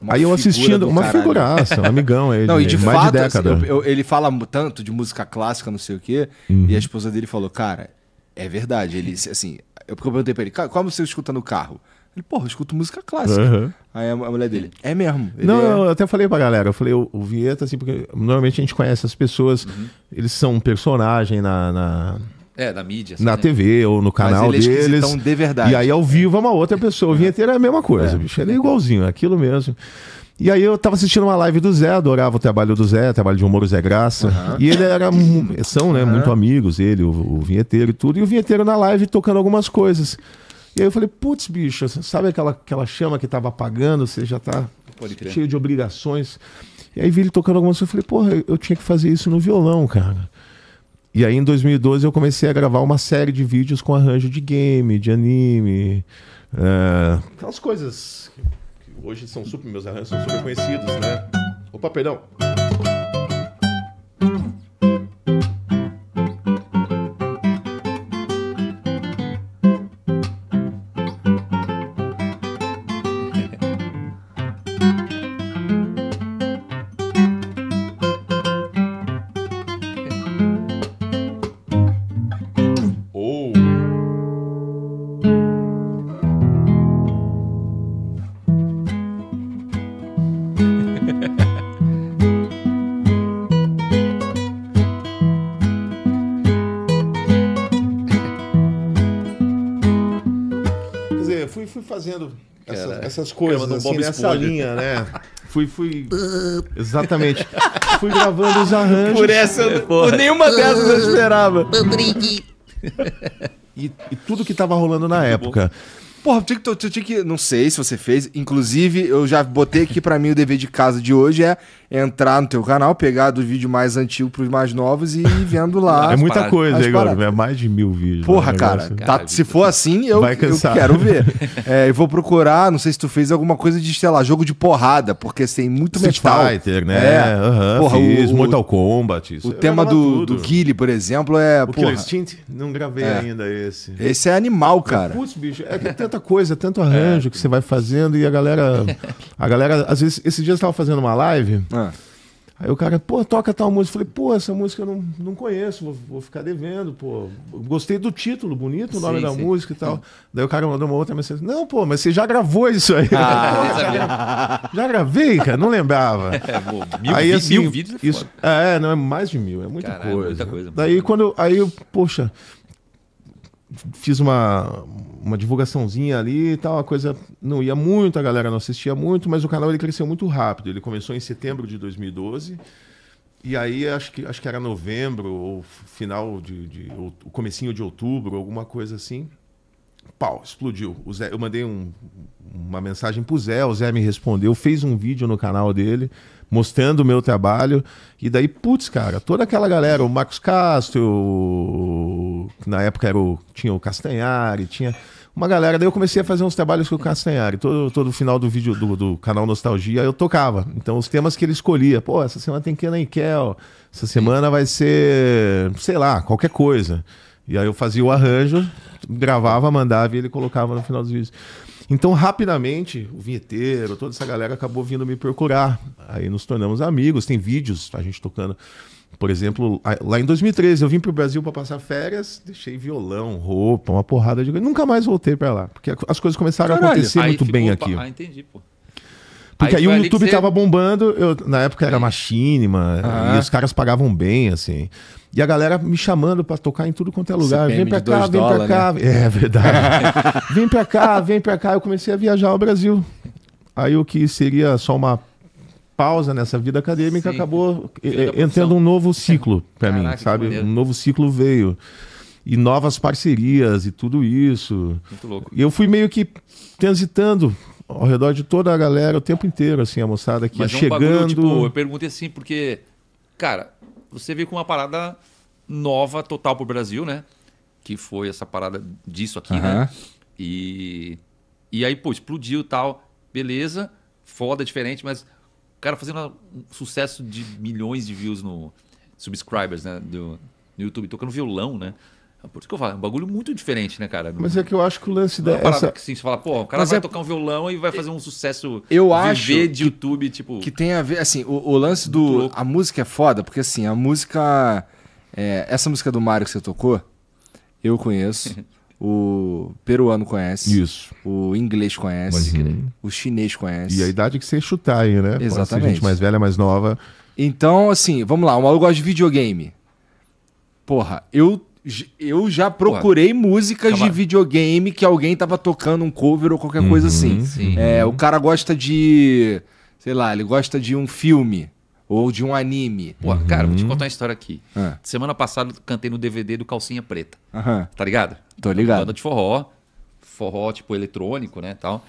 Uma aí eu assistindo, uma caralho. figuraça, um amigão ele. Não, e de mais fato, de assim, década. Assim, eu, eu, ele fala tanto de música clássica, não sei o quê, uhum. e a esposa dele falou, cara, é verdade. Ele, assim, eu perguntei pra ele, qual você escuta no carro? Ele, porra, eu escuto música clássica. Uhum. Aí a mulher dele, é mesmo. Não, é... eu até falei pra galera, eu falei, o, o Vieta, assim, porque normalmente a gente conhece as pessoas, uhum. eles são um personagem na, na é, da mídia. Assim, na né? TV ou no canal Mas ele é deles. Então, de verdade. E aí, ao vivo, é uma outra pessoa. O é. vinheteiro é a mesma coisa, é. bicho. Ele é igualzinho, é aquilo mesmo. E aí eu tava assistindo uma live do Zé, adorava o trabalho do Zé, trabalho de humor Zé Graça. Uhum. E ele era. Hum, são, né? Uhum. Muito amigos, ele, o, o vinheteiro e tudo. E o vinheteiro na live tocando algumas coisas. E aí eu falei, putz, bicho, sabe aquela, aquela chama que tava apagando? Você já tá cheio de obrigações. E aí vi ele tocando algumas coisas. Eu falei, porra, eu tinha que fazer isso no violão, cara. E aí em 2012 eu comecei a gravar uma série de vídeos com arranjo de game, de anime. Uh... Aquelas coisas que hoje são super, meus arranjos são super conhecidos, né? Opa, perdão. essas coisas, assim, nessa Esponja. linha, né? fui, fui. Exatamente. fui gravando os arranjos. Por essa, é, por nenhuma dessas eu esperava. e, e, tudo que tava rolando na Muito época. Bom. Porra, tinha que, tinha que. Não sei se você fez. Inclusive, eu já botei aqui para mim o dever de casa de hoje é entrar no teu canal, pegar do vídeo mais antigo pros mais novos e ir vendo lá. É muita paradas. coisa, agora É mais de mil vídeos. Né, porra, né, cara. Tá, se for assim, eu, eu quero ver. É, eu vou procurar, não sei se tu fez alguma coisa de, sei lá, jogo de porrada, porque tem assim, muito Street metal. Fighter, né? É. Uhum, porra, fiz, o, Mortal Kombat. Isso. O tema do, do Guile, por exemplo, é. O porra, Stint, não gravei é. ainda esse. Esse é animal, cara. Putz, bicho, é, é tanta coisa, tanto arranjo é. que você vai fazendo e a galera. A galera, às vezes, esses dias eu tava fazendo uma live. Ah. Ah. Aí o cara, pô, toca tal música. Eu falei, pô, essa música eu não, não conheço, vou, vou ficar devendo, pô. Gostei do título, bonito o nome sim, da sim. música e tal. Daí o cara mandou uma outra mensagem. Não, pô, mas você já gravou isso aí. Ah, pô, já gravei, cara, não lembrava. É, pô, mil, aí, assim, mil vídeos é isso, É, não, é mais de mil, é muita Caralho, coisa. É muita coisa. Daí quando, aí eu, poxa, fiz uma uma divulgaçãozinha ali e tal, a coisa não ia muito, a galera não assistia muito, mas o canal ele cresceu muito rápido. Ele começou em setembro de 2012. E aí acho que, acho que era novembro ou final de, de ou, comecinho de outubro, alguma coisa assim. Pau, explodiu. O Zé, eu mandei um, uma mensagem pro Zé, o Zé me respondeu, fez um vídeo no canal dele mostrando o meu trabalho. E daí, putz, cara, toda aquela galera, o Marcos Castro, o na época era o, tinha o Castanhari, tinha uma galera. Daí eu comecei a fazer uns trabalhos com o Castanhari. Todo, todo final do vídeo do, do canal Nostalgia eu tocava. Então os temas que ele escolhia, pô, essa semana tem Kenan e Kel, essa semana vai ser, sei lá, qualquer coisa. E aí eu fazia o arranjo, gravava, mandava e ele colocava no final dos vídeos. Então, rapidamente, o vinheteiro, toda essa galera acabou vindo me procurar. Aí nos tornamos amigos, tem vídeos, a gente tocando por exemplo, lá em 2013, eu vim para o Brasil para passar férias, deixei violão, roupa, uma porrada de coisa. Nunca mais voltei para lá, porque as coisas começaram Caralho. a acontecer aí muito bem opa. aqui. Ah, entendi, pô. Porque aí, aí o YouTube você... tava bombando, eu, na época era hum. Machinima, ah. e os caras pagavam bem, assim. E a galera me chamando para tocar em tudo quanto é lugar. CPM vem pra cá, vem dólar, pra cá. Né? É verdade. vem pra cá, vem pra cá. Eu comecei a viajar ao Brasil. Aí o que seria só uma pausa nessa vida acadêmica, Sim. acabou eh, entrando um novo ciclo é. para mim, sabe? Um novo ciclo veio. E novas parcerias e tudo isso. Muito louco. E eu fui meio que transitando ao redor de toda a galera o tempo inteiro, assim, a moçada que é um chegando. Bagulho, tipo, eu perguntei assim, porque, cara, você veio com uma parada nova total pro Brasil, né? Que foi essa parada disso aqui, uhum. né? E, e aí, pô, explodiu e tal. Beleza, foda, diferente, mas cara fazendo um sucesso de milhões de views no subscribers, né? Do, no YouTube, tocando violão, né? Por isso que eu falo, é um bagulho muito diferente, né, cara? Mas é que eu acho que o lance da. É essa... que sim, você fala, pô, o cara Mas vai é... tocar um violão e vai fazer um sucesso eu viver acho de que, YouTube, tipo. Que tem a ver, assim, o, o lance do. A música é foda, porque assim, a música. É, essa música do Mario que você tocou, eu conheço. O peruano conhece. Isso. O inglês conhece. O chinês conhece. E a idade que você chutar aí, né? Assim, Exatamente. gente mais velha, mais nova. Então, assim, vamos lá. O maluco gosta de videogame. Porra, eu, eu já procurei Porra. músicas Calma. de videogame que alguém tava tocando um cover ou qualquer uhum, coisa assim. Sim. É, o cara gosta de. Sei lá, ele gosta de um filme. Ou de um anime. Pô, uhum. cara, vou te uhum. contar uma história aqui. Ah. Semana passada cantei no DVD do Calcinha Preta. Uhum. Tá ligado? Tô ligado. Banda de forró. Forró, tipo, eletrônico, né, tal.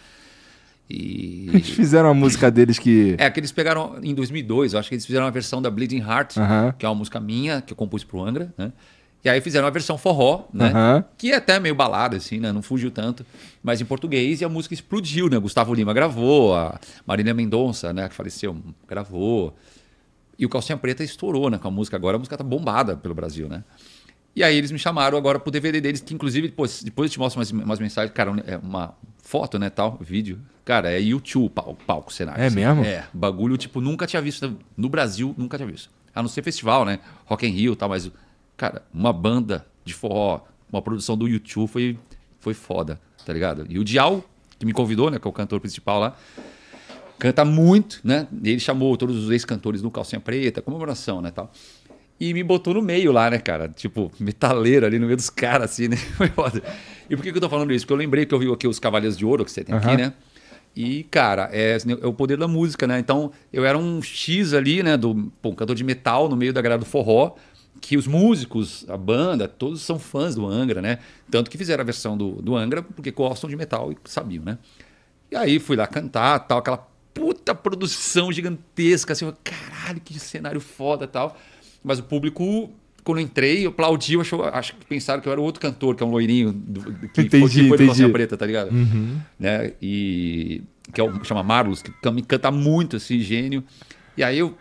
E... Eles fizeram a música deles que... É, que eles pegaram em 2002, eu acho que eles fizeram uma versão da Bleeding Heart, uhum. que é uma música minha, que eu compus pro Angra, né? E aí fizeram uma versão forró, né? Uhum. Que é até meio balada, assim, né? Não fugiu tanto. Mas em português e a música explodiu, né? Gustavo Lima gravou, a Marina Mendonça, né? Que faleceu, gravou. E o Calcinha Preta estourou né, com a música agora, a música tá bombada pelo Brasil, né? E aí eles me chamaram agora pro DVD deles, que inclusive depois, depois eu te mostro umas, umas mensagens, cara, é uma foto, né, tal, vídeo. Cara, é YouTube o palco, palco cenário. É assim. mesmo? É, bagulho, tipo, nunca tinha visto, no Brasil, nunca tinha visto. A não ser festival, né, Rock in Rio e tal, mas, cara, uma banda de forró, uma produção do YouTube foi, foi foda, tá ligado? E o Dial, que me convidou, né, que é o cantor principal lá, canta muito, né? Ele chamou todos os ex-cantores do Calcinha Preta, comemoração, né, tal. E me botou no meio lá, né, cara? Tipo, metaleiro ali no meio dos caras, assim, né? e por que, que eu tô falando isso? Porque eu lembrei que eu vi aqui os Cavaleiros de Ouro que você tem uhum. aqui, né? E, cara, é, é, o poder da música, né? Então, eu era um X ali, né? Do pô, um cantor de metal no meio da galera do forró, que os músicos, a banda, todos são fãs do Angra, né? Tanto que fizeram a versão do, do Angra porque gostam de metal e sabiam, né? E aí fui lá cantar, tal, aquela puta produção gigantesca, assim, eu, caralho, que cenário foda tal. Mas o público, quando eu entrei, aplaudiu, achou, acho que pensaram que eu era outro cantor, que é um loirinho, do, que entendi, foi entendi. preta, tá ligado? Uhum. Né? E que é o, chama Marlos, que me canta muito, assim, gênio. E aí eu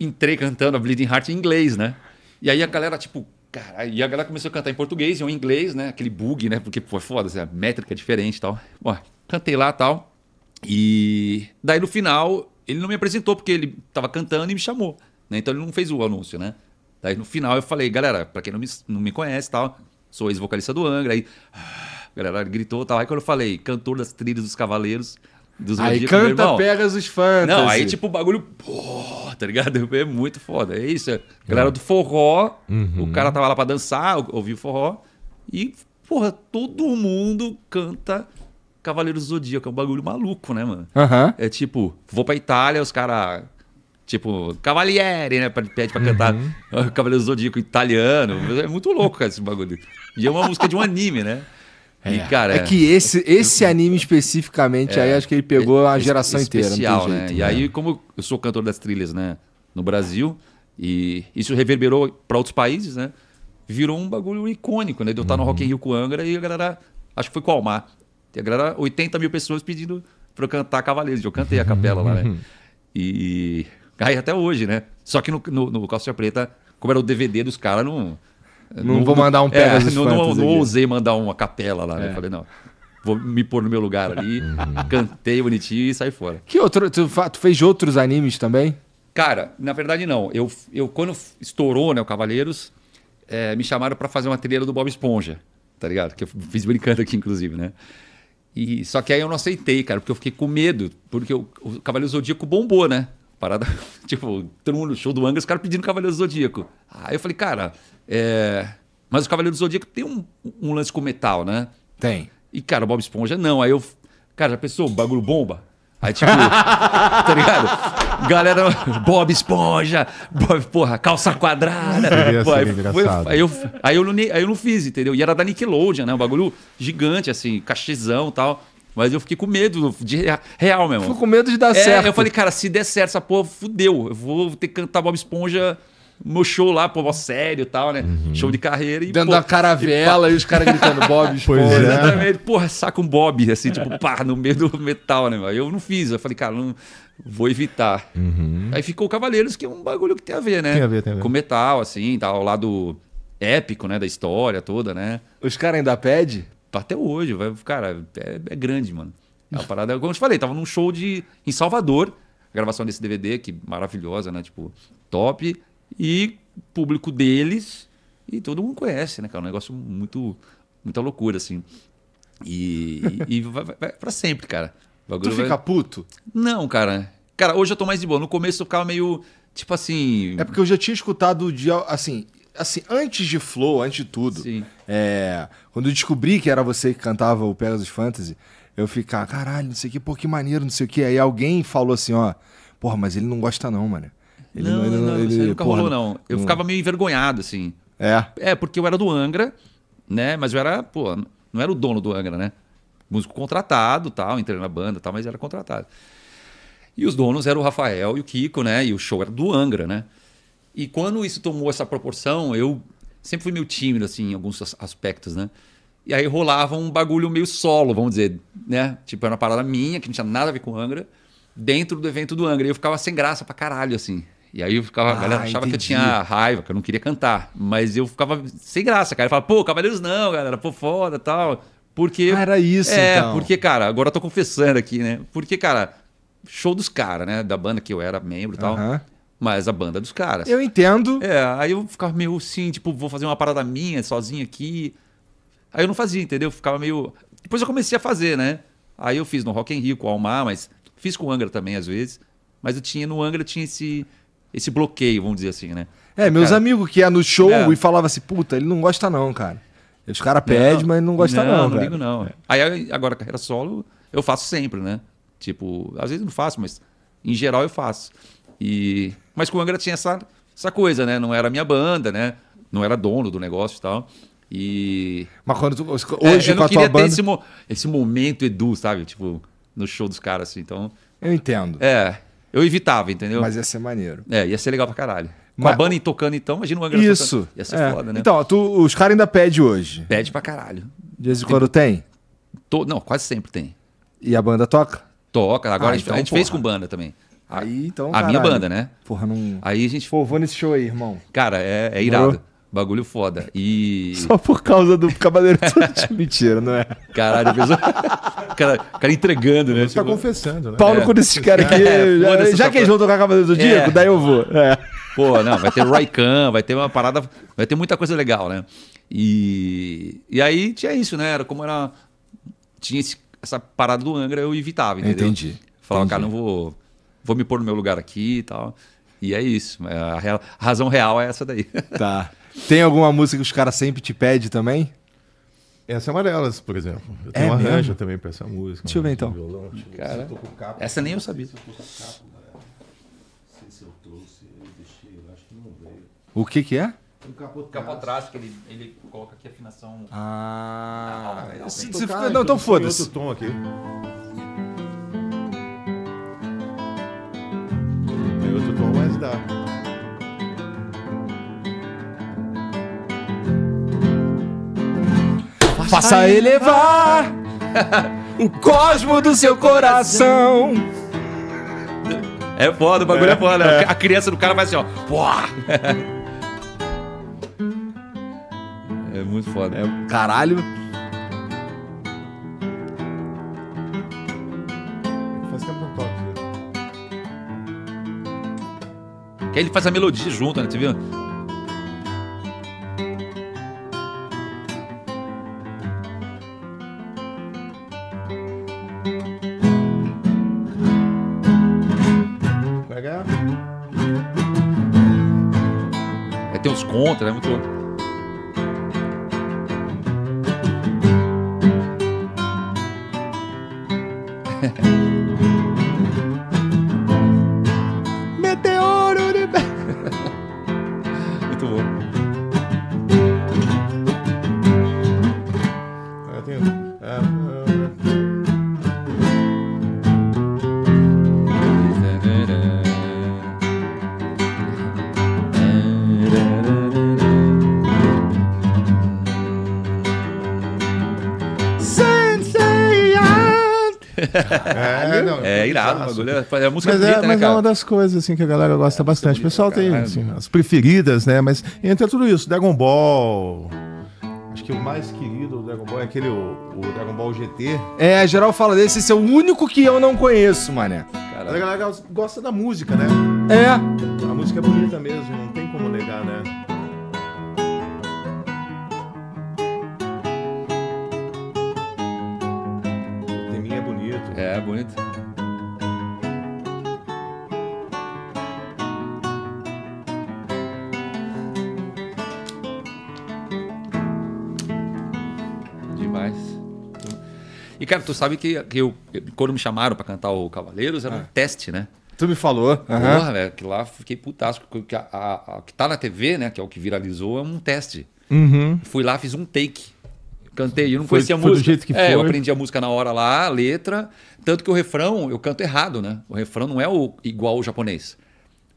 entrei cantando a Bleeding Heart em inglês, né? E aí a galera, tipo, cara, e a galera começou a cantar em português e em inglês, né? Aquele bug, né? Porque, pô, é foda-se, assim, a métrica é diferente e tal. Ué, cantei lá e tal. E daí no final, ele não me apresentou porque ele estava cantando e me chamou. Né? Então ele não fez o anúncio, né? Daí no final eu falei, galera, para quem não me, não me conhece tal, sou ex-vocalista do Angra. Aí a ah, galera gritou tal. Aí quando eu falei, cantor das trilhas dos Cavaleiros. Dos aí canta pegas Pegasus Fantasy. Não, aí tipo o bagulho, pô, tá ligado? É muito foda. É isso. galera do forró, uhum. o cara tava lá pra dançar, ouviu forró. E, porra, todo mundo canta Cavaleiros do Zodíaco. É um bagulho maluco, né, mano? Uhum. É tipo, vou pra Itália, os caras. Tipo, Cavaliere, né? Pede pra uhum. cantar Cavaleiros do Zodíaco italiano. É muito louco, cara, esse bagulho. E é uma música de um anime, né? É. E, cara, é que esse, esse anime especificamente é, aí, acho que ele pegou a geração especial, inteira. Especial, né? E né? aí, como eu sou cantor das trilhas, né? No Brasil, e isso reverberou para outros países, né? Virou um bagulho icônico, né? De eu estar uhum. no Rock in uhum. Rio com Angra e a galera... Acho que foi com o Almar. Tem a galera, 80 mil pessoas pedindo para eu cantar Cavaleiros. Eu cantei a capela lá, né? Uhum. E. Aí até hoje, né? Só que no, no, no Calça Preta, como era o DVD dos caras, não. Não, não vou mandar um pé. É, não, não, não ousei mandar uma capela lá, né? É. Falei, não. Vou me pôr no meu lugar ali, uhum. cantei bonitinho e saí fora. Que outro? Tu, tu fez outros animes também? Cara, na verdade não. Eu, eu quando estourou né, o Cavaleiros, é, me chamaram para fazer uma trilha do Bob Esponja, tá ligado? Que eu fiz brincando aqui, inclusive, né? E, só que aí eu não aceitei, cara, porque eu fiquei com medo. Porque o, o Cavaleiro Zodíaco bombou, né? Parada, tipo, todo mundo, show do Angra, os caras pedindo Cavaleiro Zodíaco. Aí eu falei, cara, é... mas o Cavaleiro Zodíaco tem um, um lance com metal, né? Tem. E, cara, o Bob Esponja não. Aí eu, cara, já pensou, bagulho bomba? Aí, tipo, tá ligado? Galera, Bob Esponja, Bob, porra, calça quadrada. Pô, aí, foi, aí, eu, aí, eu não, aí eu não fiz, entendeu? E era da Nickelodeon, né? Um bagulho gigante, assim, cachezão e tal. Mas eu fiquei com medo de real mesmo. Fico com medo de dar é, certo. Eu falei, cara, se der certo essa porra, fudeu. Eu vou ter que cantar Bob Esponja meu show lá, pô, sério e tal, né? Uhum. Show de carreira. E, Dentro pô, da caravela e, e os caras gritando Bob Esponja. Pois é. Exatamente. Porra, saca um Bob, assim, tipo, pá, no meio do metal, né? Eu não fiz. Eu falei, cara, não, vou evitar. Uhum. Aí ficou Cavaleiros, que é um bagulho que tem a ver, né? Tem a ver, tem a ver. Com metal, assim, tal, tá, lá lado épico, né? Da história toda, né? Os caras ainda pedem? Até hoje, vai, cara, é, é, grande, mano. É a parada, como eu te falei, tava num show de, em Salvador, gravação desse DVD, que maravilhosa, né? Tipo, top e público deles, e todo mundo conhece, né, cara? É um negócio muito, muita loucura, assim. E, e, e vai, vai pra sempre, cara. tu fica vai... puto? Não, cara. Cara, hoje eu tô mais de boa. No começo eu ficava meio, tipo assim... É porque eu já tinha escutado de, assim... Assim, antes de Flow, antes de tudo, Sim. é, quando eu descobri que era você que cantava o Pegasus Fantasy, eu ficava, caralho, não sei o que, pô, que maneiro, não sei o que. Aí alguém falou assim, ó, porra, mas ele não gosta não, mano. Ele não, ele, não, ele, nunca porra, rolou, não. Eu ficava meio envergonhado, assim. É. É, porque eu era do Angra, né? Mas eu era, pô, não era o dono do Angra, né? Músico contratado tal, entrei na banda tal, mas era contratado. E os donos eram o Rafael e o Kiko, né? E o show era do Angra, né? E quando isso tomou essa proporção, eu sempre fui meio tímido, assim, em alguns aspectos, né? E aí rolava um bagulho meio solo, vamos dizer, né? Tipo, era uma parada minha, que não tinha nada a ver com Angra, dentro do evento do Angra. E eu ficava sem graça pra caralho, assim. E aí eu ficava, a galera ah, achava entendi. que eu tinha raiva, que eu não queria cantar. Mas eu ficava sem graça, cara. Eu falava, pô, Cavaleiros não, galera, pô, foda tal. Porque. Ah, era isso, é, então. porque, cara, agora eu tô confessando aqui, né? Porque, cara, show dos caras, né? Da banda que eu era membro e tal. Mas a banda dos caras. Eu entendo. É, aí eu ficava meio assim, tipo, vou fazer uma parada minha, sozinho aqui. Aí eu não fazia, entendeu? Eu ficava meio. Depois eu comecei a fazer, né? Aí eu fiz no Rock in Rio com o Almar, mas fiz com o Angra também às vezes. Mas eu tinha no Angra eu tinha esse esse bloqueio, vamos dizer assim, né? É, meus cara... amigos que iam no show é. e falava assim, puta, ele não gosta não, cara. Os caras pedem, mas não gosta não. Não, não ligo não. Aí agora carreira solo eu faço sempre, né? Tipo, às vezes não faço, mas em geral eu faço. E mas com o Angra tinha essa essa coisa, né? Não era minha banda, né? Não era dono do negócio e tal. E Mas quando tu, é, hoje é, eu com a tua banda esse, mo... esse momento Edu, sabe? Tipo, no show dos caras assim. Então, eu entendo. É, eu evitava, entendeu? Mas ia ser maneiro. É, ia ser legal pra caralho. Com Mas... a banda tocando, então, imagina o Angra Isso. Tocando. Ia ser é. foda, né? Então, tu, os caras ainda pedem hoje. Pede pra caralho. De vez em quando tem? Não, quase sempre tem. E a banda toca? Toca. Agora ah, a gente, então, a gente fez com banda também. Aí, então, A caralho. minha banda, né? Porra, não... Aí a gente... Pô, vou nesse show aí, irmão. Cara, é, é irado. Morou? Bagulho foda. E. Só por causa do Cavaleiro do Mentira, não é? Caralho, pessoa... cara, cara entregando, né? Você tá tipo... tá confessando, né? Paulo, é. quando esse cara aqui. É, já, já que eles vão tocar Cavaleiro do Dico, é. daí eu vou. É. Pô, não, vai ter Raikan, vai ter uma parada. Vai ter muita coisa legal, né? E, e aí tinha isso, né? Era como era. Tinha esse... essa parada do Angra, eu evitava, entendeu? Entendi. Falava, Entendi. cara, não vou. Vou me pôr no meu lugar aqui e tal. E é isso. É, a, real... a razão real é essa daí. Tá. Tem alguma música que os caras sempre te pedem também? Essa é uma delas, por exemplo. Eu é tenho é um arranjo mesmo? também pra essa música. Deixa eu ver então. Violão, deixa tipo, eu Cara, ver capo, essa nem eu sabia. Se eu tô com que não O que que é? Um capotraste que ele, ele coloca aqui a afinação. Ah, ah se, se, tocar, não, então, então foda-se. outro tom aqui. Tem outro tom, mas dá. Faça, elevar o cosmo do seu coração. É foda, o bagulho é, é foda. Né? É. A criança do cara vai assim, ó. É muito foda. É, caralho. Faz tempo que né? Que aí ele faz a melodia junto, né? Você viu? contra, é né? muito louco. bagulho. É, é música mas é- bonita, né, é, mas né, é uma das coisas assim, que a galera gosta bastante. o pessoal tem assim, as preferidas, né? Mas entra tudo isso. Dragon Ball. Acho que o mais querido do Dragon Ball é aquele, o, o Dragon Ball GT. É, geral fala desse, esse é o único que eu não conheço, mané. Cara, a galera gosta da música, né? É. A música é bonita mesmo, Cara, tu sabe que, que eu, quando me chamaram para cantar o Cavaleiros, era ah. um teste, né? Tu me falou. Uhum. Porra, velho, que lá fiquei putasco. Que a, a, a, que tá na TV, né? Que é o que viralizou, é um teste. Uhum. Fui lá, fiz um take. Cantei, eu não foi, conhecia a foi música. Do jeito que é, foi. eu aprendi a música na hora lá, a letra. Tanto que o refrão, eu canto errado, né? O refrão não é o, igual o japonês.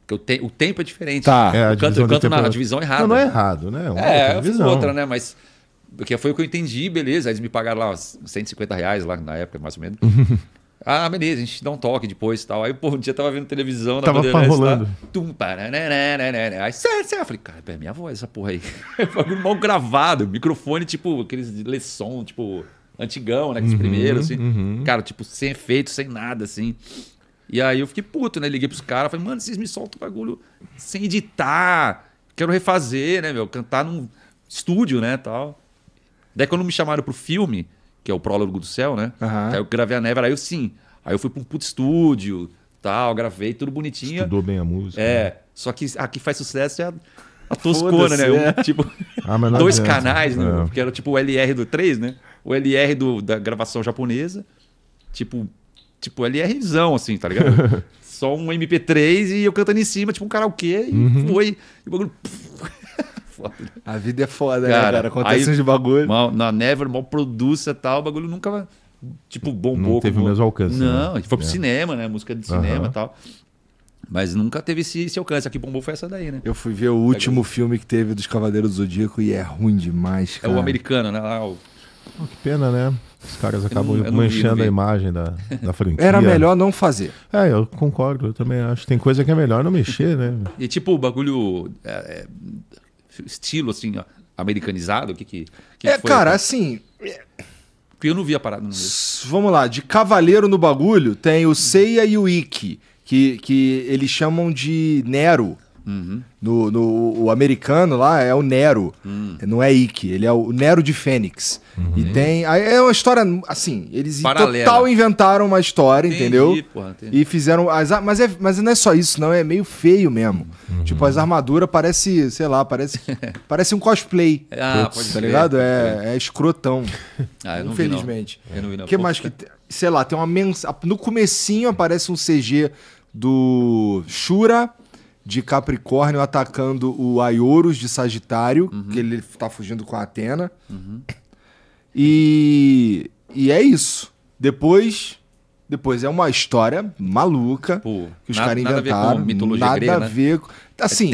Porque o, te, o tempo é diferente. Tá, é, eu é, canto, eu canto na divisão errada. Não, não é errado, né? É uma é, outra, outra, né? Mas porque foi o que eu entendi, beleza. Aí eles me pagaram lá 150 reais lá na época, mais ou menos. ah, beleza, a gente dá um toque depois e tal. Aí, pô, um dia eu tava vendo televisão tava na Tava rolando. tum, paranana, aí, sério, sério. Eu falei, cara, é minha voz essa porra aí. bagulho mal gravado, microfone, tipo, aqueles de lesson, tipo, antigão, né? Aqueles uhum, primeiros, assim. Uhum. Cara, tipo, sem efeito, sem nada, assim. E aí eu fiquei puto, né? Liguei pros caras, falei, mano, vocês me soltam o bagulho sem editar. Quero refazer, né, meu? Cantar num estúdio, né, tal. Daí quando me chamaram pro filme, que é o Prólogo do Céu, né? Uhum. Aí eu gravei a Never, aí eu sim. Aí eu fui pra um puto estúdio, tal, gravei tudo bonitinho. Estudou bem a música. É, né? só que a que faz sucesso é a, a toscona, né? É. tipo, ah, dois adianta. canais, né? É. que era tipo o LR do 3, né? O LR do, da gravação japonesa, tipo, tipo LRzão, assim, tá ligado? só um MP3 e eu cantando em cima, tipo um karaokê, e uhum. foi. E o bagulho foda. A vida é foda, né, cara, né, cara? Acontece aí, de bagulho. Mal, na Never, mal produça e tal, o bagulho nunca. Tipo, bombou. Não teve como... o mesmo alcance. Né? Não, né? foi pro é. cinema, né? Música de cinema e uhum. tal. Mas nunca teve esse, esse alcance. Aqui bombou foi essa daí, né? Eu fui ver o último filme que teve dos Cavaleiros do Zodíaco e é ruim demais, cara. É o americano, né? Lá, ah, o... Oh, que pena, né? Os caras acabam não, manchando vi, a imagem da, da franquia. Era melhor não fazer. É, eu concordo. Eu também acho. Tem coisa que é melhor não mexer, né? E tipo, o bagulho... É, é estilo assim, ó, americanizado? O que que, que É, cara, aqui? assim, porque eu não via parado no Vamos lá, de cavaleiro no bagulho tem o Seiya e o Ikki, que, que eles chamam de Nero. Uhum. No, no, o americano lá é o Nero, uhum. não é Ike, ele é o Nero de Fênix. Uhum. E tem. É uma história, assim, eles Paralela. total inventaram uma história, entendi, entendeu? Porra, E fizeram. As, mas, é, mas não é só isso, não, é meio feio mesmo. Uhum. Tipo, as armaduras parece, sei lá, parece, parece um cosplay. ah, pode tá ver. ligado? É, é escrotão. Ah, eu infelizmente. Não vi, não. Eu não vi, que mais que. Sei lá, tem uma mens... No comecinho aparece um CG do Shura de Capricórnio atacando o Aiorus de Sagitário, uhum. que ele tá fugindo com a Atena. Uhum. E, e é isso. Depois depois é uma história maluca Pô, que os caras inventaram. com mitologia nada grega, a né? ver. Né? Assim, o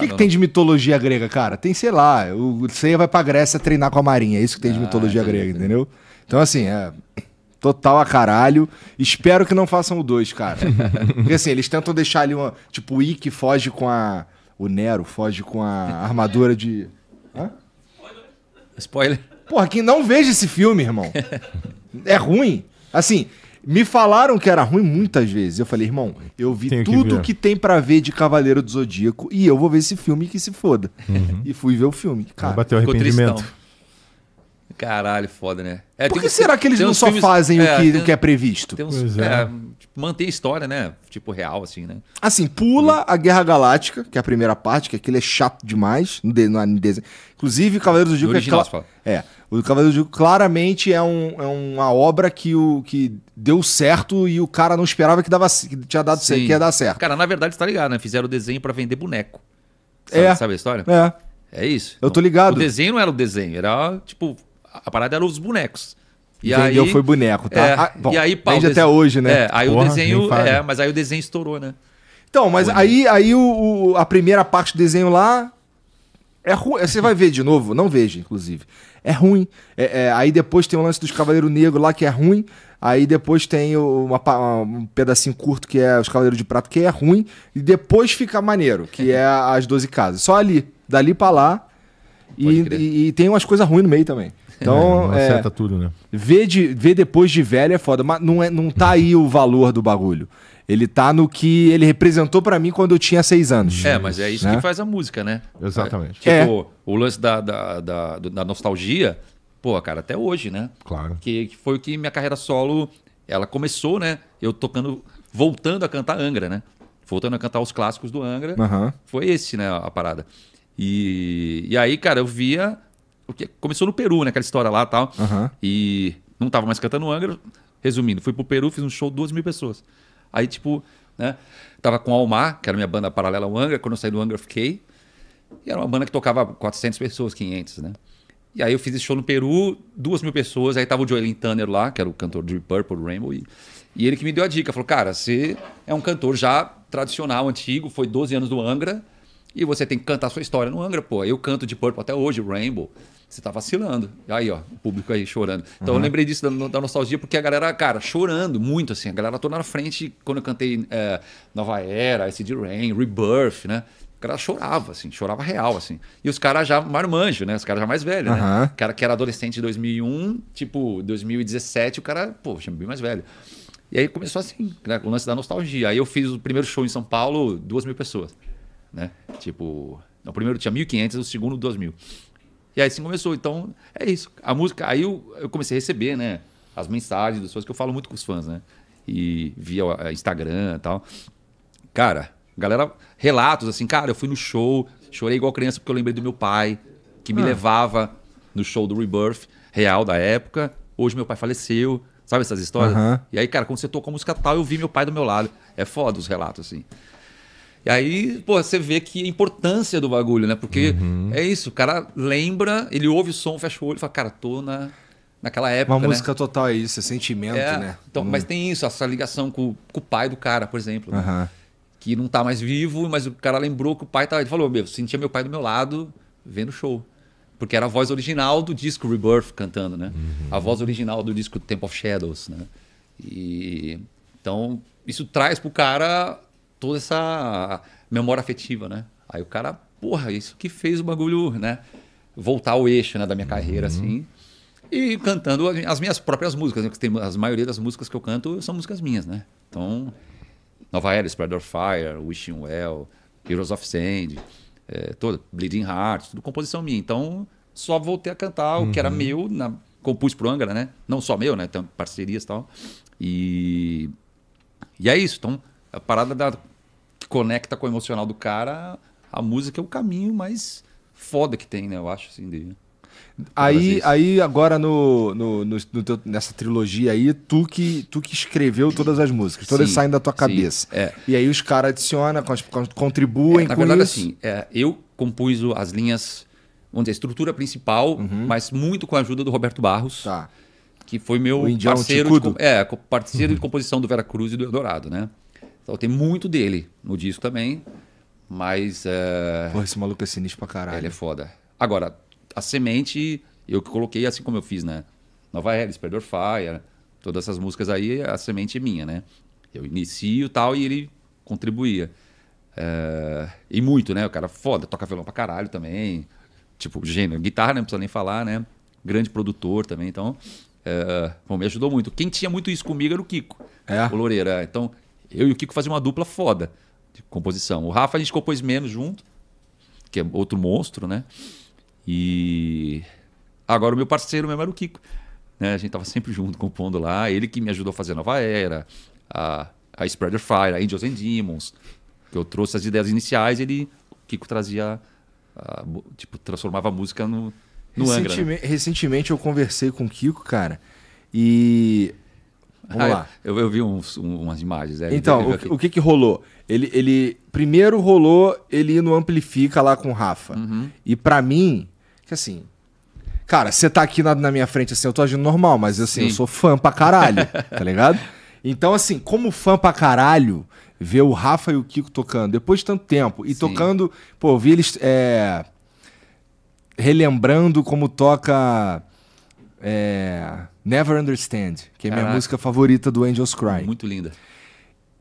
que, que tem né? de mitologia grega, cara? Tem, sei lá, o Ceia vai pra Grécia treinar com a Marinha. É isso que tem de ah, mitologia grega, entendeu? Então, assim, é. Total a caralho. Espero que não façam o 2, cara. Porque assim, eles tentam deixar ali uma. Tipo, o Ikki foge com a. O Nero foge com a armadura de. Hã? Spoiler. Porra, quem não veja esse filme, irmão? É ruim. Assim, me falaram que era ruim muitas vezes. Eu falei, irmão, eu vi Tenho tudo que, que tem para ver de Cavaleiro do Zodíaco e eu vou ver esse filme que se foda. Uhum. E fui ver o filme. Cara, bateu arrependimento. Caralho, foda, né? É, Por que tem, será que eles não só filmes, fazem é, o, que, tem, o que é previsto? Tem uns, é. É, tipo, mantém a história, né? Tipo, real, assim, né? Assim, pula a Guerra Galáctica, que é a primeira parte, que aquilo é chato demais. No de, no, no Inclusive, Cavaleiros do Dico... Original, é, é, o Cavaleiros do Dico claramente é, um, é uma obra que, o, que deu certo e o cara não esperava que, dava, que tinha dado Sim. certo, que ia dar certo. Cara, na verdade, você tá ligado, né? Fizeram o desenho para vender boneco. É. Sabe, é. sabe a história? É. É isso. Eu tô então, ligado. O desenho não era o desenho, era tipo a parada era os bonecos. E aí, foi boneco, tá? É, ah, bom, e aí, pau, vende até hoje, né? É, aí Porra, o desenho, é, mas aí o desenho estourou, né? Então, mas Foi. aí, aí o, o, a primeira parte do desenho lá é ruim. É, você vai ver de novo? Não veja, inclusive. É ruim. É, é, aí depois tem o lance dos Cavaleiros Negro lá, que é ruim. Aí depois tem uma, uma, um pedacinho curto que é os Cavaleiros de Prato, que é ruim. E depois fica maneiro, que é as 12 casas. Só ali. Dali pra lá. E, e, e tem umas coisas ruins no meio também. Então, é, é, acerta tudo, né? Ver, de, ver depois de velho é foda, mas não, é, não tá aí o valor do bagulho. Ele tá no que ele representou para mim quando eu tinha seis anos. É, mas é isso né? que faz a música, né? Exatamente. É, tipo, é. o lance da, da, da, da, nostalgia, pô, cara, até hoje, né? Claro. Que, que foi o que minha carreira solo, ela começou, né? Eu tocando, voltando a cantar Angra, né? Voltando a cantar os clássicos do Angra. Uhum. Foi esse, né, a parada. E, e aí, cara, eu via porque começou no Peru, naquela né, história lá e tal. Uhum. E não tava mais cantando Angra. Resumindo, fui pro Peru, fiz um show, 12 mil pessoas. Aí, tipo, né? Tava com Almar, que era minha banda paralela ao Angra. Quando eu saí do Angra, eu fiquei. E era uma banda que tocava 400 pessoas, 500, né? E aí eu fiz esse show no Peru, duas mil pessoas. Aí tava o Joelin Tanner lá, que era o cantor de Purple Rainbow. E, e ele que me deu a dica. Falou, cara, você é um cantor já tradicional, antigo. Foi 12 anos do Angra. E você tem que cantar a sua história no Angra, pô. Eu canto de Purple até hoje, Rainbow. Você tá vacilando. Aí, ó, o público aí chorando. Então uhum. eu lembrei disso da, da, nostalgia, porque a galera, cara, chorando muito, assim. A galera toda na frente, quando eu cantei é, Nova Era, Acid Rain, Rebirth, né? O cara chorava, assim, chorava real, assim. E os caras já marmanjo, né? Os caras já mais velhos, uhum. né? O cara que era adolescente em 2001, tipo, 2017, o cara, poxa, bem mais velho. E aí começou assim, né? o lance da nostalgia. Aí eu fiz o primeiro show em São Paulo, duas mil pessoas, né? Tipo, o primeiro tinha 1.500, o segundo, duas mil. E aí assim começou. Então, é isso. A música. Aí eu, eu comecei a receber, né? As mensagens das pessoas que eu falo muito com os fãs, né? E via Instagram e tal. Cara, galera, relatos assim, cara, eu fui no show, chorei igual criança porque eu lembrei do meu pai, que me ah. levava no show do Rebirth real da época. Hoje meu pai faleceu. Sabe essas histórias? Uhum. E aí, cara, quando você tocou a música tal, eu vi meu pai do meu lado. É foda os relatos, assim. E aí, pô, você vê que a importância do bagulho, né? Porque uhum. é isso, o cara lembra, ele ouve o som, fecha o olho e fala, cara, tô na, naquela época. Uma né? música né? total é isso, é sentimento, é, né? Então, hum. Mas tem isso, essa ligação com, com, o pai do cara, por exemplo. Uhum. Né? Que não tá mais vivo, mas o cara lembrou que o pai tava. Ele falou, meu, sentia meu pai do meu lado vendo o show. Porque era a voz original do disco Rebirth cantando, né? Uhum. A voz original do disco Temple of Shadows, né? E então isso traz pro cara toda essa memória afetiva, né? Aí o cara, porra, isso que fez o bagulho, né? Voltar ao eixo né, da minha carreira, uhum. assim. E cantando as minhas próprias músicas, né? Porque tem, as maioria das músicas que eu canto são músicas minhas, né? Então, Nova Era, Spread of Fire, Wishing Well, Heroes of Sand, é, toda, Bleeding Heart, tudo composição minha. Então, só voltei a cantar uhum. o que era uhum. meu, na, compus pro Angra, né? Não só meu, né? Tem parcerias e tal. E, e é isso. Então, a parada da conecta com o emocional do cara, a música é o caminho mais foda que tem, né? Eu acho, assim, de... Aí, aí agora no, no, no, no teu, nessa trilogia aí, tu que, tu que escreveu todas as músicas, todas sim, saem da tua cabeça. Sim, é. E aí os caras adicionam, contribuem é, com verdade, isso. assim, é, eu compus as linhas, vamos dizer, a estrutura principal, uhum. mas muito com a ajuda do Roberto Barros. Tá. Que foi meu parceiro, de, é, parceiro uhum. de composição do Vera Cruz e do Eldorado, né? Então, tem muito dele no disco também, mas... É... esse maluco é sinistro pra caralho. Ele é foda. Agora, a semente, eu coloquei assim como eu fiz, né? Nova Era, Sperdor Fire, todas essas músicas aí, a semente é minha, né? Eu inicio tal e ele contribuía. É... E muito, né? O cara foda, toca violão pra caralho também. Tipo, gênio. Guitarra, né? Não precisa nem falar, né? Grande produtor também, então... É, bom, me ajudou muito. Quem tinha muito isso comigo era o Kiko, é? o Loureira. É. Então, eu e o Kiko fazíamos uma dupla foda de composição. O Rafa a gente compôs menos junto, que é outro monstro, né? E agora o meu parceiro mesmo era o Kiko. Né? A gente tava sempre junto compondo lá. Ele que me ajudou a fazer a Nova Era, a, a Spreader Fire, a Angels and Demons. Que eu trouxe as ideias iniciais, ele. O Kiko trazia. A, tipo, transformava a música no, no Recentemente, Angra, né? recentemente eu conversei com o Kiko, cara. E Vamos ah, lá. Eu, eu vi uns, um, umas imagens. É, então, o, o, que que rolou? Ele, ele primeiro rolou ele ir no Amplifica lá com o Rafa. Uhum. E para mim, que assim, cara, você tá aqui na, na, minha frente assim, eu tô agindo normal, mas assim, Sim. eu sou fã pra caralho, tá ligado? Então, assim, como fã pra caralho, ver o Rafa e o Kiko tocando depois de tanto tempo e Sim. tocando, pô, eu vi eles é, relembrando como toca é, Never Understand, que é Caraca. minha música favorita do Angels Cry. Muito linda.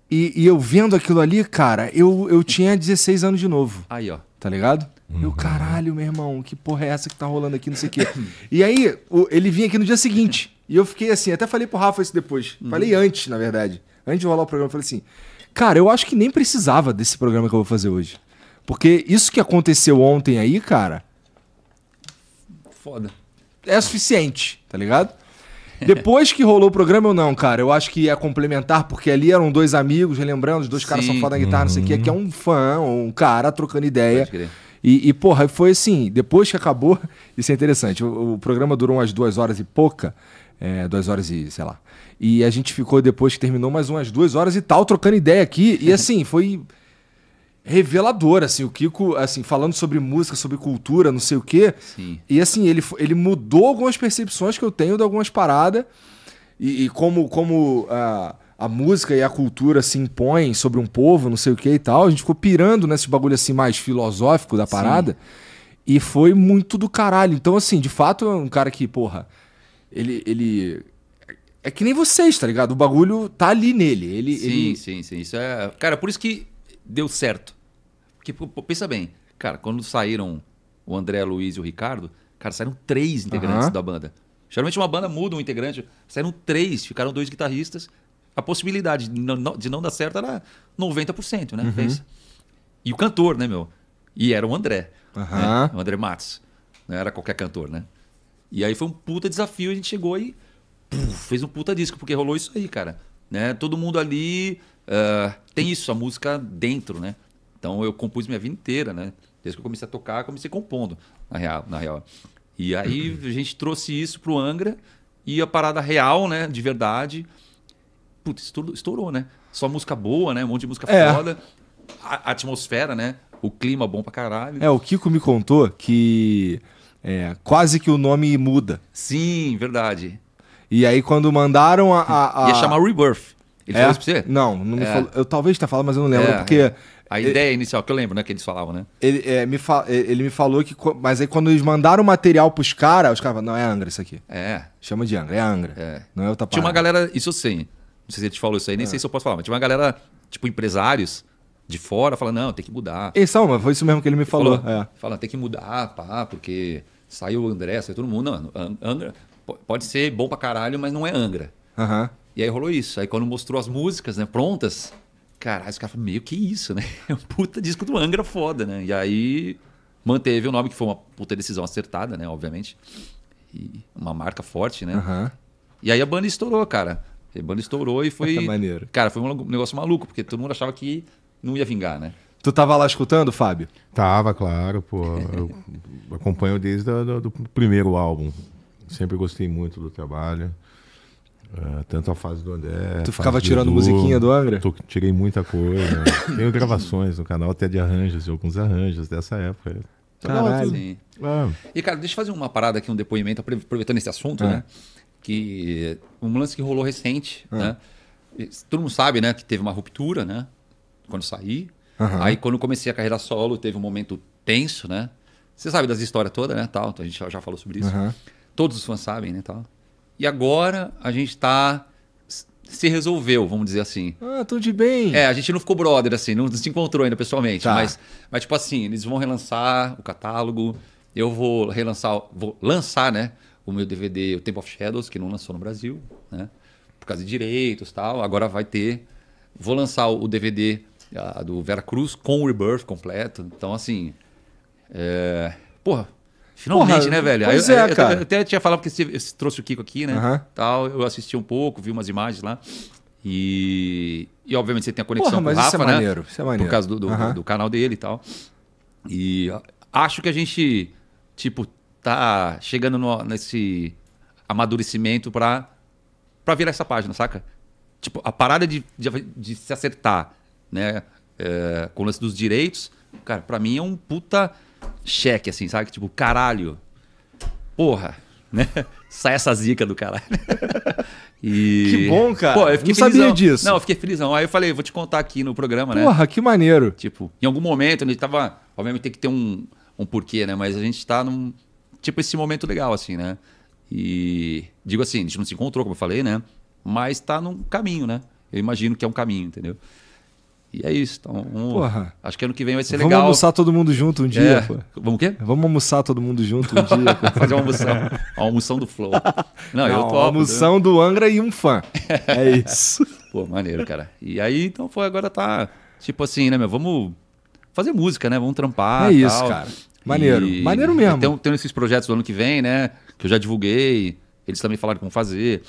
E, e, eu vendo aquilo ali, cara, eu, eu tinha 16 anos de novo. Aí, ó. Tá ligado? Uhum. Eu, caralho, meu irmão, que porra é essa que tá rolando aqui, não sei o quê. e aí, o, ele vinha aqui no dia seguinte. E eu fiquei assim, até falei pro Rafa isso depois. Uhum. Falei antes, na verdade. Antes de rolar o programa, eu falei assim: Cara, eu acho que nem precisava desse programa que eu vou fazer hoje. Porque isso que aconteceu ontem aí, cara. Foda é suficiente, tá ligado? Depois que rolou o programa, eu não, cara. Eu acho que ia complementar, porque ali eram dois amigos, relembrando, os dois Sim. caras são foda da guitarra, não sei o que. Aqui é um uhum. fã, um cara trocando ideia. E, e, porra, foi assim, depois que acabou, isso é interessante. O, o programa durou umas duas horas e pouca. É, duas horas e, sei lá. E a gente ficou, depois que terminou, mais umas duas horas e tal, trocando ideia aqui. E assim, foi revelador, assim, o Kiko, assim, falando sobre música, sobre cultura, não sei o quê. Sim. E assim, ele, ele mudou algumas percepções que eu tenho de algumas paradas. E, e como, como a, a música e a cultura se impõem sobre um povo, não sei o que e tal. A gente ficou pirando nesse bagulho assim mais filosófico da parada. Sim. E foi muito do caralho. Então, assim, de fato, é um cara que, porra, ele, ele é que nem vocês, tá ligado? O bagulho tá ali nele. Ele, sim, ele... sim, sim. Isso é. Cara, por isso que deu certo. Porque, pensa bem, cara, quando saíram o André, Luiz e o Ricardo, cara, saíram três integrantes uhum. da banda. Geralmente uma banda muda um integrante, saíram três, ficaram dois guitarristas. A possibilidade de não, de não dar certo era 90%, né? Uhum. Pensa. E o cantor, né, meu? E era o André. Uhum. Né? O André Matos. Não né? era qualquer cantor, né? E aí foi um puta desafio, a gente chegou e puf, fez um puta disco, porque rolou isso aí, cara. Né? Todo mundo ali ah, tem isso, a música dentro, né? Então eu compus minha vida inteira, né? Desde que eu comecei a tocar, comecei compondo, na real. Na real. E aí a gente trouxe isso pro Angra e a parada real, né? De verdade. Putz, estourou, estourou né? Só música boa, né? Um monte de música é. foda. A, a atmosfera, né? O clima bom pra caralho. É, o Kiko me contou que é, quase que o nome muda. Sim, verdade. E aí quando mandaram a... a, a... Ia chamar Rebirth. Ele é? falou isso pra você? Não, não me é. falou. Eu talvez tenha falado, mas eu não lembro, é, porque. É. A ideia ele, inicial que eu lembro, né? Que eles falavam, né? Ele, é, me, fa ele me falou que. Mas aí quando eles mandaram o material pros caras, os caras não, é Angra isso aqui. É. Chama de Angra, é Angra. É. Não é o tapa Tinha uma galera, isso sim Não sei se ele te falou isso aí, nem é. sei se eu posso falar, mas tinha uma galera, tipo, empresários de fora, falando, não, tem que mudar. E só, foi isso mesmo que ele me falou. falou é. Falando, tem que mudar, pá, porque saiu o André, saiu todo mundo. Não, Angra pode ser bom pra caralho, mas não é Angra. Aham. E aí rolou isso. Aí quando mostrou as músicas, né, prontas, caralho, os caras falaram, meio que isso, né? É um puta disco do Angra foda, né? E aí manteve o nome, que foi uma puta decisão acertada, né, obviamente. E uma marca forte, né? Uhum. E aí a banda estourou, cara. A banda estourou e foi. maneiro. Cara, foi um negócio maluco, porque todo mundo achava que não ia vingar, né? Tu tava lá escutando, Fábio? Tava, claro, pô. Eu acompanho desde o do primeiro álbum. Sempre gostei muito do trabalho. Uh, tanto a fase do André. Tu ficava tirando Dudu, musiquinha do Angra? Tô, tirei muita coisa. Tenho gravações no canal até de arranjos, de alguns arranjos dessa época. Então, Caralho. Ah. E, cara, deixa eu fazer uma parada aqui, um depoimento, aproveitando esse assunto, né? Que um lance que rolou recente, né? Todo mundo sabe, né, que teve uma ruptura, né? Quando saí. Aí, quando comecei a carreira solo, teve um momento tenso, né? Você sabe das histórias todas, né? Tal, então, a gente já falou sobre isso. Todos os fãs sabem, né? Tal. E agora a gente está se resolveu, vamos dizer assim. Ah, tudo de bem. É, a gente não ficou brother, assim, não se encontrou ainda pessoalmente. Tá. Mas, mas, tipo assim, eles vão relançar o catálogo. Eu vou relançar, vou lançar, né? O meu DVD, o Temple of Shadows, que não lançou no Brasil, né? Por causa de direitos e tal. Agora vai ter. Vou lançar o DVD a, ah, do Vera Cruz com o Rebirth completo. Então, assim. É... Porra, Finalmente, Porra, né, velho? Pois eu, é, eu, cara. Eu, até tinha falado porque você trouxe o Kiko aqui, né? Uhum. Tal, eu assisti um pouco, vi umas imagens lá. E, e obviamente você tem a conexão Porra, com o Rafa, é maneiro, né? Isso é né, maneiro. É por causa do, do, uhum. do canal dele e tal. E acho que a gente, tipo, tá chegando no, nesse amadurecimento para para virar essa página, saca? Tipo, a parada de, de, de se acertar, né? É, com o lance dos direitos, cara, para mim é um puta cheque, assim, sabe? Tipo, caralho, porra, né? Sai essa zica do caralho. E... Que bom, cara. Pô, eu fiquei não felizão. sabia disso. Não, eu fiquei felizão. Aí eu falei, vou te contar aqui no programa, né? Porra, que maneiro. Tipo, em algum momento a gente tava. Obviamente tem que ter um, um porquê, né? Mas a gente tá num. Tipo, esse momento legal, assim, né? E. Digo assim, a gente não se encontrou, como eu falei, né? Mas tá num caminho, né? Eu imagino que é um caminho, entendeu? E é isso. Então, vamos... Porra. Acho que ano que vem vai ser legal. Vamos almoçar todo mundo junto um é. dia. É. Pô. Vamos o quê? Vamos almoçar todo mundo junto um dia. Fazer uma almoção. A almoção do Flow. Não, Não eu Almoção do Angra e um fã. É isso. pô, maneiro, cara. E aí, então foi, agora tá. Tipo assim, né, meu? Vamos fazer música, né? Vamos trampar. É isso, tal. cara. Maneiro. E... Maneiro mesmo. Tem, tem esses projetos do ano que vem, né? Que eu já divulguei. Eles também falaram como fazer.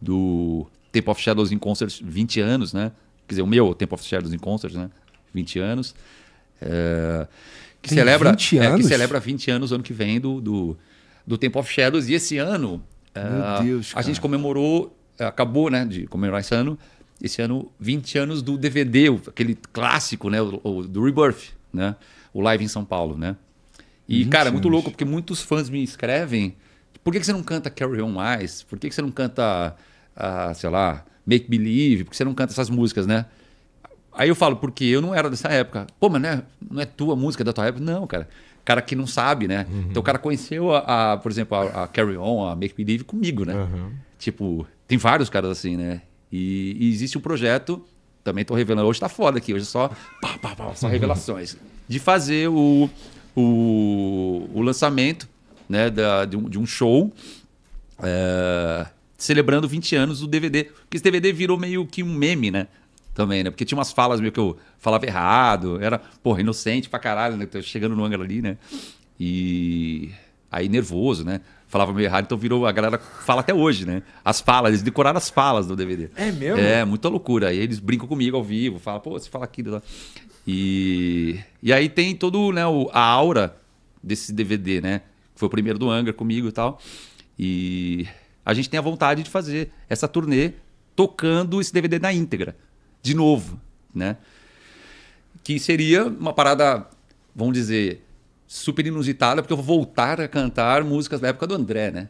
Do Tape of Shadows em Concert 20 anos, né? quer dizer, o meu, o Tempo of Shadows in Concert, né? 20 anos. É, que, celebra, 20 anos? É, que celebra 20 anos ano que vem do, do, do Temple of Shadows. E esse ano, é, Deus, a gente comemorou, é, acabou né, de comemorar esse ano, esse ano 20 anos do DVD, aquele clássico né, o, o, do Rebirth, né? o live em São Paulo. né? E, cara, é anos. muito louco, porque muitos fãs me escrevem por que, que você não canta Carry On mais? Por que, que você não canta, ah, sei lá, make believe, porque você não canta essas músicas, né? Aí eu falo, porque eu não era dessa época. Pô, mas não é, não é tua música da tua época? Não, cara. Cara que não sabe, né? Uhum. Então o cara conheceu, a, a por exemplo, a, a, Carry On, a Make Believe comigo, né? Uhum. Tipo, tem vários caras assim, né? E, e existe um projeto, também tô revelando, hoje tá foda aqui, hoje é só, pá, pá, pá, só revelações, de fazer o, o, o lançamento né, da, de, um, de um show. É, celebrando 20 anos do DVD. Porque esse DVD virou meio que um meme, né? Também, né? Porque tinha umas falas meio que eu falava errado, era, porra, inocente pra caralho, né? Chegando no ângulo ali, né? E aí nervoso, né? Falava meio errado, então virou. A galera fala até hoje, né? As falas, eles decoraram as falas do DVD. É mesmo? É, muita loucura. E eles brincam comigo ao vivo, falam, pô, você fala aquilo E, e aí tem todo né, o, a aura desse DVD, né? Foi o primeiro do Angra comigo e tal. E a gente tem a vontade de fazer essa turnê tocando esse DVD na íntegra, de novo, né? Que seria uma parada, vamos dizer, super inusitada, porque eu vou voltar a cantar músicas da época do André, né?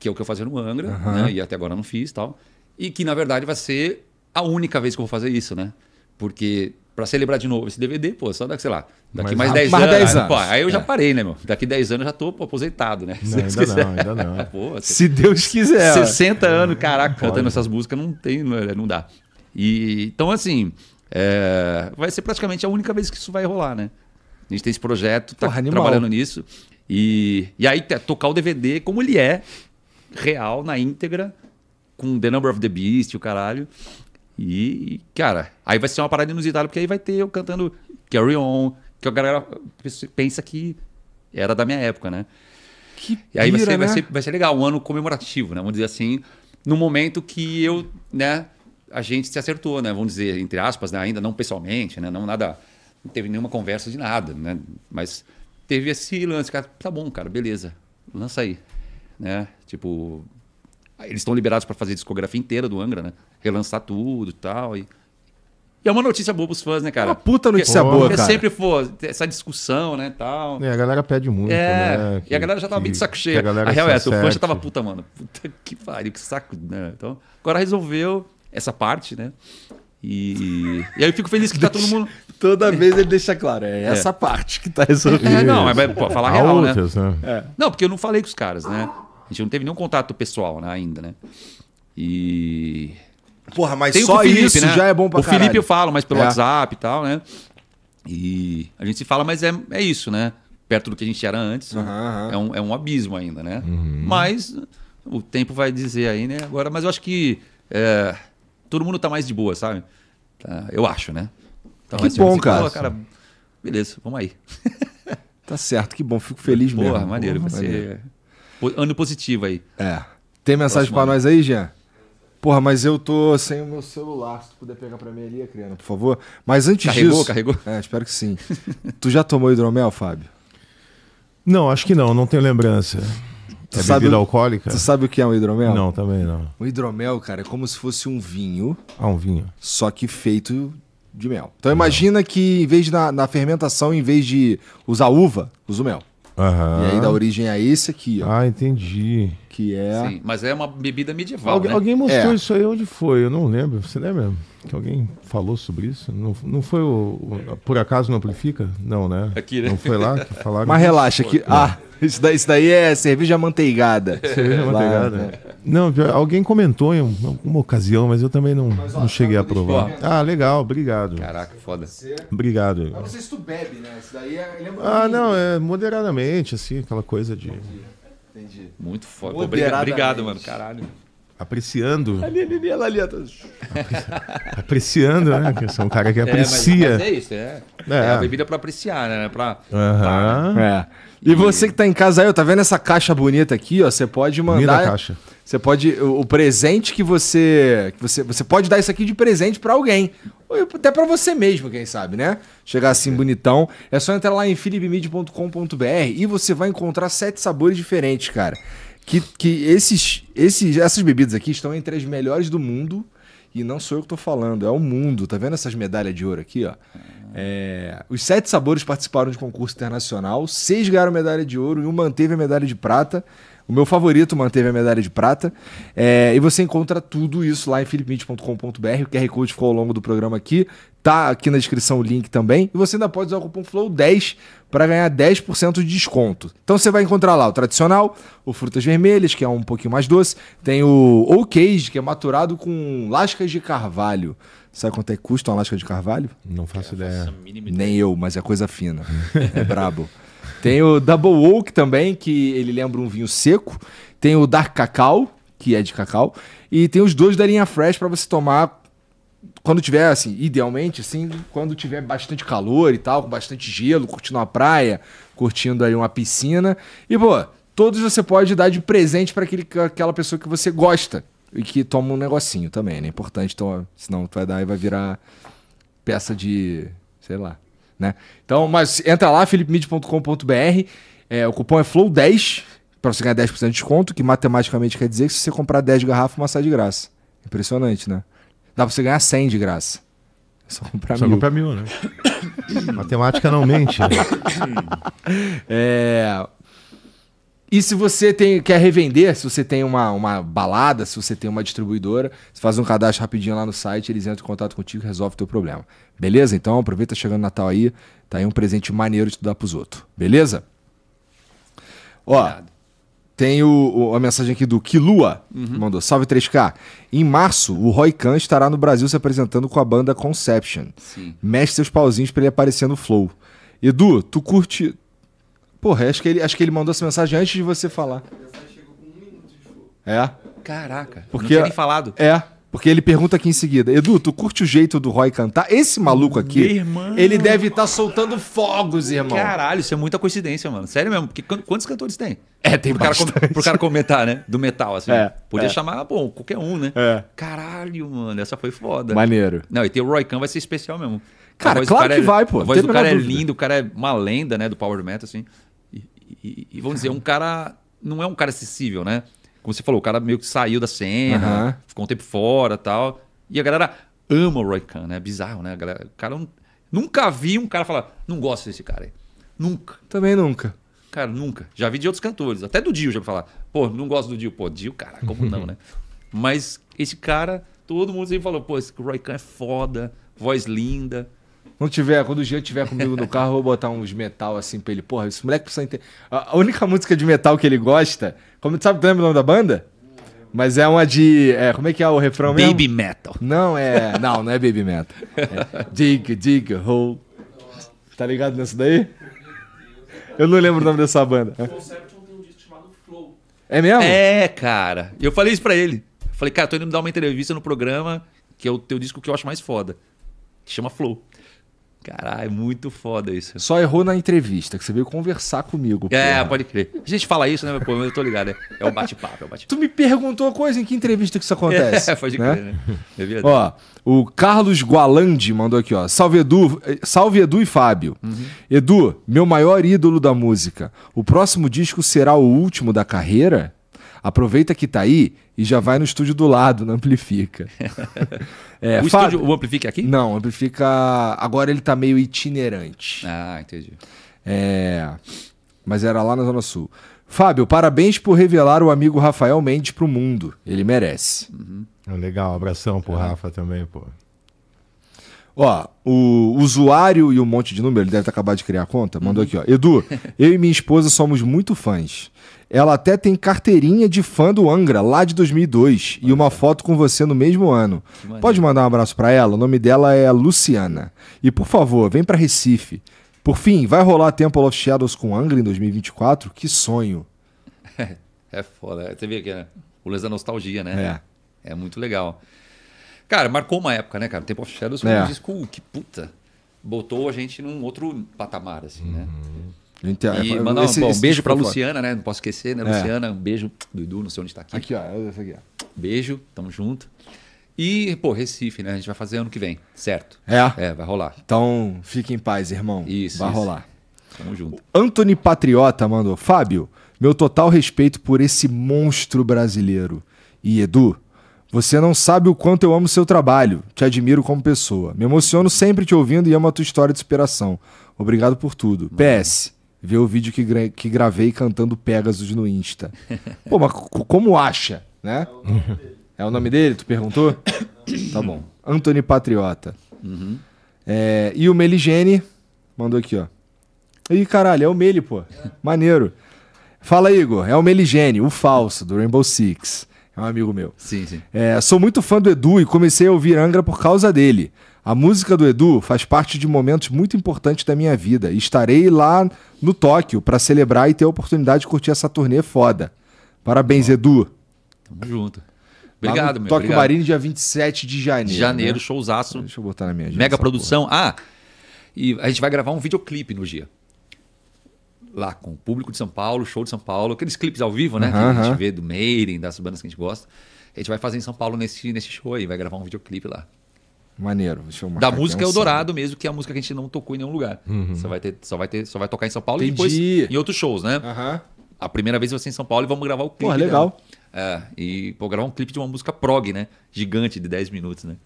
Que é o que eu fazia no Angra, uhum. né? E até agora não fiz tal. E que, na verdade, vai ser a única vez que eu vou fazer isso, né? Porque para celebrar de novo esse DVD, pô, só daqui, sei lá, daqui mais, mais 10 mais anos. 10 anos. Pô, aí eu já é. parei, né, meu? Daqui 10 anos eu já tô pô, aposentado, né? não, ainda quiser. não, ainda não. pô, se Deus quiser. 60 anos, caraca, cantando essas músicas, não tem, é, não dá. E, então, assim, é, vai ser praticamente a única vez que isso vai rolar, né? A gente tem esse projeto, tá Porra, trabalhando nisso. E, e aí é, tocar o DVD como ele é, real, na íntegra, com The Number of the Beast, o caralho. E, cara, aí vai ser uma parada inusitada, porque aí vai ter eu cantando Carry On, que a galera pensa que era da minha época, né? Que pira, e aí vai ser, né? vai, ser, vai ser legal, um ano comemorativo, né? Vamos dizer assim, no momento que eu, né, a gente se acertou, né? Vamos dizer, entre aspas, né? ainda não pessoalmente, né? Não nada, não teve nenhuma conversa de nada, né? Mas teve esse lance, cara, tá bom, cara, beleza, lança aí, né? Tipo, eles estão liberados para fazer a discografia inteira do Angra, né? Relançar tudo e tal. E... é uma notícia boa pros fãs, né, cara? É uma puta notícia porque, boa, porque cara. sempre, foi essa discussão, né, tal. É, a galera pede muito, é, né? Que, e a galera já tava meio de saco cheio. A, galera a real é essa, o fã já tava puta, mano. Puta que pariu, que saco, né? Então, agora resolveu essa parte, né? E, e aí eu fico feliz que tá todo mundo... Toda vez ele deixa claro, é, é. essa parte que tá resolvida. É, não, é, pô, falar a real, né? outras, né? né? É. Não, porque eu não falei com os caras, né? gente não teve nenhum contato pessoal né, ainda, né? E. Porra, mas só Felipe, isso né? já é bom pra O caralho. Felipe eu falo, mas pelo é. WhatsApp e tal, né? E a gente se fala, mas é, é isso, né? Perto do que a gente era antes, uhum, uhum. É, um, é um abismo ainda, né? Uhum. Mas o tempo vai dizer aí, né? Agora, mas eu acho que é, todo mundo tá mais de boa, sabe? Tá, eu acho, né? Tá que assim, bom, cara. cara. Beleza, vamos aí. tá certo, que bom, fico feliz Porra, mesmo. Maneiro, Porra, você... maneiro, ano positivo aí. É. Tem mensagem para nós aí, Jean? Porra, mas eu tô sem o meu celular. Se tu puder pegar para mim ali, Acriana, por favor. Mas antes carregou, disso. Carregou, carregou? É, espero que sim. tu já tomou hidromel, Fábio? Não, acho que não, não tenho lembrança. é bebida alcoólica? Tu sabe o que é um hidromel? Não, também não. O hidromel, cara, é como se fosse um vinho. Ah, um vinho. Só que feito de mel. Então imagina que em vez de na, na fermentação, em vez de usar uva, usa o mel. Uhum. E aí dá origem a é esse aqui, ó. Ah, entendi. Que é. Sim, mas é uma bebida medieval. Algu né? Alguém mostrou é. isso aí onde foi? Eu não lembro. Você lembra que alguém falou sobre isso? Não, não foi o, o Por acaso não amplifica? Não, né? Aqui, né? Não foi lá que falaram. Mas relaxa, que. Ah, isso daí, isso daí é cerveja manteigada. Cerveja lá, manteigada. Né? né? Não, alguém comentou em alguma ocasião, mas eu também não, mas, ó, não cheguei a tá provar. Ah, legal, obrigado. Caraca, foda. Obrigado. Eu não sei se tu bebe, né? Isso daí é, é Ah, não, é moderadamente, assim, aquela coisa de. Entendi. Muito foda. Obrigado, mano. Caralho apreciando. Ali, ali, ali, ali tá- apreciando, né? Que são um cara que aprecia. É, mas, mas é isso, é. É. é a bebida para apreciar, né? Pra, uhum. pra... E, é. e você que tá em casa aí, ó, tá vendo essa caixa bonita aqui, ó? Você pode mandar. caixa. Você pode. O presente que você. Que você, você pode dar isso aqui de presente para alguém. Ou até para você mesmo, quem sabe, né? Chegar assim é. bonitão. É só entrar lá em philipmid.com.br e você vai encontrar sete sabores diferentes, cara que, que esses, esses, essas bebidas aqui estão entre as melhores do mundo. E não sou eu que estou falando, é o mundo. Tá vendo essas medalhas de ouro aqui? Ó? É, os sete sabores participaram de concurso internacional, seis ganharam medalha de ouro e um manteve a medalha de prata. O meu favorito manteve a medalha de prata. É, e você encontra tudo isso lá em philipmint.com.br. O QR Code ficou ao longo do programa aqui. Tá aqui na descrição o link também. E você ainda pode usar o cupom FLOW10 para ganhar 10% de desconto. Então você vai encontrar lá o tradicional, o frutas vermelhas, que é um pouquinho mais doce. Tem o o cage, que é maturado com lascas de carvalho. Sabe quanto é que custa uma lasca de carvalho? Não faço é, ideia. Faço Nem eu, mas é coisa fina. é brabo. Tem o Double Oak também, que ele lembra um vinho seco. Tem o Dark Cacau, que é de cacau. E tem os dois da linha Fresh para você tomar quando tiver, assim, idealmente, assim, quando tiver bastante calor e tal, com bastante gelo, curtindo a praia, curtindo aí uma piscina. E, pô, todos você pode dar de presente para aquela pessoa que você gosta e que toma um negocinho também, né? É importante, então, senão tu vai dar e vai virar peça de, sei lá, né? Então, mas entra lá, philipmid.com.br, é, o cupom é FLOW10, para você ganhar 10% de desconto, que matematicamente quer dizer que se você comprar 10 garrafas, uma sai de graça. Impressionante, né? Dá para você ganhar 100 de graça. É só comprar só mil. comprar mil, né? Matemática não mente. Né? é, e se você tem, quer revender, se você tem uma, uma balada, se você tem uma distribuidora, você faz um cadastro rapidinho lá no site, eles entram em contato contigo e resolve o teu problema. Beleza? Então aproveita chegando Natal aí, tá aí um presente maneiro de tu dar pros outros. Beleza? Ó, Obrigado. tem o, o, a mensagem aqui do Kilua, uhum. mandou, salve 3K. Em março, o Roy Khan estará no Brasil se apresentando com a banda Conception. Sim. Mexe seus pauzinhos para ele aparecer no Flow. Edu, tu curte, Porra, acho que ele, acho que ele mandou essa mensagem antes de você falar. É? Caraca. Porque, não tinha falado. É. Porque ele pergunta aqui em seguida, Edu, tu curte o jeito do Roy cantar? Esse maluco aqui, ele deve estar tá soltando fogos, irmão. Caralho, isso é muita coincidência, mano. Sério mesmo, porque quantos cantores tem? É, tem pro bastante. cara, pro cara comentar, né? Do metal, assim. É, Podia é. chamar, bom, qualquer um, né? É. Caralho, mano, essa foi foda. Maneiro. Não, e ter o Roy Khan vai ser especial mesmo. Cara, claro cara que é, vai, pô. A voz Tem do cara dúvida. é lindo, o cara é uma lenda, né, do Power Metal, assim. E, e vamos dizer, um cara. Não é um cara acessível, né? Como você falou, o cara meio que saiu da cena, uhum. ficou um tempo fora tal. E a galera ama o Roy Khan, né? É bizarro, né? A galera, o cara. Nunca vi um cara falar, não gosto desse cara aí. Nunca. Também nunca. Cara, nunca. Já vi de outros cantores. Até do Dio já me falar. Pô, não gosto do Dio. Pô, Dio, cara, como não, né? Mas esse cara, todo mundo sempre falou, pô, esse Roy Khan é foda, voz linda. Quando tiver, quando o Jean tiver comigo no carro, eu vou botar uns metal assim pra ele. Porra, esse moleque precisa entender. A única música de metal que ele gosta. Como tu sabe, tu lembra o nome da banda? Mas é uma de. É, como é que é o refrão baby mesmo? Baby metal. Não, é. Não, não é baby metal. É, dig, dig, hole. Tá ligado nessa daí? Eu não lembro o nome dessa banda. É mesmo? É, cara. Eu falei isso pra ele. falei, cara, tô indo me dar uma entrevista no programa, que é o teu disco que eu acho mais foda. Que chama Flow. Caralho, muito foda isso. Só errou na entrevista, que você veio conversar comigo. É, porra. pode crer. A gente fala isso, né, pô, mas eu tô ligado, né? É um é bate-papo, é um bate-papo. Tu me perguntou a coisa, em que entrevista que isso acontece? É, pode né? crer, né? né? ó, o Carlos Gualandi mandou aqui, ó. Salve Edu, eh, salve Edu e Fábio. Uhum. Edu, meu maior ídolo da música. O próximo disco será o último da carreira? Aproveita que tá aí e já vai no estúdio do lado, no Amplifica. é, o, Fábio... estúdio, o Amplifica é aqui? Não, Amplifica. Agora ele tá meio itinerante. Ah, entendi. É... Mas era lá na Zona Sul. Fábio, parabéns por revelar o amigo Rafael Mendes pro mundo. Ele merece. Uhum. Legal, abração pro é. Rafa também, pô. Ó, o usuário e um monte de número, ele deve ter acabado de criar a conta, mandou uhum. aqui, ó. Edu, eu e minha esposa somos muito fãs. Ela até tem carteirinha de fã do Angra, lá de 2002, e uma foto com você no mesmo ano. Pode mandar um abraço para ela? O nome dela é Luciana. E por favor, vem para Recife. Por fim, vai rolar Temple of Shadows com Angra em 2024? Que sonho. É, é foda. Você vê que é o lance da nostalgia, né? É. É muito legal. Cara, marcou uma época, né, cara? Temple of Shadows foi é. um disco que, puta, botou a gente num outro patamar, assim, né? uhum. né? Inter... E é, mandar um, um beijo para é Luciana, né? Não posso esquecer, né, é. Luciana? Um beijo. Edu, não sei onde está aqui. Aqui, ó. Essa aqui, Beijo, tamo junto. E, pô, Recife, né? A gente vai fazer ano que vem, certo? É? É, vai rolar. Então, fique em paz, irmão. Isso. Vai isso. rolar. Tamo junto. O Anthony Patriota mandou. Fábio, meu total respeito por esse monstro brasileiro. E Edu, você não sabe o quanto eu amo seu trabalho. Te admiro como pessoa. Me emociono sempre te ouvindo e amo a tua história de superação. Obrigado por tudo. PS ver o vídeo que, gra que gravei cantando Pegasus no Insta. Pô, mas como acha, né? É o nome dele, tu perguntou? tá bom. Anthony Patriota. Uhum. É, e o Meligene mandou aqui, ó. Ih, caralho, é o Meli, pô. Maneiro. Fala, Igor. É o Meligene, o falso, do Rainbow Six. É um amigo meu. Sim, sim. É, sou muito fã do Edu e comecei a ouvir Angra por causa dele. A música do Edu faz parte de momentos muito importantes da minha vida. Estarei lá no Tóquio para celebrar e ter a oportunidade de curtir essa turnê foda. Parabéns, Bom. Edu. Tamo junto. Obrigado, meu. Tóquio obrigado. Marini, dia 27 de janeiro. Janeiro, né? showzaço. Deixa eu botar na minha agenda. Mega produção. Porra. Ah, e a gente vai gravar um videoclipe no dia. Lá com o público de São Paulo, show de São Paulo, aqueles clipes ao vivo, né? Uh -huh. Que a gente vê do Meiren, das bandas que a gente gosta. A gente vai fazer em São Paulo nesse, nesse show aí, vai gravar um videoclipe lá. Maneiro, deixa eu Da música é o Dourado mesmo, que é a música que a gente não tocou em nenhum lugar. Uhum. Você vai ter, só vai ter, só vai tocar em São Paulo Entendi. e depois em outros shows, né? Uhum. A primeira vez vai ser é em São Paulo e vamos gravar o clipe. Pô, legal. Dela. É, e vou gravar um clipe de uma música prog, né? Gigante de 10 minutos, né?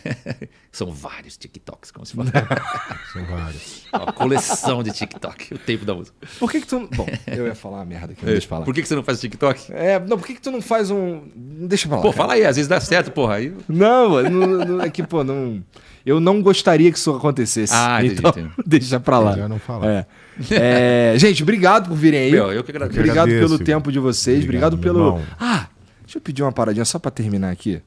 São vários TikToks, como se fala. São vários. Uma coleção de TikTok, o tempo da música. Por que, que tu. Bom, eu ia falar a merda aqui, deixa é, Por que, que você não faz TikTok? É, não, por que, que tu não faz um. Deixa eu falar Pô, cara. fala aí, às vezes dá certo, porra. Aí... Não, não, não, é que, pô, não. Eu não gostaria que isso acontecesse. Ah, então, entendi, deixa pra lá. não falar. É. É, gente, obrigado por virem aí. Meu, eu que agradeço. Obrigado pelo tempo de vocês. Obrigado, obrigado pelo. Irmão. Ah, deixa eu pedir uma paradinha só pra terminar aqui.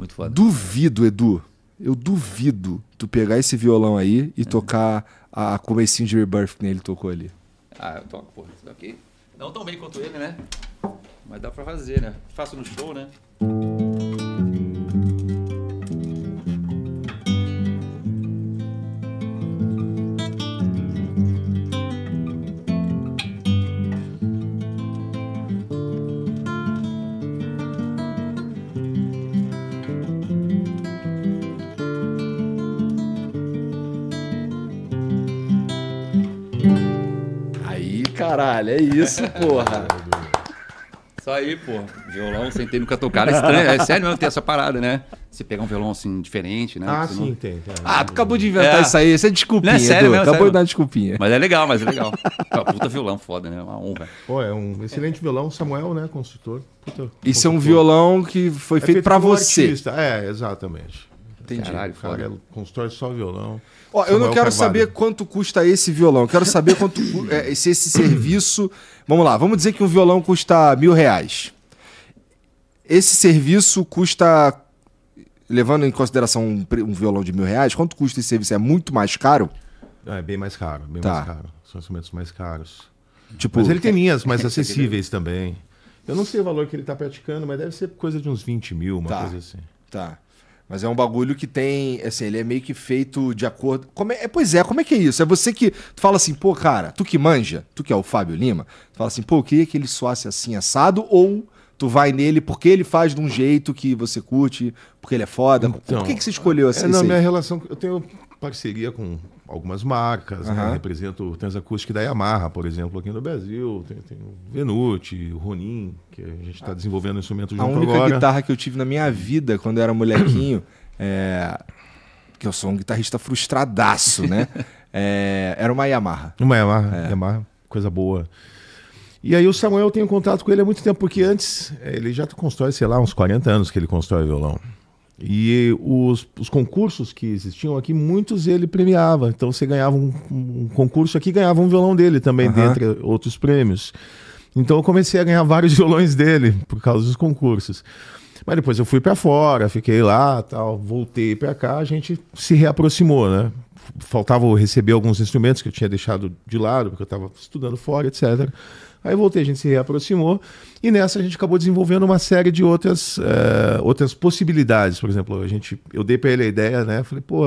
Muito foda. Duvido, Edu. Eu duvido tu pegar esse violão aí e é. tocar a, comecinho de Rebirth que ele tocou ali. Ah, eu toco, pô. Isso daqui. Não tão bem quanto ele, né? Mas dá pra fazer, né? Faço no show, né? caralho. É isso, porra. Isso aí, pô. Violão sem ter nunca tocado. É estranho. É sério mesmo ter essa parada, né? Você pegar um violão assim diferente, né? Ah, Você sim, não... tem, tem. Ah, tu acabou de inventar é. isso aí. Isso é desculpinha. Não é sério, mesmo, acabou sério. de dar desculpinha. Mas é legal, mas é legal. ah, puta violão foda, né? Uma honra. Pô, é um excelente violão, Samuel, né? Construtor. Puta, isso é um violão que foi é feito, feito para você. Artista. É, exatamente. Entendi. Caralho, o cara foda. É constrói só violão. Ó, eu não quero Carvalho. saber quanto custa esse violão. Eu quero saber quanto é, se esse serviço. Vamos lá, vamos dizer que um violão custa mil reais. Esse serviço custa. Levando em consideração um, um violão de mil reais, quanto custa esse serviço? É muito mais caro? Ah, é bem mais caro, bem tá. mais caro. São instrumentos mais caros. Tipo, mas ele tem linhas mais acessíveis também. Eu não sei o valor que ele está praticando, mas deve ser coisa de uns 20 mil, uma tá. coisa assim. Tá. Mas é um bagulho que tem, assim, ele é meio que feito de acordo. Como é, é, pois é, como é que é isso? É você que tu fala assim, pô, cara, tu que manja, tu que é o Fábio Lima, tu fala assim, pô, eu queria que ele soasse assim assado ou tu vai nele porque ele faz de um jeito que você curte, porque ele é foda. Então, Por que, que você escolheu Assim, é, na minha relação, eu tenho parceria com algumas marcas, uhum. né? represento Transacústico da Yamaha, por exemplo, aqui no Brasil. Tem, tem o Venuti, o Ronin, que a gente está desenvolvendo instrumentos junto agora. A única agora. guitarra que eu tive na minha vida, quando eu era molequinho, é... que eu sou um guitarrista frustradaço, né? é... Era uma Yamaha. Uma Yamaha, é. Yamaha, coisa boa. E aí o Samuel eu tenho contato com ele há muito tempo, porque antes é, ele já constrói, sei lá, uns 40 anos que ele constrói violão. E os, os, concursos que existiam aqui, muitos ele premiava. Então você ganhava um, um concurso aqui, ganhava um violão dele também, uhum. dentre outros prêmios. Então eu comecei a ganhar vários violões dele por causa dos concursos. Mas depois eu fui para fora, fiquei lá, tal, voltei para cá, a gente se reaproximou, né? Faltava receber alguns instrumentos que eu tinha deixado de lado, porque eu estava estudando fora, etc. Aí voltei, a gente se reaproximou e nessa a gente acabou desenvolvendo uma série de outras, uh, outras possibilidades. Por exemplo, a gente, eu dei para ele a ideia, né? Falei, pô,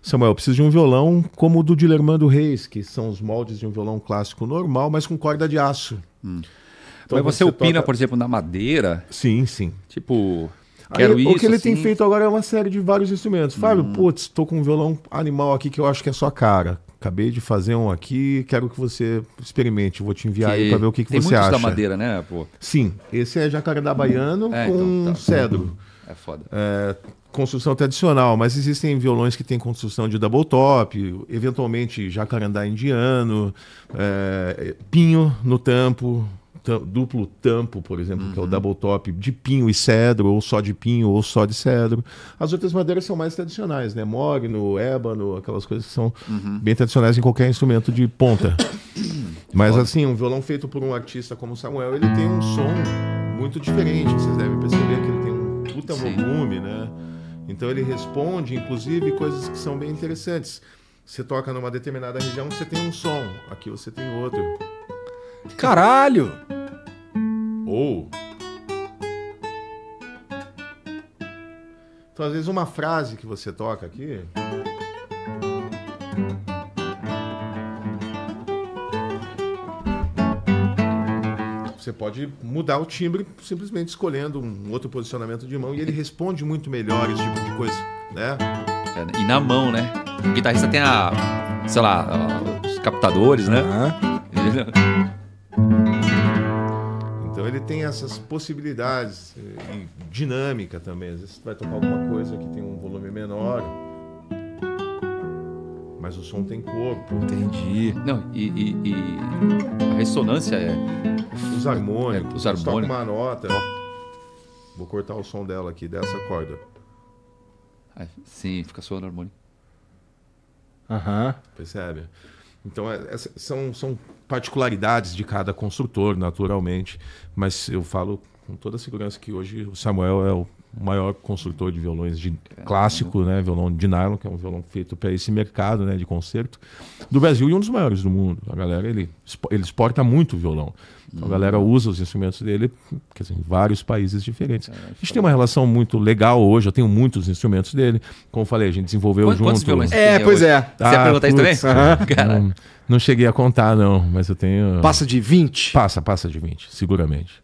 Samuel, eu preciso de um violão como o do Dilermando Reis, que são os moldes de um violão clássico normal, mas com corda de aço. Hum. Então, mas você, você opina, toca... por exemplo, na madeira? Sim, sim. Tipo, Aí, isso, o que ele tem assim. feito agora é uma série de vários instrumentos. Fábio, hum. putz, tô com um violão animal aqui que eu acho que é sua cara acabei de fazer um aqui, quero que você experimente, vou te enviar que... aí para ver o que, que Tem você acha. da madeira, né, pô? Sim, esse é jacarandá baiano é, com então, tá. cedro. É foda. É, construção tradicional, mas existem violões que têm construção de double top, eventualmente jacarandá indiano, é, pinho no tampo, duplo tampo, por exemplo, uhum. que é o uhum. double top, de pinho e cedro, ou só de pinho, ou só de cedro. As outras madeiras são mais tradicionais, né? Mogno, ébano, aquelas coisas que são uhum. bem tradicionais em qualquer instrumento de ponta. Mas assim, um violão feito por um artista como Samuel, ele tem um som muito diferente. Vocês devem perceber que ele tem um puta Sim. volume, né? Então ele responde, inclusive, coisas que são bem interessantes. Você toca numa determinada região, você tem um som. Aqui você tem outro. Caralho! Ou. Então, às vezes, uma frase que você toca aqui. Você pode mudar o timbre simplesmente escolhendo um outro posicionamento de mão e ele responde muito melhor esse tipo de coisa, né? É, e na mão, né? O guitarrista tem a, sei lá, a, os captadores, né? Uhum. Então ele tem essas possibilidades e eh, dinâmica também. Às vezes você vai tocar alguma coisa que tem um volume menor, mas o som tem corpo. Entendi. Não, e, e, e a ressonância é. Os harmônicos. É, os harmônicos. uma nota. Vou cortar o som dela aqui, dessa corda. Ah, sim, fica soando harmônico. Aham. Percebe? Então, é, é, são, são particularidades de cada construtor, naturalmente, mas eu falo com toda a segurança que hoje o Samuel é o o maior consultor de violões de clássico, né, violão de nylon, que é um violão feito para esse mercado, né, de concerto, do Brasil e um dos maiores do mundo. A galera ele, ele exporta muito o violão. Então, a galera hum. usa os instrumentos dele, quer dizer, em vários países diferentes. É, a gente tem uma relação muito legal hoje, eu tenho muitos instrumentos dele. Como eu falei, a gente desenvolveu Quanto, junto. Quantos violões é, pois hoje? é. Você ah, perguntar isso ah, também? Não, não cheguei a contar não, mas eu tenho Passa de 20? Passa, passa de 20, seguramente.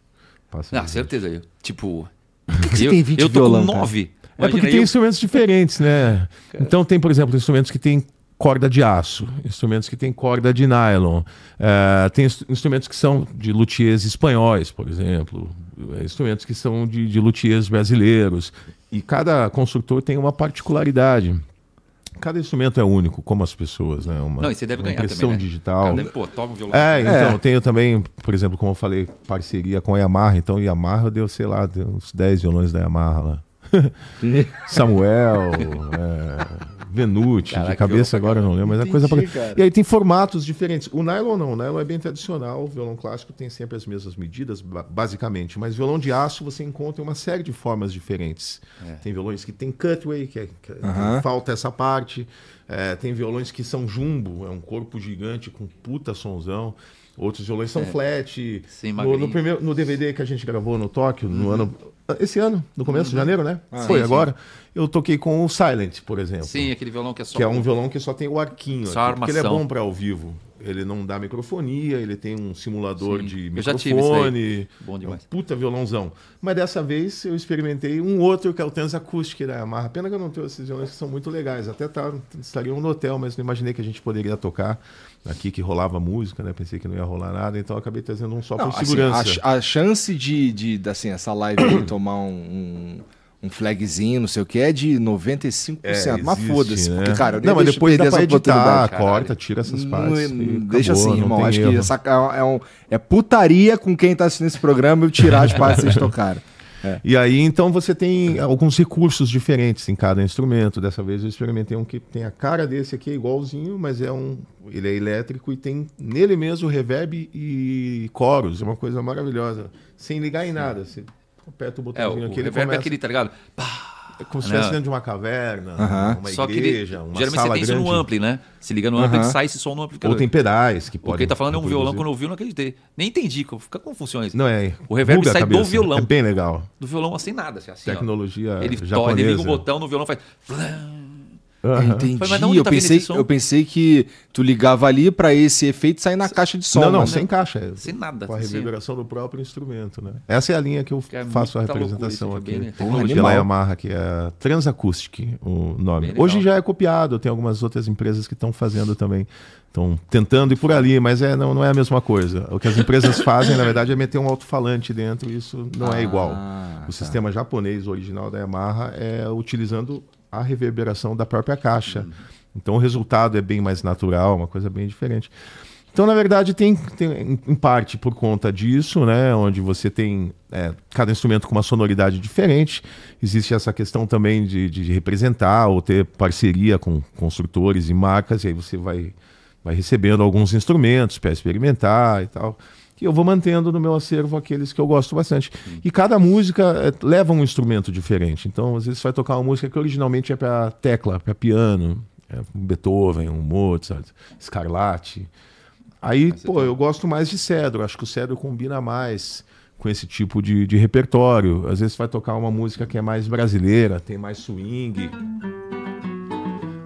Passa ah, certeza aí. Tipo, por que, que eu, tem 20 eu tô violão, com 9. É porque tem eu... instrumentos diferentes, né? Então tem, por exemplo, instrumentos que tem corda de aço, instrumentos que tem corda de nylon, uh, tem instrumentos que são de luthiers espanhóis, por exemplo, eh, instrumentos que são de, de luthiers brasileiros. E cada construtor tem uma particularidade cada instrumento é único, como as pessoas, né? Uma, não, e você deve ganhar impressão também, né? digital. Cada, pô, toma um violão. É, é. então, é. tenho também, por exemplo, como eu falei, parceria com a Yamaha. Então, Yamaha deu, sei lá, deu uns 10 violões da Yamaha lá. Samuel, é, Venuti, Caraca, de cabeça eu... agora eu não lembro, mas Entendi, é coisa pra... E aí tem formatos diferentes. O nylon não, o nylon é bem tradicional, o violão clássico tem sempre as mesmas medidas, basicamente, mas violão de aço você encontra uma série de formas diferentes. É. Tem violões que tem cutway, que, é, que é, uh -huh. falta essa parte, é, tem violões que são jumbo, é um corpo gigante com puta sonzão. Outros violões são é. flat. Sim, no, no, primeiro, no DVD que a gente gravou no Tóquio, no uhum. ano. Esse ano, no começo de uhum. janeiro, né? Ah, Foi sim, agora. Sim eu toquei com o Silent, por exemplo. Sim, aquele violão que é só. Que é um violão que só tem o arquinho. Só aqui, porque ele é bom para ao vivo. Ele não dá microfonia, ele tem um simulador Sim, de microfone. Bom demais. É um puta violãozão. Mas dessa vez eu experimentei um outro que é o Tens Acústica da né, Yamaha. Pena que eu não tenho esses violões que são muito legais. Até tá, estariam no hotel, mas não imaginei que a gente poderia tocar aqui que rolava música, né? Pensei que não ia rolar nada, então acabei trazendo um só não, por assim, segurança. Assim, a, a, chance de, de, assim, essa live tomar um... um um flagzinho, não sei o que, é de 95%. É, existe, mas foda-se, né? porque, é. cara, não, mas depois dá pra editar, corta, tira essas partes. Não, deixa assim, irmão. Acho erro. que essa, é, um, é putaria com quem tá assistindo esse programa eu tirar as partes que vocês tocaram. É. E aí, então, você tem alguns recursos diferentes em cada instrumento. Dessa vez eu experimentei um que tem a cara desse aqui, é igualzinho, mas é um. Ele é elétrico e tem nele mesmo reverb e coros. É uma coisa maravilhosa. Sem ligar em nada. Você... Assim aperta o é, botãozinho é, aqui, o começa... é aquele, tá ligado? Pá! É como se estivesse né? dentro de uma caverna, uh -huh. uma Só igreja, ele, uma Geralmente sala você tem grande. isso no ampli, né? Se liga no uh -huh. ampli, sai esse som no ampli Ou tem pedais que podem... O que ele tá falando é um violão, quando eu ouvi eu não acreditei. Nem entendi fica como funciona isso. Não, é... O reverb sai cabeça, do né? violão. É bem legal. Do violão assim nada. Assim, assim Tecnologia ó. Ele, japonesa. ele liga o botão no violão faz... Uhum. Eu entendi. Foi, eu, tá pensei, eu pensei que tu ligava ali para esse efeito sair na S caixa de som. Não, não, né? sem caixa. É sem nada. Com a reverberação do próprio instrumento, né? Essa é a linha que eu que é faço a representação aqui. É pela Yamaha, que é Transacoustic o nome. Hoje já é copiado, tem algumas outras empresas que estão fazendo também. Estão tentando ir por ali, mas é, não, não é a mesma coisa. O que as empresas fazem, na verdade, é meter um alto-falante dentro e isso não ah, é igual. Ah, o tá. sistema japonês original da Yamaha é utilizando a reverberação da própria caixa. Uhum. Então o resultado é bem mais natural, uma coisa bem diferente. Então, na verdade, tem, tem em parte por conta disso, né? Onde você tem é, cada instrumento com uma sonoridade diferente. Existe essa questão também de, de representar ou ter parceria com construtores e marcas, e aí você vai, vai recebendo alguns instrumentos para experimentar e tal eu vou mantendo no meu acervo aqueles que eu gosto bastante. Hum. E cada música eh, leva um instrumento diferente. Então, às vezes, você vai tocar uma música que originalmente é para tecla, para piano, é um Beethoven, um Mozart, Scarlatti. Aí, Mas pô, eu gosto mais de cedro. Acho que o cedro combina mais com esse tipo de, de repertório. Às vezes, você vai tocar uma música que é mais brasileira, tem mais swing.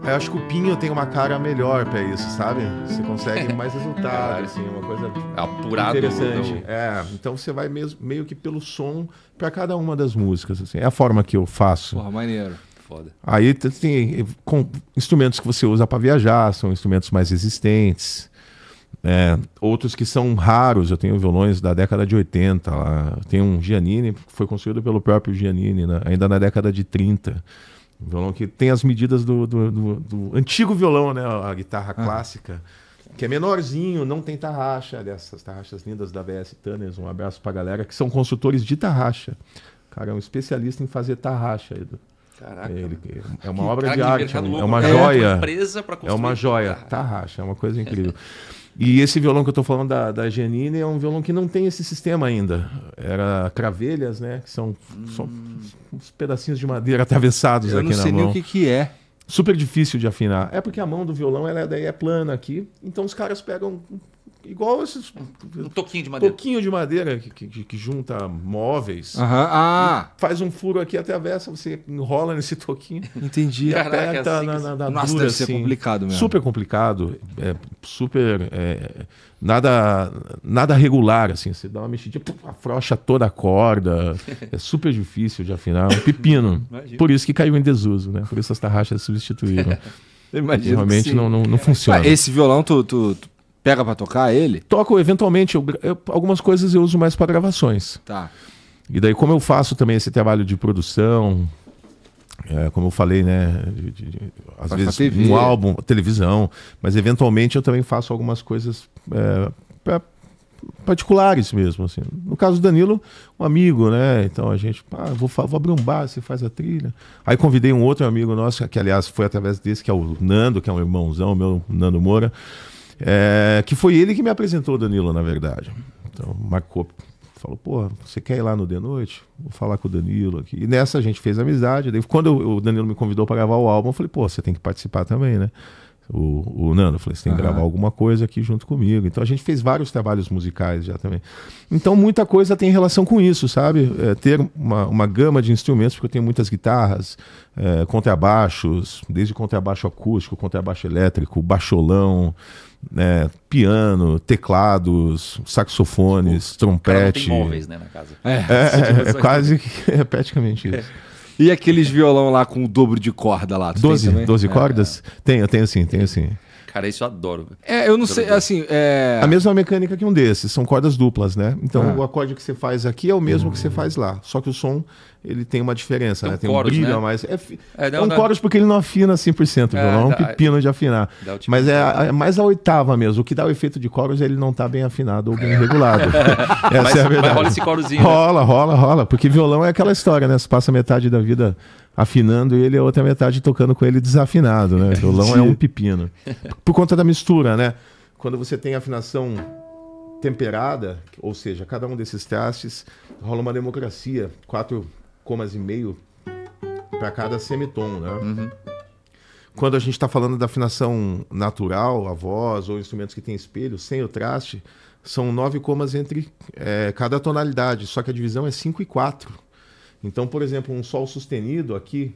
Eu acho que o Pinho tem uma cara melhor para isso, sabe? Você consegue mais resultado, é assim, uma coisa é Apurado, interessante. Então. É, então você vai meio, meio que pelo som para cada uma das músicas, assim. É a forma que eu faço. Porra, maneiro. Foda. Aí tem assim, com, instrumentos que você usa para viajar, são instrumentos mais resistentes. É, outros que são raros, eu tenho violões da década de 80 Tem um Giannini, que foi construído pelo próprio Giannini, né? ainda na década de 30 um violão que tem as medidas do, do, do, do antigo violão, né? A guitarra ah. clássica, que é menorzinho, não tem tarraxa, dessas tarraxas lindas da VS Tanners. Um abraço pra galera, que são consultores de tarraxa. O cara é um especialista em fazer tarraxa, Edu. Caraca. Ele, é uma que obra de arte, é uma joia. É uma, é uma joia. Tarraxa, é uma coisa incrível. E esse violão que eu estou falando da, da Genine é um violão que não tem esse sistema ainda. Era cravelhas, né? Que são hum. uns pedacinhos de madeira atravessados eu aqui na mão. Eu não sei nem o que, que é. Super difícil de afinar. É porque a mão do violão ela é, é plana aqui, então os caras pegam igual esses. Um toquinho de madeira. Toquinho de madeira que, que, que junta móveis. Uhum. Ah. Faz um furo aqui, atravessa, você enrola nesse toquinho. Entendi. aperta assim, na, na, na Nossa, dura, deve ser assim. complicado mesmo. Super complicado. É, super. É, nada, nada regular, assim. Você dá uma mexidinha, puf, afrouxa toda a corda. É super difícil de afinar. Um pepino. Imagina. Por isso que caiu em desuso, né? Por isso as tarraxas substituíram. Imagina. Realmente não, não, não funciona. Ah, esse violão, tu, tu, tu Pega para tocar ele? Toco eventualmente. Eu, eu, algumas coisas eu uso mais para gravações. Tá. E daí, como eu faço também esse trabalho de produção, é, como eu falei, né? De, de, de, às vezes um álbum, televisão, mas eventualmente eu também faço algumas coisas é, pra, particulares mesmo. Assim. No caso do Danilo, um amigo, né? Então a gente, ah, vou, vou abrir um bar, você faz a trilha. Aí convidei um outro amigo nosso, que aliás foi através desse, que é o Nando, que é um irmãozão meu, Nando Moura. É, que foi ele que me apresentou Danilo, na verdade. Então, marcou. Falou, pô, você quer ir lá no De Noite? Vou falar com o Danilo aqui. E nessa a gente fez amizade. Daí, quando eu, o Danilo me convidou para gravar o álbum, eu falei, pô, você tem que participar também, né? O, o Nando, eu falei, você tem que uhum. gravar alguma coisa aqui junto comigo. Então a gente fez vários trabalhos musicais já também. Então muita coisa tem relação com isso, sabe? É, ter uma, uma gama de instrumentos, porque eu tenho muitas guitarras, é, contrabaixos, desde contrabaixo acústico, contrabaixo elétrico, baixolão né, piano, teclados, saxofones, tipo, trompete. móveis, né, na casa. É, é, é, é quase que, é praticamente isso. E aqueles violão lá com o dobro de corda lá? 12, doze é. cordas? Tenho, tenho sim, tenho sim. Cara, isso eu adoro. É, eu não sei, assim. É... A mesma mecânica que um desses, são cordas duplas, né? Então ah. o acorde que você faz aqui é o mesmo que você faz lá. Só que o som ele tem uma diferença, tem né? um né? Tem chorus, um brilho né? a mais. É, é, não, é um chorus porque ele não afina 100%, é, não é um pepino de afinar. Tipo Mas é, né? é, mais a oitava mesmo. O que dá o efeito de chorus é ele não tá bem afinado ou bem regulado. Essa mas, é a verdade. Né? rola esse corozinho Rola, né? rola, rola. Porque violão é aquela história, né? Você passa metade da vida afinando ele, a outra metade tocando com ele desafinado, né? O violão é um pepino. Por conta da mistura, né? Quando você tem afinação temperada, ou seja, cada um desses trastes rola uma democracia, quatro comas e meio para cada semitom, né? Uhum. Quando a gente está falando da afinação natural, a voz ou instrumentos que tem espelho, sem o traste, são nove comas entre é, cada tonalidade, só que a divisão é cinco e quatro. Então, por exemplo, um sol sustenido aqui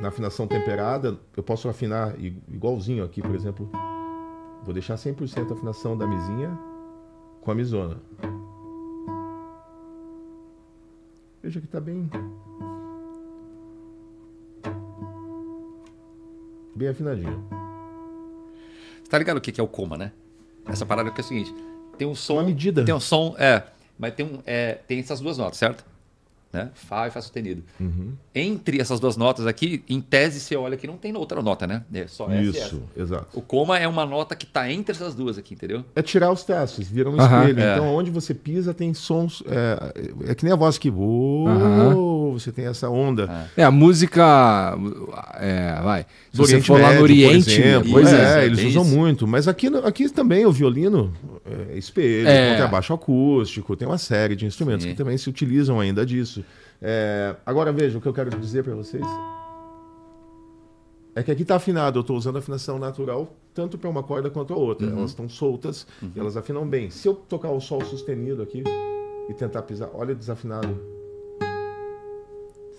na afinação temperada, eu posso afinar igualzinho aqui, por exemplo. Vou deixar 100% a afinação da misinha com a misona. Veja que está bem bem afinadinho. Você tá ligado o que é o coma, né? Essa parada aqui é, é o seguinte, tem um som, Uma medida. tem um som, é, mas tem um, é, tem essas duas notas, certo? né? Fá e Fá sustenido. Uhum. Entre essas duas notas aqui, em tese, você olha que não tem outra nota, né? É só essa Isso, essa. exato. O coma é uma nota que está entre essas duas aqui, entendeu? É tirar os testes, vira um espelho. É. Então, onde você pisa, tem sons. É, é que nem a voz que voa, você tem essa onda. É. é, a música. É, vai. Se você for lá no Oriente, por exemplo, pois é, né? é eles usam isso. muito. Mas aqui, aqui também o violino, é, espelho, é. contrabaixo acústico, tem uma série de instrumentos Sim. que também se utilizam ainda disso. É, agora veja o que eu quero dizer para vocês. É que aqui está afinado, eu estou usando afinação natural tanto para uma corda quanto a outra. Uhum. Elas estão soltas uhum. e elas afinam bem. Se eu tocar o sol sustenido aqui e tentar pisar, olha desafinado.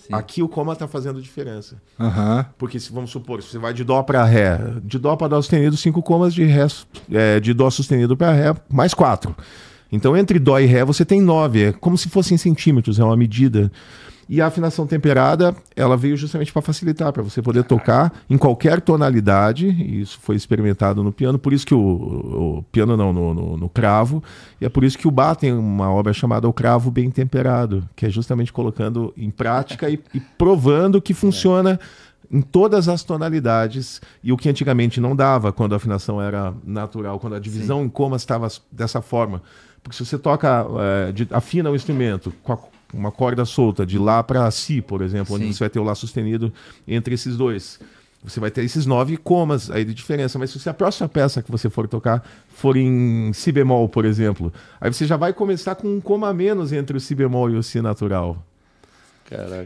Sim. Aqui o coma está fazendo diferença. Uhum. Porque se vamos supor, se você vai de dó para ré, de dó para dó sustenido, cinco comas de ré, é, de dó sustenido para ré, mais quatro. Então entre dó e ré você tem nove, é como se fossem centímetros, é uma medida. E a afinação temperada, ela veio justamente para facilitar, para você poder tocar em qualquer tonalidade. isso foi experimentado no piano, por isso que o, o piano não, no, no, no, cravo. E é por isso que o Bach tem uma obra chamada O Cravo Bem Temperado, que é justamente colocando em prática e, e provando que funciona em todas as tonalidades e o que antigamente não dava quando a afinação era natural, quando a divisão Sim. em comas estava dessa forma. Porque se você toca, é, de, afina o instrumento com a uma corda solta de lá para si, por exemplo, Sim. onde você vai ter o lá sustenido entre esses dois. Você vai ter esses nove comas aí de diferença, mas se a próxima peça que você for tocar for em si bemol, por exemplo, aí você já vai começar com um coma a menos entre o si bemol e o si natural.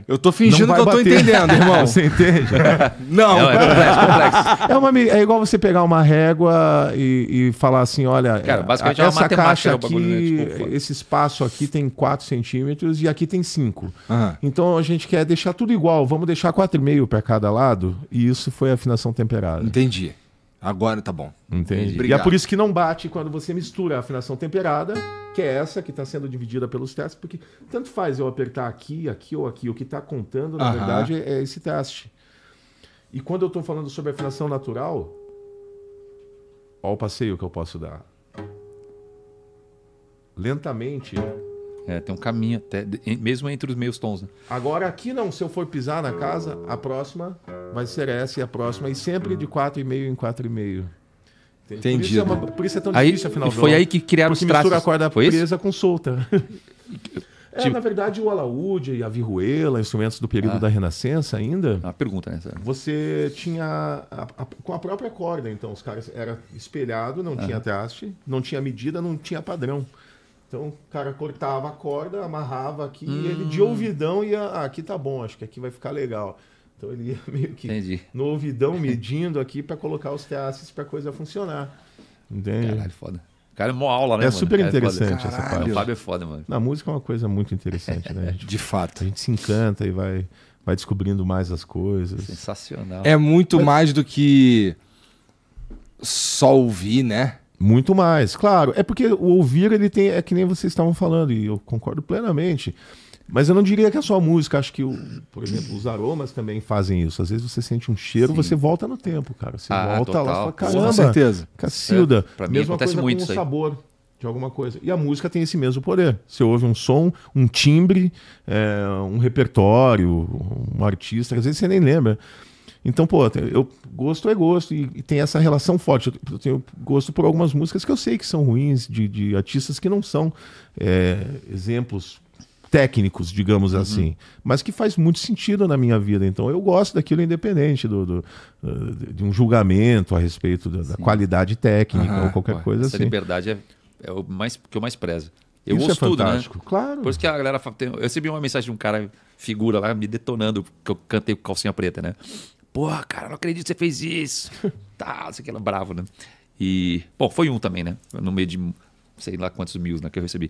Eu tô fingindo que eu bater. tô entendendo, irmão. Você entende? Não. é, é complexo, é complexo. É, uma, é igual você pegar uma régua e, e falar assim, olha, Cara, basicamente essa é, é uma caixa aqui, bagulho, né? tipo, esse espaço aqui tem 4 centímetros e aqui tem 5. Então a gente quer deixar tudo igual, vamos deixar 4,5 para cada lado e isso foi a afinação temperada. Entendi. Agora tá bom. Entendi. Obrigado. E é por isso que não bate quando você mistura a afinação temperada, que é essa que está sendo dividida pelos testes, porque tanto faz eu apertar aqui, aqui ou aqui. O que está contando, na verdade, é esse teste. E quando eu estou falando sobre afinação natural, olha o passeio que eu posso dar. Lentamente, é, tem um caminho até, mesmo entre os meios tons. Né? Agora aqui não, se eu for pisar na casa, a próxima vai ser essa e a próxima, e sempre de 4,5 em 4,5 Entendi. Por, é por isso é, tão aí, difícil, afinal. Foi aí que criaram os traços. mistura a corda foi presa isso? com solta. É, tipo... na verdade, o alaúde e a virruela, instrumentos do período ah. da Renascença ainda. A pergunta, né? Sarah? Você tinha. A, a, com a própria corda, então, os caras. Era espelhado, não ah. tinha traste, não tinha medida, não tinha padrão. Então o cara cortava a corda, amarrava aqui hum. e ele de hum. ouvidão ia. Ah, aqui tá bom, acho que aqui vai ficar legal. Então ele ia meio que Entendi. no ouvidão medindo aqui para colocar os teaces para a coisa funcionar. Entende? Caralho, foda. O cara é mó aula, né? É mano? super é interessante é essa parte. O Fábio é foda, mano. Na música é uma coisa muito interessante, né? Gente, de fato. A gente se encanta e vai, vai descobrindo mais as coisas. Sensacional. É muito Mas... mais do que só ouvir, né? Muito mais, claro. É porque o ouvir ele tem é que nem vocês estavam falando e eu concordo plenamente. Mas eu não diria que é só a música, acho que, o, por exemplo, os aromas também fazem isso. Às vezes você sente um cheiro, Sim. você volta no tempo, cara. Você ah, volta total. lá e fala, caramba, com certeza. Cacilda. É, pra mim Mesma acontece coisa muito com isso o sabor de alguma coisa. E a música tem esse mesmo poder. Você ouve um som, um timbre, é, um repertório, um artista, às vezes você nem lembra. Então, pô, eu gosto é gosto e, e, tem essa relação forte. Eu, tenho gosto por algumas músicas que eu sei que são ruins, de, de artistas que não são é, exemplos técnicos, digamos uhum. assim, mas que faz muito sentido na minha vida. Então eu gosto daquilo independente do, do ah, de um julgamento a respeito da, da qualidade técnica ou qualquer coisa essa assim. Essa liberdade é, é, o mais que eu mais prezo. Eu isso é ouço é fantástico, tudo, né? claro. Por isso que a galera. Tem, eu recebi uma mensagem de um cara, figura lá, me detonando, que eu cantei com calcinha preta, né? Porra, cara, não acredito que você fez isso. tá, você que era é bravo, né? E, bom, foi um também, né? No meio de sei lá quantos mil né, que eu recebi.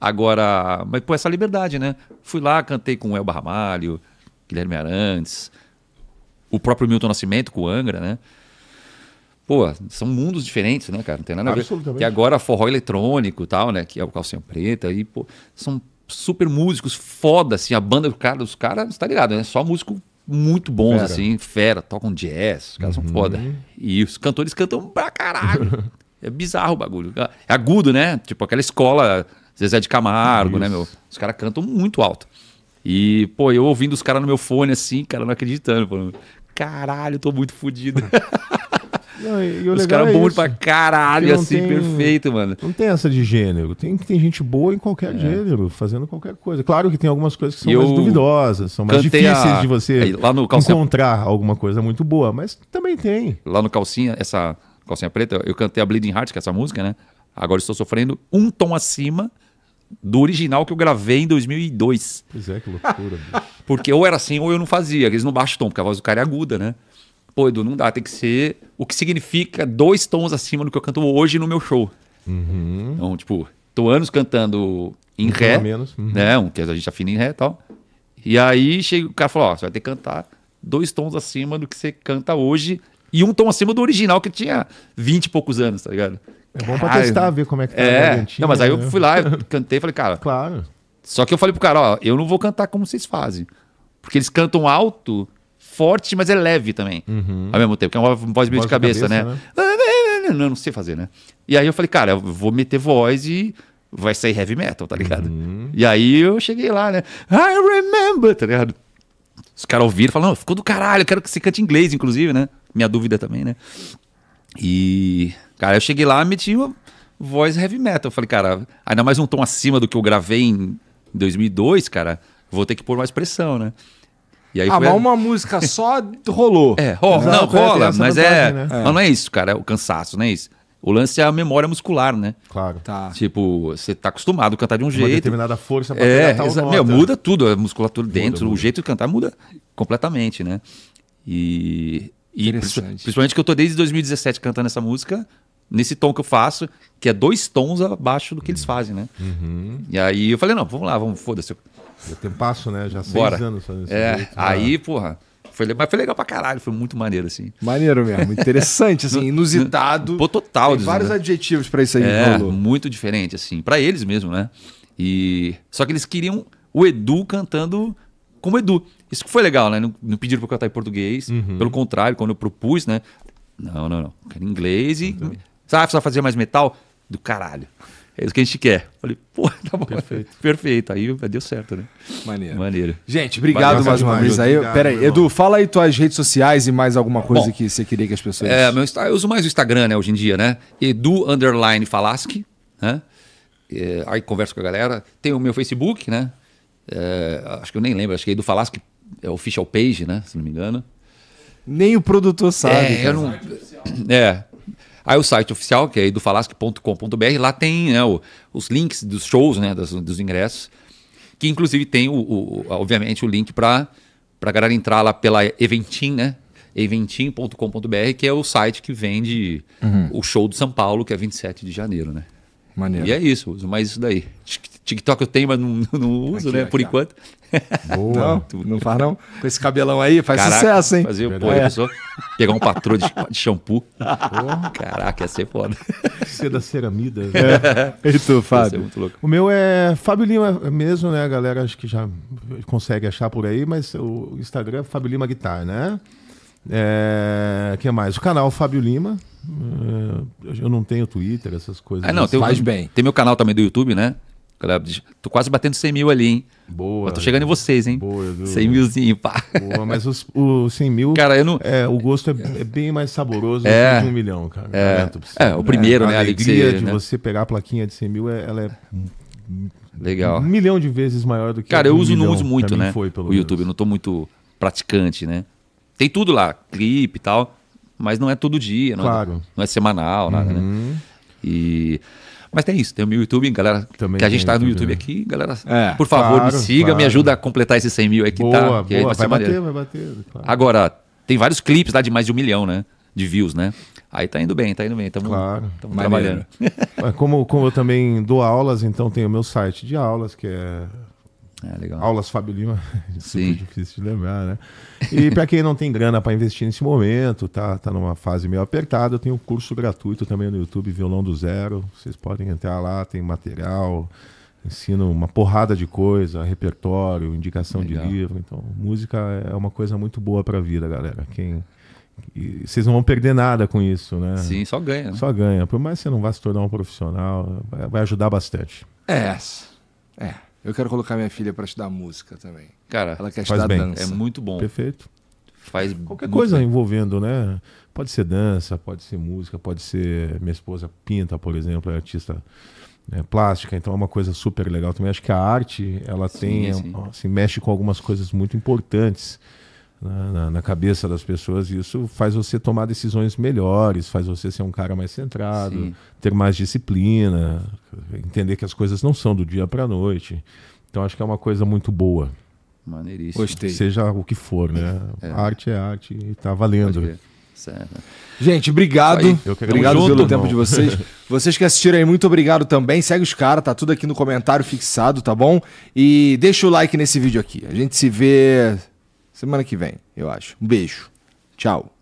Agora, mas pô, essa liberdade, né? Fui lá, cantei com o Elba Ramalho, Guilherme Arantes, o próprio Milton Nascimento com o Angra, né? Pô, são mundos diferentes, né, cara? Não tem nada a ver. E agora forró eletrônico e tal, né? Que é o Calcinha Preta. E, pô, são super músicos, foda, assim. A banda do cara, dos caras, tá ligado, né? Só músico muito bons, fera. assim, fera, tocam jazz, os caras uhum. são foda. E os cantores cantam pra caralho. é bizarro o bagulho. É agudo, né? Tipo aquela escola, Zezé de Camargo, Isso. né, meu? Os caras cantam muito alto. E, pô, eu ouvindo os caras no meu fone assim, cara, não acreditando. Falando, caralho, tô muito fodido. Não, e, e Os caras é burros pra caralho, assim, tem, perfeito, mano. Não tem essa de gênero. Tem, tem gente boa em qualquer é. gênero, fazendo qualquer coisa. Claro que tem algumas coisas que são eu mais duvidosas, são mais difíceis a... de você lá no calcinha... encontrar alguma coisa muito boa, mas também tem. Lá no Calcinha, essa Calcinha Preta, eu cantei a Bleeding Hearts, que é essa música, né? Agora estou sofrendo um tom acima do original que eu gravei em 2002. Pois é, que loucura. Porque ou era assim ou eu não fazia. Eles não baixam tom, porque a voz do cara é aguda, né? pô, Edu, não dá, tem que ser o que significa dois tons acima do que eu canto hoje no meu show. Uhum. Então, tipo, tô anos cantando em um ré, menos. Uhum. né? Um que a gente afina em ré e tal. E aí chega, o cara falou, ó, você vai ter que cantar dois tons acima do que você canta hoje e um tom acima do original que tinha 20 e poucos anos, tá ligado? É bom Caralho. pra testar, ver como é que tá é. Não, mas aí né? eu fui lá, eu cantei e falei, cara... Claro. Só que eu falei pro cara, ó, eu não vou cantar como vocês fazem. Porque eles cantam alto forte, mas é leve também. Uhum. Ao mesmo tempo, que é uma voz meio de cabeça, cabeça né? né? Ah, não, né, né, né, não sei fazer, né? E aí eu falei, cara, eu vou meter voz e vai sair heavy metal, tá ligado? Uhum. E aí eu cheguei lá, né? I remember, tá ligado? Os caras ouviram e falaram, ficou do caralho, eu quero que você cante inglês, inclusive, né? Minha dúvida também, né? E, cara, eu cheguei lá, meti uma voz heavy metal. Eu falei, cara, ainda mais um tom acima do que eu gravei em 2002, cara, vou ter que pôr mais pressão, né? E aí ah, foi... mas uma música só rolou. É, rola, não, não rola, mas é, né? é. Mas não é isso, cara, é o cansaço, não é isso. O lance é a memória muscular, né? Claro. Tá. Tipo, você tá acostumado a cantar de um Uma jeito. Uma determinada força pra é, tal nota. Meu, muda tudo, a musculatura muda, dentro, muda. o jeito de cantar muda completamente, né? E, e principalmente que eu tô desde 2017 cantando essa música, nesse tom que eu faço, que é dois tons abaixo do que eles fazem, né? Uhum. E aí eu falei, não, vamos lá, vamos, foda-se tem tempo passo, né? Já seis Bora. anos fazendo é, isso. É, aí, porra. Foi, mas foi legal pra caralho, foi muito maneiro, assim. Maneiro mesmo, interessante, assim, inusitado. Pô, total. Tem vários né? adjetivos para isso aí. É, muito diferente, assim, para eles mesmo, né? E... Só que eles queriam o Edu cantando como Edu. Isso que foi legal, né? Não, não pediram pra eu cantar em português. Uhum. Pelo contrário, quando eu propus, né? Não, não, não. Quero inglês e... Uhum. Sabe, só fazer mais metal? Do caralho é isso que a gente quer. Falei, pô, tá bom. Perfeito. Perfeito. Aí deu certo, né? Maneiro. Maneiro. Gente, obrigado Valeu, mais uma vez. Aí, Peraí, Edu, fala aí tuas redes sociais e mais alguma coisa bom, que você queria que as pessoas. É, meu, eu uso mais o Instagram, né, hoje em dia, né? Edu Underline Falaschi, né? É, aí converso com a galera. Tem o meu Facebook, né? É, acho que eu nem lembro, acho que é Edu Falaschi é official page, né? Se não me engano. Nem o produtor sabe. É, eu não. É. Aí o site oficial, que é aí do falasque.com.br, lá tem né, o, os links dos shows, né, dos, dos ingressos, que inclusive tem, o, o obviamente, o link para a galera entrar lá pela Eventim, né? eventim.com.br, que é o site que vende uhum. o show do São Paulo, que é 27 de janeiro, né? Maneiro. E é isso, uso mais isso daí. TikTok eu tenho, mas não, não uso, aqui, né? Aqui, Por enquanto. Boa. Não, não faz não? Com esse cabelão aí, faz Caraca, sucesso, hein? Fazer, pô, é. pegar um patrão de, de shampoo. Porra. Caraca, ia ser foda. Ser da ceramida. Né? É. E tu, Fábio? O meu é Fábio Lima mesmo, né? A galera acho que já consegue achar por aí, mas o Instagram é Fábio Lima Guitar, né? É, que mais? O canal Fábio Lima. É, eu não tenho Twitter, essas coisas. Ah, não, tem, faz bem. Tem meu canal também do YouTube, né? tô quase batendo 100 mil ali, hein? Boa. Eu tô chegando em vocês, hein? Boa, 100 milzinho, pá. Boa, mas os, os 100 mil. Cara, eu não. É, o gosto é, é bem mais saboroso é, do que um milhão, cara. É, é o primeiro, é. né? A alegria você, de né? você pegar a plaquinha de 100 mil, é, ela é. Legal. Um milhão de vezes maior do que. Cara, eu uso, milhão. não uso muito, né? Foi, o YouTube, menos. eu não tô muito praticante, né? Tem tudo lá, clipe e tal, mas não é todo dia, não, é claro. é, não é semanal, nada, né? uhum. né? E. Mas tem isso, tem o meu YouTube, galera. Também que a gente está no YouTube né? aqui, galera. É, por favor, claro, me siga, claro. me ajuda a completar esses 100 mil aí que tá, boa, tá. que vai, vai bater, vai bater. Claro. Agora, tem vários clipes lá de mais de um milhão, né? De views, né? Aí tá indo bem, tá indo bem. Tamo, claro, tamo trabalhando. como, como eu também dou aulas, então tem o meu site de aulas, que é é, Aulas Fábio Lima, é Sim. difícil de lembrar, né? E para quem não tem grana para investir nesse momento, tá, tá numa fase meio apertada, eu tenho um curso gratuito também no YouTube, Violão do Zero. Vocês podem entrar lá, tem material, ensino uma porrada de coisa, repertório, indicação Legal. de livro. Então, música é uma coisa muito boa para a vida, galera. Quem e vocês não vão perder nada com isso, né? Sim, só ganha. Né? Só ganha. Por mais que você não vá se tornar um profissional, vai ajudar bastante. É. É. Eu quero colocar minha filha para estudar música também. Cara, ela quer estudar bem. dança. É muito bom. Perfeito. Faz qualquer coisa bem. envolvendo, né? Pode ser dança, pode ser música, pode ser minha esposa pinta, por exemplo, é artista é, plástica, então é uma coisa super legal também. Acho que a arte, ela sim, tem, é sim. Assim, mexe com algumas coisas muito importantes na, na, cabeça das pessoas. E isso faz você tomar decisões melhores, faz você ser um cara mais centrado, Sim. ter mais disciplina, entender que as coisas não são do dia para a noite. Então acho que é uma coisa muito boa. Maneiríssimo. Gostei. Seja o que for, né? É. Arte é arte e tá valendo. Gente, obrigado. obrigado junto. pelo tempo de vocês. vocês que assistiram aí, muito obrigado também. Segue os caras, tá tudo aqui no comentário fixado, tá bom? E deixa o like nesse vídeo aqui. A gente se vê Semana que vem, eu acho. Um beijo. Tchau.